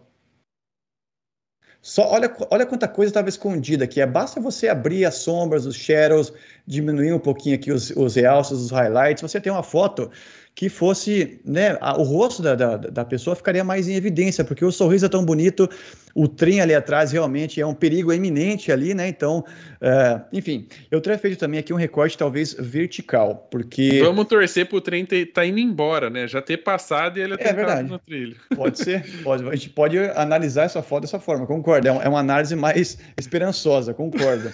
Só olha, olha quanta coisa estava escondida aqui. É, basta você abrir as sombras, os shadows, diminuir um pouquinho aqui os, os realços, os highlights. Você tem uma foto que fosse, né, a, o rosto da, da, da, pessoa ficaria mais em evidência, porque o sorriso é tão bonito, o trem ali atrás realmente é um perigo iminente ali, né? Então, uh, enfim, eu teria feito também aqui um recorte talvez vertical, porque... Vamos torcer para o trem ter, tá indo embora, né? Já ter passado e ele é ter é verdade. no trilho. Pode ser, pode, a gente pode analisar essa foto dessa forma, concordo, é, um, é uma análise mais esperançosa, concordo.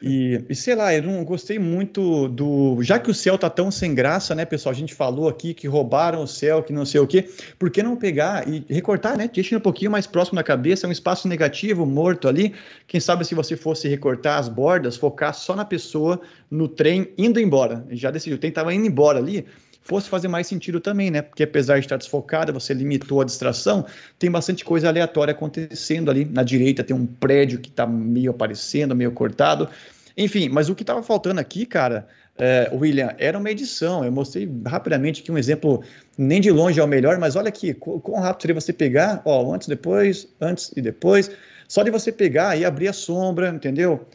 e, e sei lá, eu não gostei muito do... Já que o céu tá tão sem graça, né, pessoal, a gente gente falou aqui que roubaram o céu, que não sei o quê, por que não pegar e recortar, né? Deixa um pouquinho mais próximo da cabeça, é um espaço negativo, morto ali. Quem sabe se você fosse recortar as bordas, focar só na pessoa no trem indo embora. Já decidiu, o trem estava indo embora ali fosse fazer mais sentido também, né? Porque apesar de estar desfocada, você limitou a distração, tem bastante coisa aleatória acontecendo ali. Na direita tem um prédio que está meio aparecendo, meio cortado. Enfim, mas o que estava faltando aqui, cara, é, William, era uma edição. Eu mostrei rapidamente que um exemplo, nem de longe é o melhor, mas olha aqui, quão rápido seria você pegar, ó, antes, depois, antes e depois. Só de você pegar e abrir a sombra, entendeu?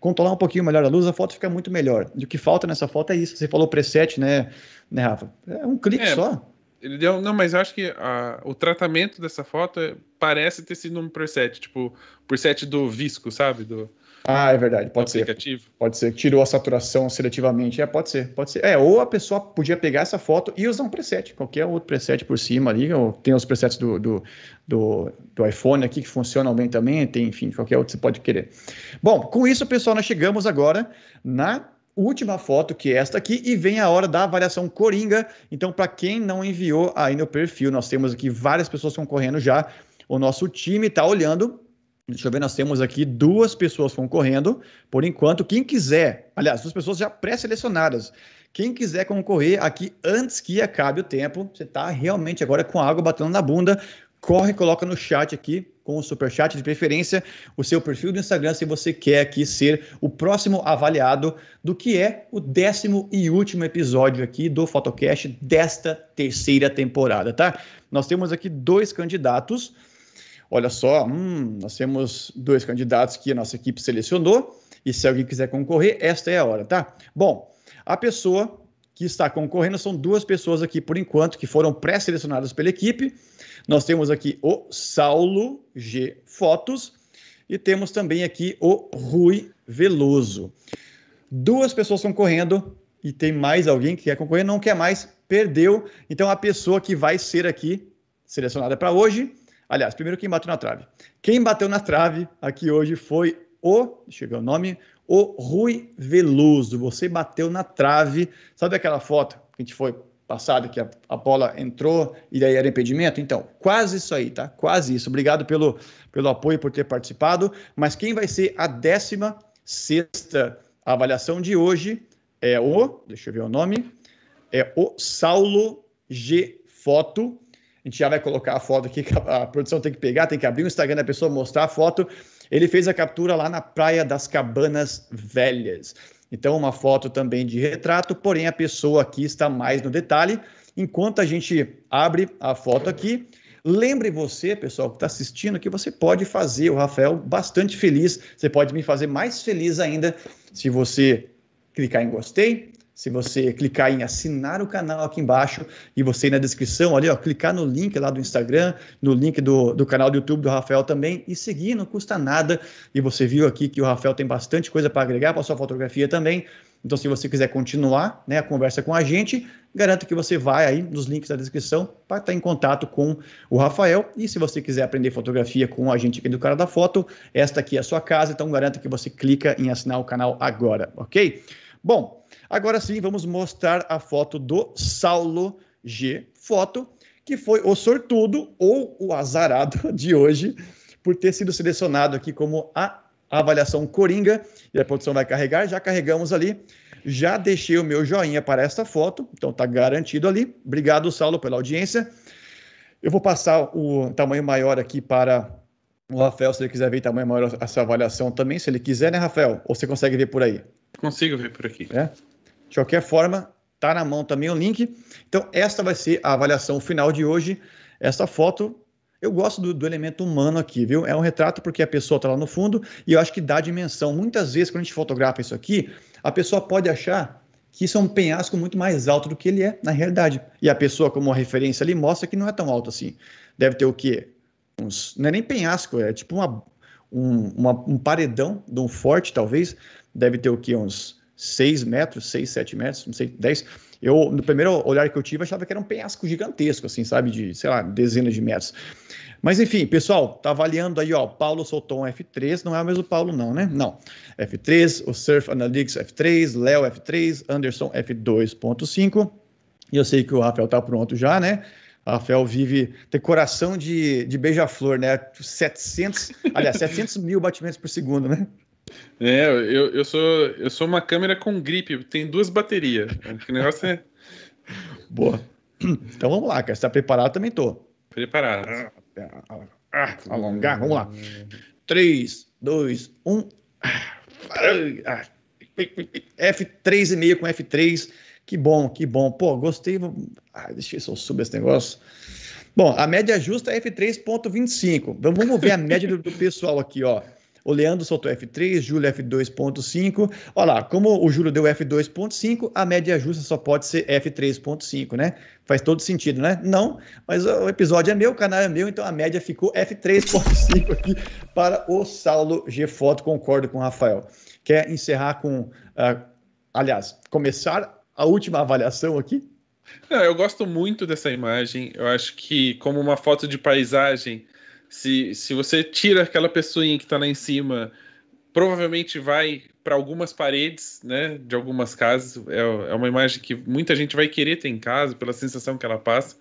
Controlar um pouquinho melhor a luz, a foto fica muito melhor. E o que falta nessa foto é isso. Você falou preset, né, né Rafa? É um clique é, só. Ele deu, não, mas eu acho que a, o tratamento dessa foto é, parece ter sido um preset, tipo, preset do Visco, sabe? Do, ah, é verdade. Pode ser. Pode ser. Tirou a saturação seletivamente. É, pode ser. Pode ser. É, ou a pessoa podia pegar essa foto e usar um preset, qualquer outro preset por cima ali. Ou Tem os presets do, do, do, do iPhone aqui que funcionam bem também. Tem, enfim, qualquer outro você pode querer. Bom, com isso, pessoal, nós chegamos agora na última foto, que é esta aqui, e vem a hora da avaliação Coringa. Então, para quem não enviou ainda o perfil, nós temos aqui várias pessoas concorrendo já. O nosso time está olhando Deixa eu ver, nós temos aqui duas pessoas concorrendo. Por enquanto, quem quiser, aliás, duas pessoas já pré-selecionadas. Quem quiser concorrer aqui antes que acabe o tempo, você está realmente agora com a água batendo na bunda. Corre, coloca no chat aqui, com o super chat de preferência, o seu perfil do Instagram, se você quer aqui ser o próximo avaliado do que é o décimo e último episódio aqui do Photocast desta terceira temporada, tá? Nós temos aqui dois candidatos olha só, hum, nós temos dois candidatos que a nossa equipe selecionou, e se alguém quiser concorrer, esta é a hora, tá? Bom, a pessoa que está concorrendo são duas pessoas aqui por enquanto que foram pré-selecionadas pela equipe. Nós temos aqui o Saulo G Fotos e temos também aqui o Rui Veloso. Duas pessoas concorrendo e tem mais alguém que quer concorrer, não quer mais, perdeu. Então a pessoa que vai ser aqui selecionada para hoje Aliás, primeiro quem bateu na trave. Quem bateu na trave aqui hoje foi o, deixa eu ver o nome, o Rui Veloso. Você bateu na trave. Sabe aquela foto que a gente foi passada que a, a, bola entrou e daí era impedimento? Então, quase isso aí, tá? Quase isso. Obrigado pelo, pelo apoio, por ter participado. Mas quem vai ser a décima sexta avaliação de hoje é o, deixa eu ver o nome, é o Saulo G. Foto a gente já vai colocar a foto aqui, a produção tem que pegar, tem que abrir o Instagram da pessoa, mostrar a foto. Ele fez a captura lá na Praia das Cabanas Velhas. Então, uma foto também de retrato, porém a pessoa aqui está mais no detalhe. Enquanto a gente abre a foto aqui, lembre você, pessoal, que está assistindo, que você pode fazer o Rafael bastante feliz. Você pode me fazer mais feliz ainda se você clicar em gostei, se você clicar em assinar o canal aqui embaixo e você ir na descrição ali, ó, clicar no link lá do Instagram, no link do, do canal do YouTube do Rafael também e seguir, não custa nada. E você viu aqui que o Rafael tem bastante coisa para agregar para sua fotografia também. Então, se você quiser continuar né, a conversa com a gente, garanto que você vai aí nos links da descrição para estar tá em contato com o Rafael. E se você quiser aprender fotografia com a gente aqui do Cara da Foto, esta aqui é a sua casa, então garanto que você clica em assinar o canal agora, ok? Bom, Agora sim, vamos mostrar a foto do Saulo G. Foto, que foi o sortudo ou o azarado de hoje por ter sido selecionado aqui como a avaliação coringa. E a produção vai carregar, já carregamos ali. Já deixei o meu joinha para esta foto, então tá garantido ali. Obrigado, Saulo, pela audiência. Eu vou passar o tamanho maior aqui para o Rafael, se ele quiser ver tamanho maior essa avaliação também, se ele quiser, né, Rafael? Ou você consegue ver por aí? Consigo ver por aqui. É? De qualquer forma, tá na mão também o link. Então, esta vai ser a avaliação final de hoje. Esta foto, eu gosto do, do elemento humano aqui, viu? É um retrato porque a pessoa está lá no fundo e eu acho que dá dimensão. Muitas vezes, quando a gente fotografa isso aqui, a pessoa pode achar que isso é um penhasco muito mais alto do que ele é na realidade. E a pessoa, como referência ali, mostra que não é tão alto assim. Deve ter o quê? Uns, não é nem penhasco, é tipo uma, um, uma, um paredão de um forte, talvez. Deve ter o quê? Uns 6 metros, 6, 7 metros, não sei, 10. Eu, no primeiro olhar que eu tive, achava que era um penhasco gigantesco, assim, sabe, de, sei lá, dezenas de metros. Mas enfim, pessoal, tá avaliando aí, ó, Paulo soltou um F3, não é o mesmo Paulo não, né? Não. F3, o Surf Analytics F3, Léo F3, Anderson F2.5. E eu sei que o Rafael tá pronto já, né? Rafael vive, tem coração de, de beija-flor, né? 700, aliás, 700 mil batimentos por segundo, né? É, eu, eu, sou, eu sou uma câmera com gripe, tem duas baterias. O negócio é. Boa. Então vamos lá, cara. Você tá preparado? Também tô. Preparado. Ah, é, ah, ah, ah, alongar, vamos lá. 3, 2, 1. F3,5 com F3. Que bom, que bom. Pô, gostei. Ah, deixa eu subir esse negócio. Bom, a média justa é F3,25. Então vamos ver a média do pessoal aqui, ó. O Leandro soltou F3, Júlio F2.5. Olha lá, como o Júlio deu F2.5, a média justa só pode ser F3.5, né? Faz todo sentido, né? Não, mas o episódio é meu, o canal é meu, então a média ficou F3.5 aqui para o Saulo G Foto. Concordo com o Rafael. Quer encerrar com. Uh, aliás, começar a última avaliação aqui? Não, eu gosto muito dessa imagem. Eu acho que, como uma foto de paisagem, se, se você tira aquela pessoa que está lá em cima, provavelmente vai para algumas paredes, né? De algumas casas. É, é uma imagem que muita gente vai querer ter em casa, pela sensação que ela passa.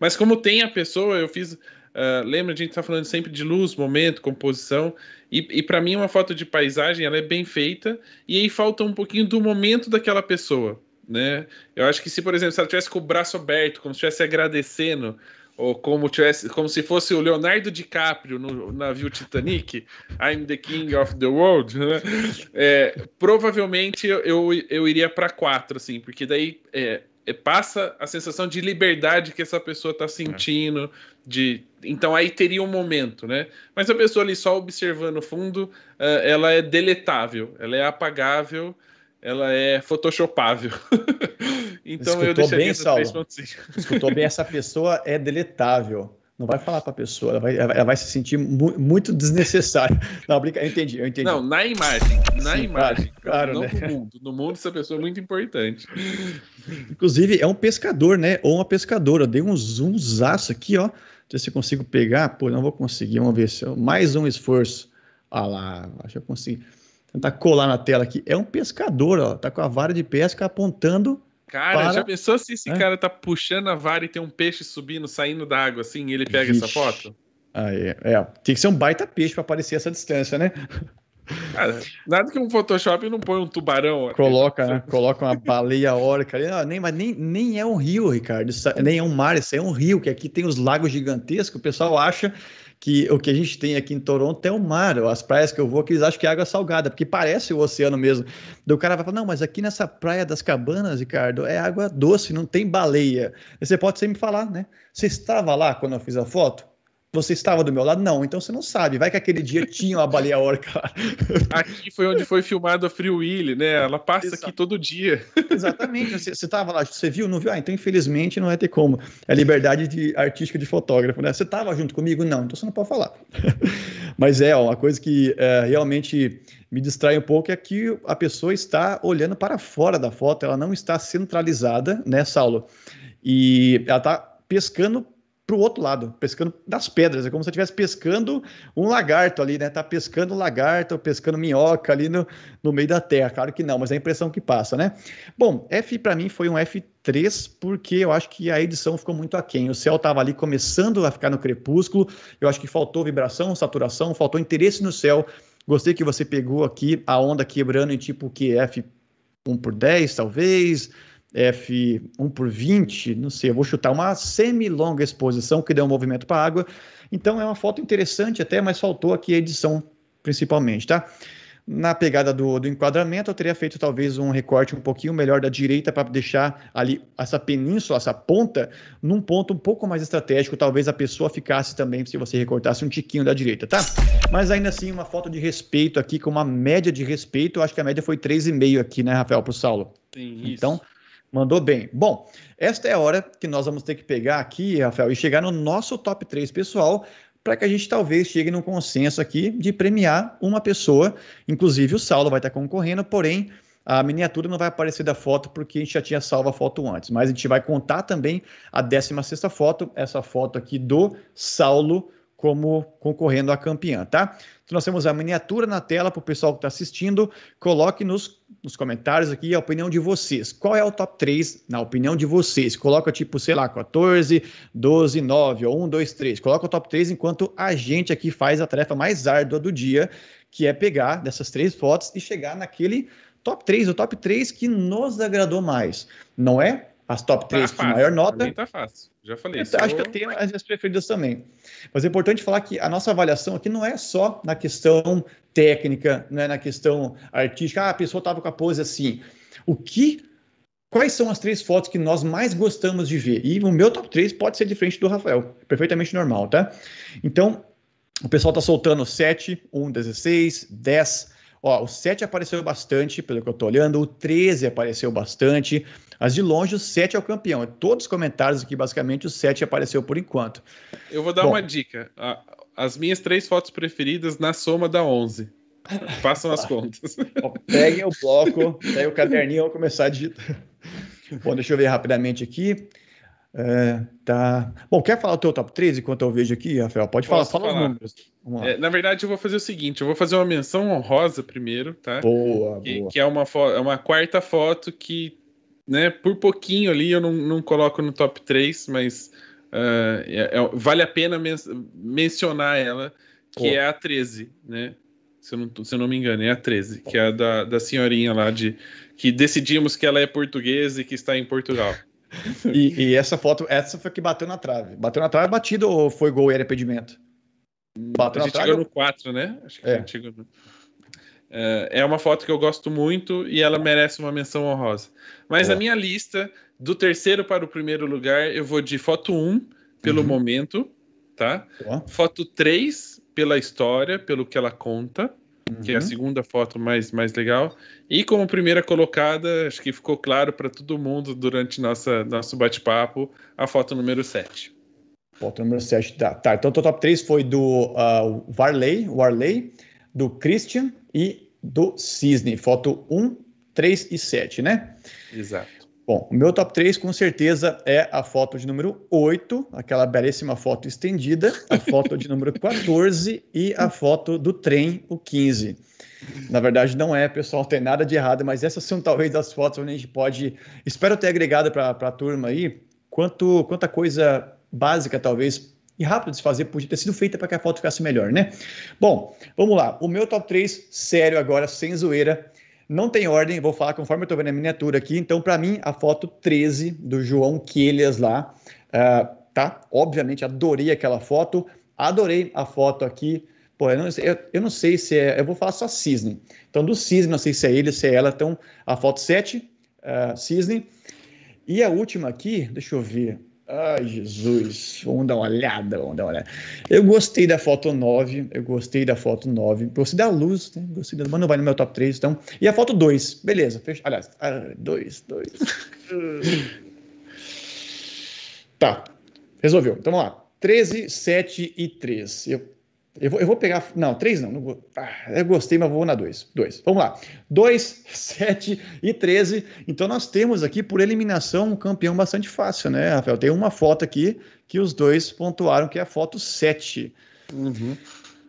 Mas como tem a pessoa, eu fiz. Uh, lembra, a gente está falando sempre de luz, momento, composição, e, e para mim uma foto de paisagem ela é bem feita, e aí falta um pouquinho do momento daquela pessoa, né? Eu acho que se, por exemplo, se ela tivesse com o braço aberto, como se estivesse agradecendo, ou como, tivesse, como se fosse o Leonardo DiCaprio no navio Titanic, I'm the King of the World, né? é, provavelmente eu, eu, iria para quatro, assim, porque daí é, é, passa a sensação de liberdade que essa pessoa está sentindo, de então aí teria um momento, né? Mas a pessoa ali só observando o fundo, é, ela é deletável, ela é apagável ela é photoshopável. então Escutou eu deixaria bem, Saulo. 3.5. Escutou bem, essa pessoa é deletável. Não vai falar para a pessoa, ela vai, ela vai, se sentir mu muito desnecessária. Não, brinca, eu entendi, eu entendi. Não, na imagem, na Sim, imagem, claro, claro, não né? no mundo. No mundo essa pessoa é muito importante. Inclusive, é um pescador, né? Ou uma pescadora. dei um zoomzaço aqui, ó. Não sei se eu consigo pegar. Pô, não vou conseguir. Vamos ver se eu... mais um esforço. Ah lá, acho que eu consegui tentar colar na tela aqui. É um pescador, ó. Tá com a vara de pesca apontando. Cara, para... já pensou se esse é? cara tá puxando a vara e tem um peixe subindo, saindo da água assim, e ele pega Vixe. essa foto? Aí, é. é. Tem que ser um baita peixe para aparecer essa distância, né? Cara, nada que um Photoshop não põe um tubarão. Coloca, né? Coloca uma baleia orca. Não, ah, nem, mas nem, nem é um rio, Ricardo. Isso, é, nem é um mar, isso é um rio, que aqui tem os lagos gigantescos. O pessoal acha que o que a gente tem aqui em Toronto é o mar, as praias que eu vou, que eles acham que é água salgada, porque parece o oceano mesmo. Do cara vai falar, não, mas aqui nessa praia das cabanas, Ricardo, é água doce, não tem baleia. você pode sempre falar, né? Você estava lá quando eu fiz a foto? Você estava do meu lado? Não, então você não sabe. Vai que aquele dia tinha uma baleia orca lá. Aqui foi onde foi filmado a Free Willy, né? Ela passa Exato. aqui todo dia. Exatamente. Você estava lá, você viu, não viu? Ah, então infelizmente não vai ter como. É liberdade de, artística de fotógrafo, né? Você estava junto comigo? Não, então você não pode falar. Mas é uma coisa que é, realmente me distrai um pouco é que a pessoa está olhando para fora da foto, ela não está centralizada, né, Saulo? E ela está pescando para o outro lado, pescando das pedras. É como se eu estivesse pescando um lagarto ali, né? Tá pescando lagarto, pescando minhoca ali no, no meio da terra. Claro que não, mas é a impressão que passa, né? Bom, F para mim foi um F3, porque eu acho que a edição ficou muito aquém. O céu estava ali começando a ficar no crepúsculo. Eu acho que faltou vibração, saturação, faltou interesse no céu. Gostei que você pegou aqui a onda quebrando em tipo que F1 por 10, talvez. F1 por 20, não sei, eu vou chutar uma semi-longa exposição que deu um movimento para a água. Então é uma foto interessante até, mas faltou aqui a edição principalmente, tá? Na pegada do, do enquadramento, eu teria feito talvez um recorte um pouquinho melhor da direita para deixar ali essa península, essa ponta, num ponto um pouco mais estratégico. Talvez a pessoa ficasse também se você recortasse um tiquinho da direita, tá? Mas ainda assim, uma foto de respeito aqui, com uma média de respeito. Eu acho que a média foi 3,5 aqui, né, Rafael, para o Saulo? Tem então, isso. Então, Mandou bem. Bom, esta é a hora que nós vamos ter que pegar aqui, Rafael, e chegar no nosso top 3 pessoal, para que a gente talvez chegue num consenso aqui de premiar uma pessoa. Inclusive, o Saulo vai estar concorrendo, porém, a miniatura não vai aparecer da foto porque a gente já tinha salvo a foto antes. Mas a gente vai contar também a 16 foto, essa foto aqui do Saulo como concorrendo à campeã, tá? Então nós temos a miniatura na tela para o pessoal que está assistindo. Coloque nos, nos comentários aqui a opinião de vocês. Qual é o top 3 na opinião de vocês? Coloca tipo, sei lá, 14, 12, 9 ou 1, 2, 3. Coloca o top 3 enquanto a gente aqui faz a tarefa mais árdua do dia, que é pegar dessas três fotos e chegar naquele top 3, o top 3 que nos agradou mais. Não é as top 3 tá com fácil, maior nota. Tá fácil, já falei. Eu, acho que eu tenho as minhas preferidas também. Mas é importante falar que a nossa avaliação aqui não é só na questão técnica, não é na questão artística. Ah, a pessoa estava com a pose assim. O que. Quais são as três fotos que nós mais gostamos de ver? E o meu top 3 pode ser diferente do Rafael, perfeitamente normal, tá? Então, o pessoal tá soltando 7, 1, 16, 10. Ó, o 7 apareceu bastante, pelo que eu tô olhando, o 13 apareceu bastante, as de longe, o 7 é o campeão. É todos os comentários aqui, basicamente, o 7 apareceu por enquanto. Eu vou dar Bom, uma dica. As minhas três fotos preferidas na soma da 11. Façam as contas. Peguem o bloco, peguem o caderninho e vão começar a digitar. Bom, deixa eu ver rapidamente aqui. É, tá. Bom, quer falar o teu top 3 enquanto eu vejo aqui, Rafael? Pode falar, fala falar. os números. É, na verdade, eu vou fazer o seguinte: eu vou fazer uma menção honrosa primeiro, tá? Boa, que, boa. Que é uma, é uma quarta foto que né, por pouquinho ali, eu não, não coloco no top 3, mas uh, é, é, vale a pena men mencionar ela, que oh. é a 13, né? Se eu, não, se eu não me engano, é a 13, que é a da, da senhorinha lá de. que decidimos que ela é portuguesa e que está em Portugal. e, e, essa foto, essa foi que bateu na trave. Bateu na trave, é batido ou foi gol e era impedimento? Hum, bateu a gente na trave. chegou no 4, né? Acho que é. a gente chegou no... É, é uma foto que eu gosto muito e ela merece uma menção honrosa. Mas é. a minha lista, do terceiro para o primeiro lugar, eu vou de foto 1 pelo uhum. momento, tá? Foto 3 pela história, pelo que ela conta, uhum. que é a uhum. segunda foto mais, mais legal. E como primeira colocada, acho que ficou claro para todo mundo durante nossa, nosso bate-papo, a foto número 7. Foto número 7, tá. tá então, o top 3 foi do uh, ah, Varley, Warley, do Christian e do Cisne. Foto 1, 3 e 7, né? Exato. Bom, o meu top 3 com certeza é a foto de número 8, aquela belíssima foto estendida, a foto de número 14 e a foto do trem, o 15. Na verdade, não é, pessoal, não tem nada de errado, mas essas são talvez as fotos onde a gente pode. Espero ter agregado para a turma aí quanto, quanta coisa básica, talvez, e rápido de se fazer, podia ter sido feita para que a foto ficasse melhor, né? Bom, vamos lá. O meu top 3, sério agora, sem zoeira. Não tem ordem, vou falar conforme eu estou vendo a miniatura aqui. Então, para mim, a foto 13 do João Quelhas lá, uh, tá? Obviamente, adorei aquela foto. Adorei a foto aqui. Pô, eu não, eu, eu não sei se é. Eu vou falar só cisne. Então, do cisne, não sei se é ele, se é ela. Então, a foto 7, uh, ah, cisne. E a última aqui, deixa eu ver. Ai, Jesus, vamos dar uma olhada, vamos dar uma olhada. Eu gostei da foto 9, eu gostei da foto 9, gostei da luz, né? gostei da mas não vai no meu top 3, então. E a foto 2, beleza, fecha. Aliás, 2, ah, 2. tá, resolveu. Então vamos lá, 13, 7 e 3. Eu eu vou, eu vou pegar. Não, três não. não vou, ah, eu gostei, mas vou na dois. Dois. Vamos lá. Dois, sete e treze. Então nós temos aqui, por eliminação, um campeão bastante fácil, né, Rafael? Tem uma foto aqui que os dois pontuaram, que é a foto 7. Uhum.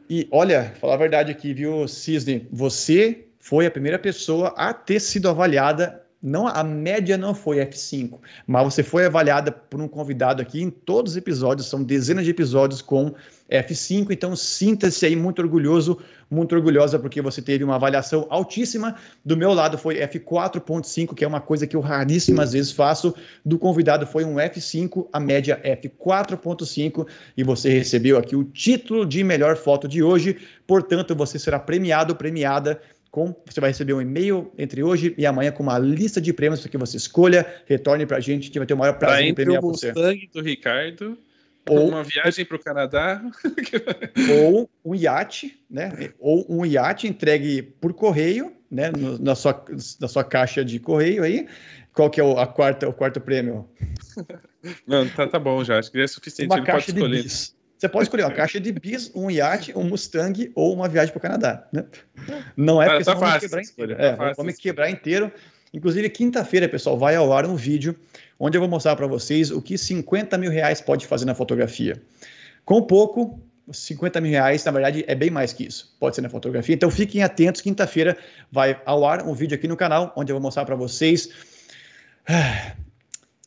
E olha, falar a verdade aqui, viu, Cisne? Você foi a primeira pessoa a ter sido avaliada não, a média não foi F5, mas você foi avaliada por um convidado aqui em todos os episódios, são dezenas de episódios com F5, então sinta-se aí muito orgulhoso, muito orgulhosa, porque você teve uma avaliação altíssima. Do meu lado foi F4.5, que é uma coisa que eu raríssimas vezes faço. Do convidado foi um F5, a média F4.5, e você recebeu aqui o título de melhor foto de hoje. Portanto, você será premiado, premiada com, você vai receber um e-mail entre hoje e amanhã com uma lista de prêmios para que você escolha. Retorne para a gente, que vai ter o maior prazer em premiar o você. o sangue do Ricardo ou uma viagem para o Canadá ou um iate né ou um iate entregue por correio né no, na sua na sua caixa de correio aí qual que é o, a quarta o quarto prêmio não tá, tá bom já acho que é suficiente uma caixa de bis você pode escolher uma caixa de bis, um iate, um Mustang ou uma viagem para o Canadá. Né? Não é porque tá vamos quebrar inteiro. Tá é, fácil. vamos quebrar inteiro. Inclusive, quinta-feira, pessoal, vai ao ar um vídeo onde eu vou mostrar para vocês o que 50 mil reais pode fazer na fotografia. Com pouco, 50 mil reais, na verdade, é bem mais que isso. Pode ser na fotografia. Então fiquem atentos. Quinta-feira vai ao ar um vídeo aqui no canal, onde eu vou mostrar para vocês ah,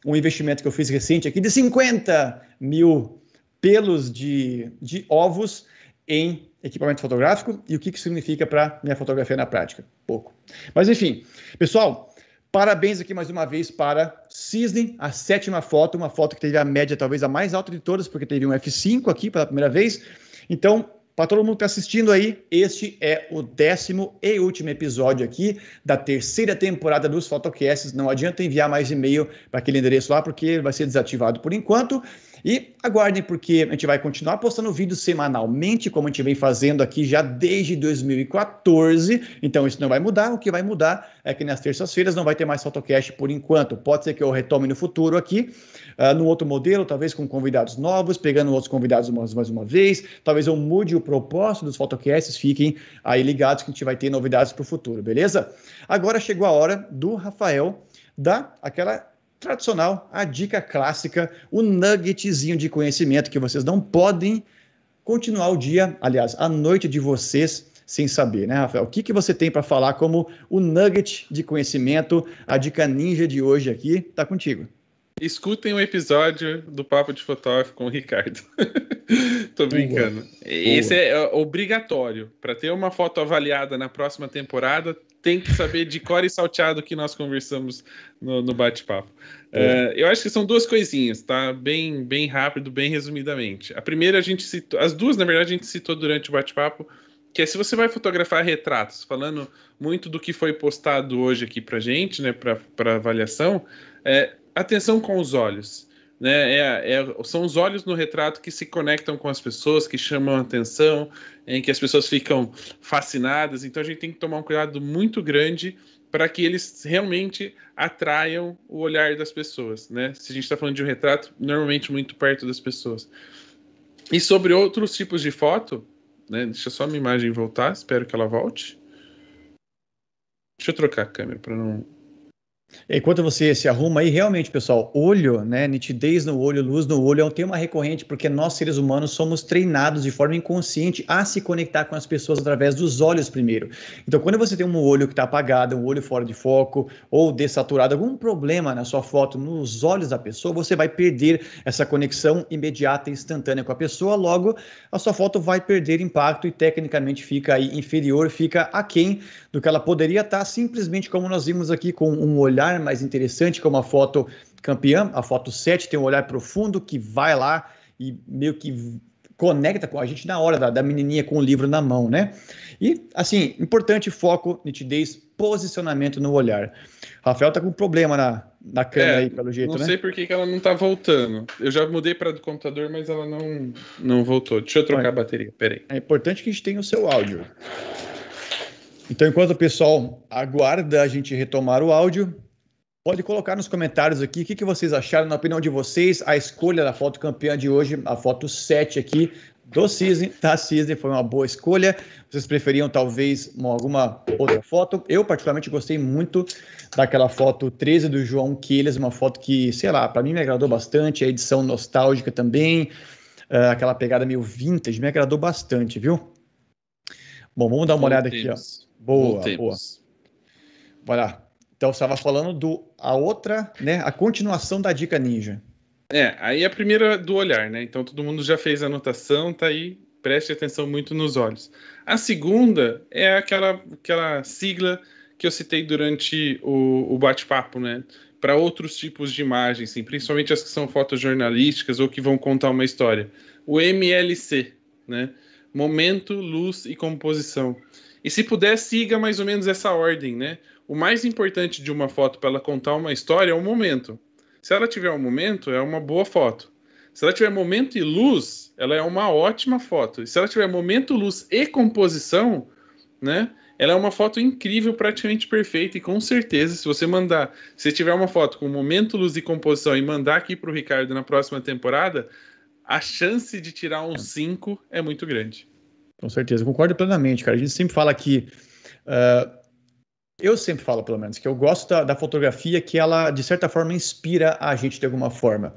um investimento que eu fiz recente aqui de 50 mil pelos de, de ovos em equipamento fotográfico e o que, que significa para minha fotografia na prática. Pouco. Mas enfim, pessoal, parabéns aqui mais uma vez para Cisne, a sétima foto, uma foto que teve a média talvez a mais alta de todas, porque teve um F5 aqui pela primeira vez. Então, para todo mundo que está assistindo aí, este é o décimo e último episódio aqui da terceira temporada dos Fotocasts. Não adianta enviar mais e-mail para aquele endereço lá, porque vai ser desativado por enquanto. E aguardem, porque a gente vai continuar postando vídeos semanalmente, como a gente vem fazendo aqui já desde 2014. Então isso não vai mudar. O que vai mudar é que nas terças-feiras não vai ter mais Fotocast por enquanto. Pode ser que eu retome no futuro aqui, uh, ah, no outro modelo, talvez com convidados novos, pegando outros convidados mais, mais uma vez. Talvez eu mude o propósito dos fotocasts. Fiquem aí ligados que a gente vai ter novidades para o futuro, beleza? Agora chegou a hora do Rafael dar aquela tradicional, a dica clássica, o nuggetzinho de conhecimento que vocês não podem continuar o dia, aliás, a noite de vocês sem saber, né, Rafael? O que, que você tem para falar como o nugget de conhecimento, a dica ninja de hoje aqui? Tá contigo. Escutem o um episódio do Papo de Fotógrafo com o Ricardo. Tô brincando. Boa. Esse é, é obrigatório. Para ter uma foto avaliada na próxima temporada, tem que saber de cor e salteado que nós conversamos no, no bate-papo. É. é. eu acho que são duas coisinhas, tá? Bem, bem rápido, bem resumidamente. A primeira a gente citou, as duas na verdade a gente citou durante o bate-papo, que é se você vai fotografar retratos, falando muito do que foi postado hoje aqui pra gente, né, para avaliação, é, atenção com os olhos. Né? É, é, são os olhos no retrato que se conectam com as pessoas, que chamam a atenção, em que as pessoas ficam fascinadas. Então a gente tem que tomar um cuidado muito grande para que eles realmente atraiam o olhar das pessoas, né? Se a gente está falando de um retrato, normalmente muito perto das pessoas. E sobre outros tipos de foto, né? Deixa só a minha imagem voltar, espero que ela volte. Deixa eu trocar a câmera para não Enquanto você se arruma aí, realmente, pessoal, olho, né, nitidez no olho, luz no olho é um tema recorrente porque nós seres humanos somos treinados de forma inconsciente a se conectar com as pessoas através dos olhos primeiro. Então, quando você tem um olho que está apagado, um olho fora de foco ou dessaturado, algum problema na sua foto, nos olhos da pessoa, você vai perder essa conexão imediata e instantânea com a pessoa. Logo, a sua foto vai perder impacto e tecnicamente fica aí inferior, fica aquém do que ela poderia estar tá simplesmente como nós vimos aqui com um olho olhar mais interessante, como é a foto campeã, a foto 7 tem um olhar profundo que vai lá e meio que conecta com a gente na hora da, da menininha com o livro na mão, né? E, assim, importante foco, nitidez, posicionamento no olhar. Rafael tá com problema na, na câmera é, aí, pelo jeito, né? Não sei por que, que ela não tá voltando. Eu já mudei para do computador, mas ela não, não voltou. Deixa eu trocar Olha, a bateria, peraí. É importante que a gente tenha o seu áudio. Então, enquanto o pessoal aguarda a gente retomar o áudio, Pode colocar nos comentários aqui o que, que, vocês acharam, na opinião de vocês, a escolha da foto campeã de hoje, a foto 7 aqui do Cisne, da tá, Cisne foi uma boa escolha. Vocês preferiam talvez uma, alguma outra foto? Eu, particularmente, gostei muito daquela foto 13 do João Quiles, uma foto que, sei lá, para mim me agradou bastante, a edição nostálgica também, uh, aquela pegada meio vintage, me agradou bastante, viu? Bom, vamos dar uma Voltemos. olhada aqui, ó. Boa, Voltemos. boa. Vai lá. Então, você estava falando do a outra, né? A continuação da dica ninja. É, aí a primeira do olhar, né? Então todo mundo já fez a anotação, tá aí, preste atenção muito nos olhos. A segunda é aquela, aquela sigla que eu citei durante o, o bate-papo, né? Para outros tipos de imagens, assim, principalmente as que são fotos jornalísticas ou que vão contar uma história. O MLC, né? Momento, luz e composição. E se puder, siga mais ou menos essa ordem, né? o mais importante de uma foto para ela contar uma história é o momento. Se ela tiver um momento, é uma boa foto. Se ela tiver momento e luz, ela é uma ótima foto. E se ela tiver momento, luz e composição, né? Ela é uma foto incrível, praticamente perfeita. E com certeza, se você mandar, se tiver uma foto com momento, luz e composição e mandar aqui para o Ricardo na próxima temporada, a chance de tirar um 5 é muito grande. Com certeza, concordo plenamente, cara. A gente sempre fala que uh eu sempre falo, pelo menos, que eu gosto da, da, fotografia que ela, de certa forma, inspira a gente de alguma forma.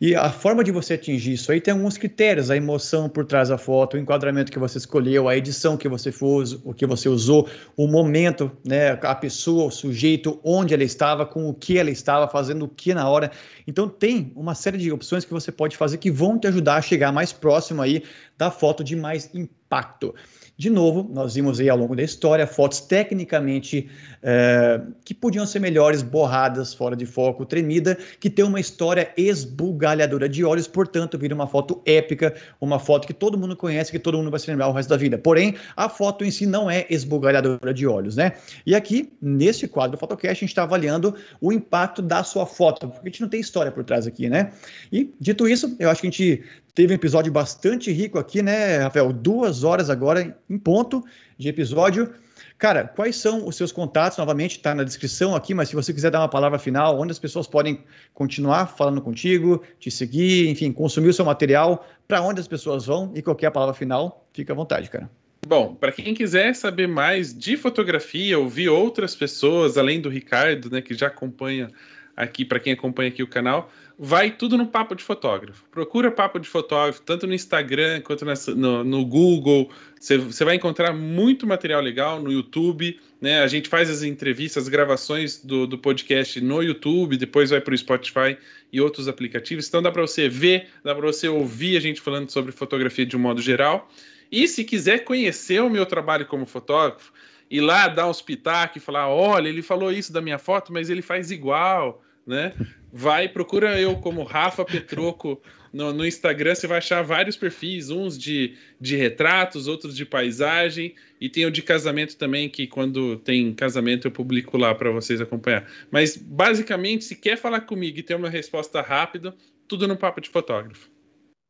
E a forma de você atingir isso aí tem alguns critérios, a emoção por trás da foto, o enquadramento que você escolheu, a edição que você fez, o que você usou, o momento, né, a pessoa, o sujeito, onde ela estava, com o que ela estava, fazendo o que na hora. Então tem uma série de opções que você pode fazer que vão te ajudar a chegar mais próximo aí da foto de mais impacto. De novo, nós vimos aí ao longo da história fotos tecnicamente é, que podiam ser melhores, borradas, fora de foco, tremida, que tem uma história esbugalhadora de olhos, portanto, vira uma foto épica, uma foto que todo mundo conhece, que todo mundo vai se lembrar o resto da vida. Porém, a foto em si não é esbugalhadora de olhos, né? E aqui, nesse quadro do Photocast, a gente está avaliando o impacto da sua foto, porque a gente não tem história por trás aqui, né? E, dito isso, eu acho que a gente Teve um episódio bastante rico aqui, né, Rafael? Duas horas agora em ponto de episódio. Cara, quais são os seus contatos? Novamente, está na descrição aqui, mas se você quiser dar uma palavra final, onde as pessoas podem continuar falando contigo, te seguir, enfim, consumir o seu material, para onde as pessoas vão e qualquer é palavra final, fica à vontade, cara. Bom, para quem quiser saber mais de fotografia, ouvir outras pessoas, além do Ricardo, né, que já acompanha aqui, para quem acompanha aqui o canal, vai tudo no papo de fotógrafo. Procura papo de fotógrafo, tanto no Instagram quanto nessa, no, no, Google. Você vai encontrar muito material legal no YouTube. Né? A gente faz as entrevistas, as gravações do, do podcast no YouTube, depois vai para o Spotify e outros aplicativos. Então dá para você ver, dá para você ouvir a gente falando sobre fotografia de um modo geral. E se quiser conhecer o meu trabalho como fotógrafo, ir lá dar uns pitacos e falar: olha, ele falou isso da minha foto, mas ele faz igual. Né? vai, procura eu como Rafa Petroco no, no, Instagram, você vai achar vários perfis, uns de, de retratos, outros de paisagem, e tem o de casamento também, que quando tem casamento eu publico lá para vocês acompanhar. Mas basicamente, se quer falar comigo e ter uma resposta rápida, tudo no Papo de Fotógrafo.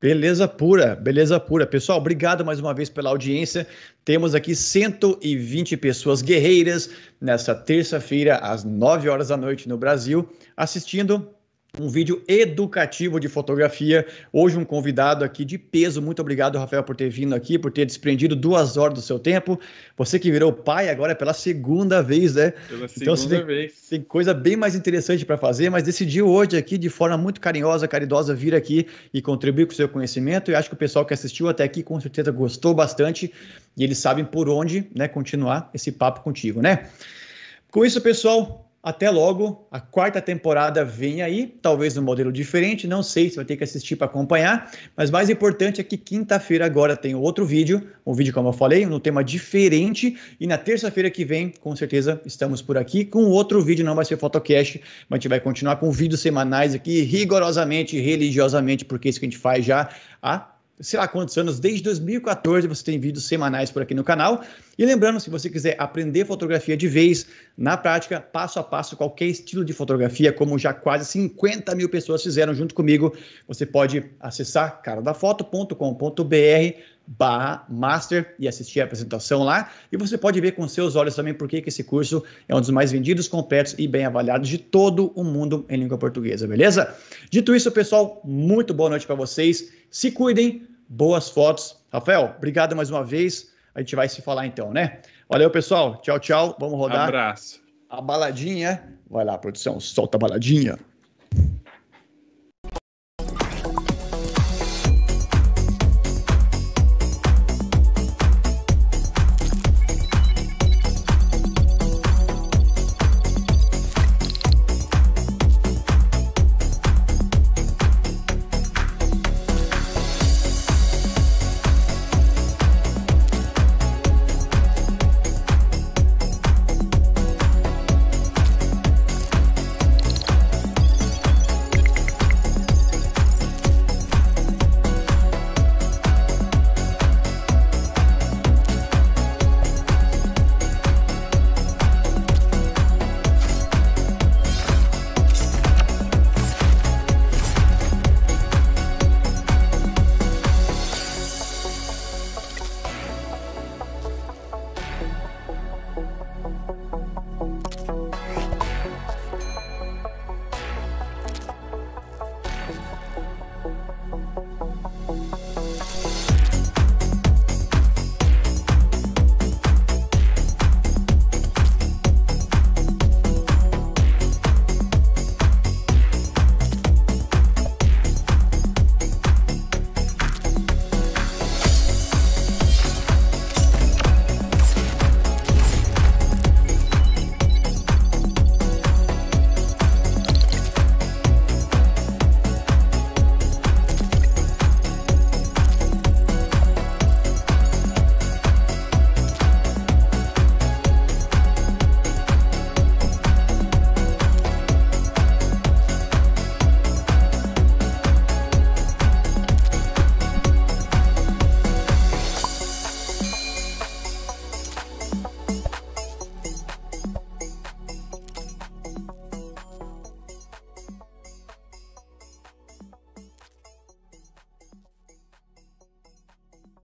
Beleza pura, beleza pura. Pessoal, obrigado mais uma vez pela audiência. Temos aqui 120 pessoas guerreiras nessa terça-feira, às 9 horas da noite no Brasil, assistindo um vídeo educativo de fotografia. Hoje, um convidado aqui de peso. Muito obrigado, Rafael, por ter vindo aqui, por ter desprendido duas horas do seu tempo. Você que virou pai agora é pela segunda vez, né? Pela então, segunda tem, vez. Tem coisa bem mais interessante para fazer, mas decidiu hoje aqui, de forma muito carinhosa, caridosa, vir aqui e contribuir com o seu conhecimento. E acho que o pessoal que assistiu até aqui com certeza gostou bastante e eles sabem por onde né, continuar esse papo contigo, né? Com isso, pessoal, até logo, a quarta temporada vem aí, talvez um modelo diferente, não sei se vai ter que assistir para acompanhar, mas mais importante é que quinta-feira agora tem outro vídeo, um vídeo como eu falei, um tema diferente, e na terça-feira que vem, com certeza, estamos por aqui com outro vídeo, não vai ser Photocast, mas a gente vai continuar com vídeos semanais aqui, rigorosamente, religiosamente, porque é isso que a gente faz já há sei lá quantos anos, desde 2014 você tem vídeos semanais por aqui no canal. E lembrando, se você quiser aprender fotografia de vez, na prática, passo a passo, qualquer estilo de fotografia, como já quase 50 mil pessoas fizeram junto comigo, você pode acessar caradafoto.com.br barra master e assistir a apresentação lá. E você pode ver com seus olhos também porque que esse curso é um dos mais vendidos, completos e bem avaliados de todo o mundo em língua portuguesa, beleza? Dito isso, pessoal, muito boa noite para vocês. Se cuidem, boas fotos. Rafael, obrigado mais uma vez. A gente vai se falar então, né? Valeu, pessoal. Tchau, tchau. Vamos rodar. Abraço. A baladinha. Vai lá, produção, solta a baladinha.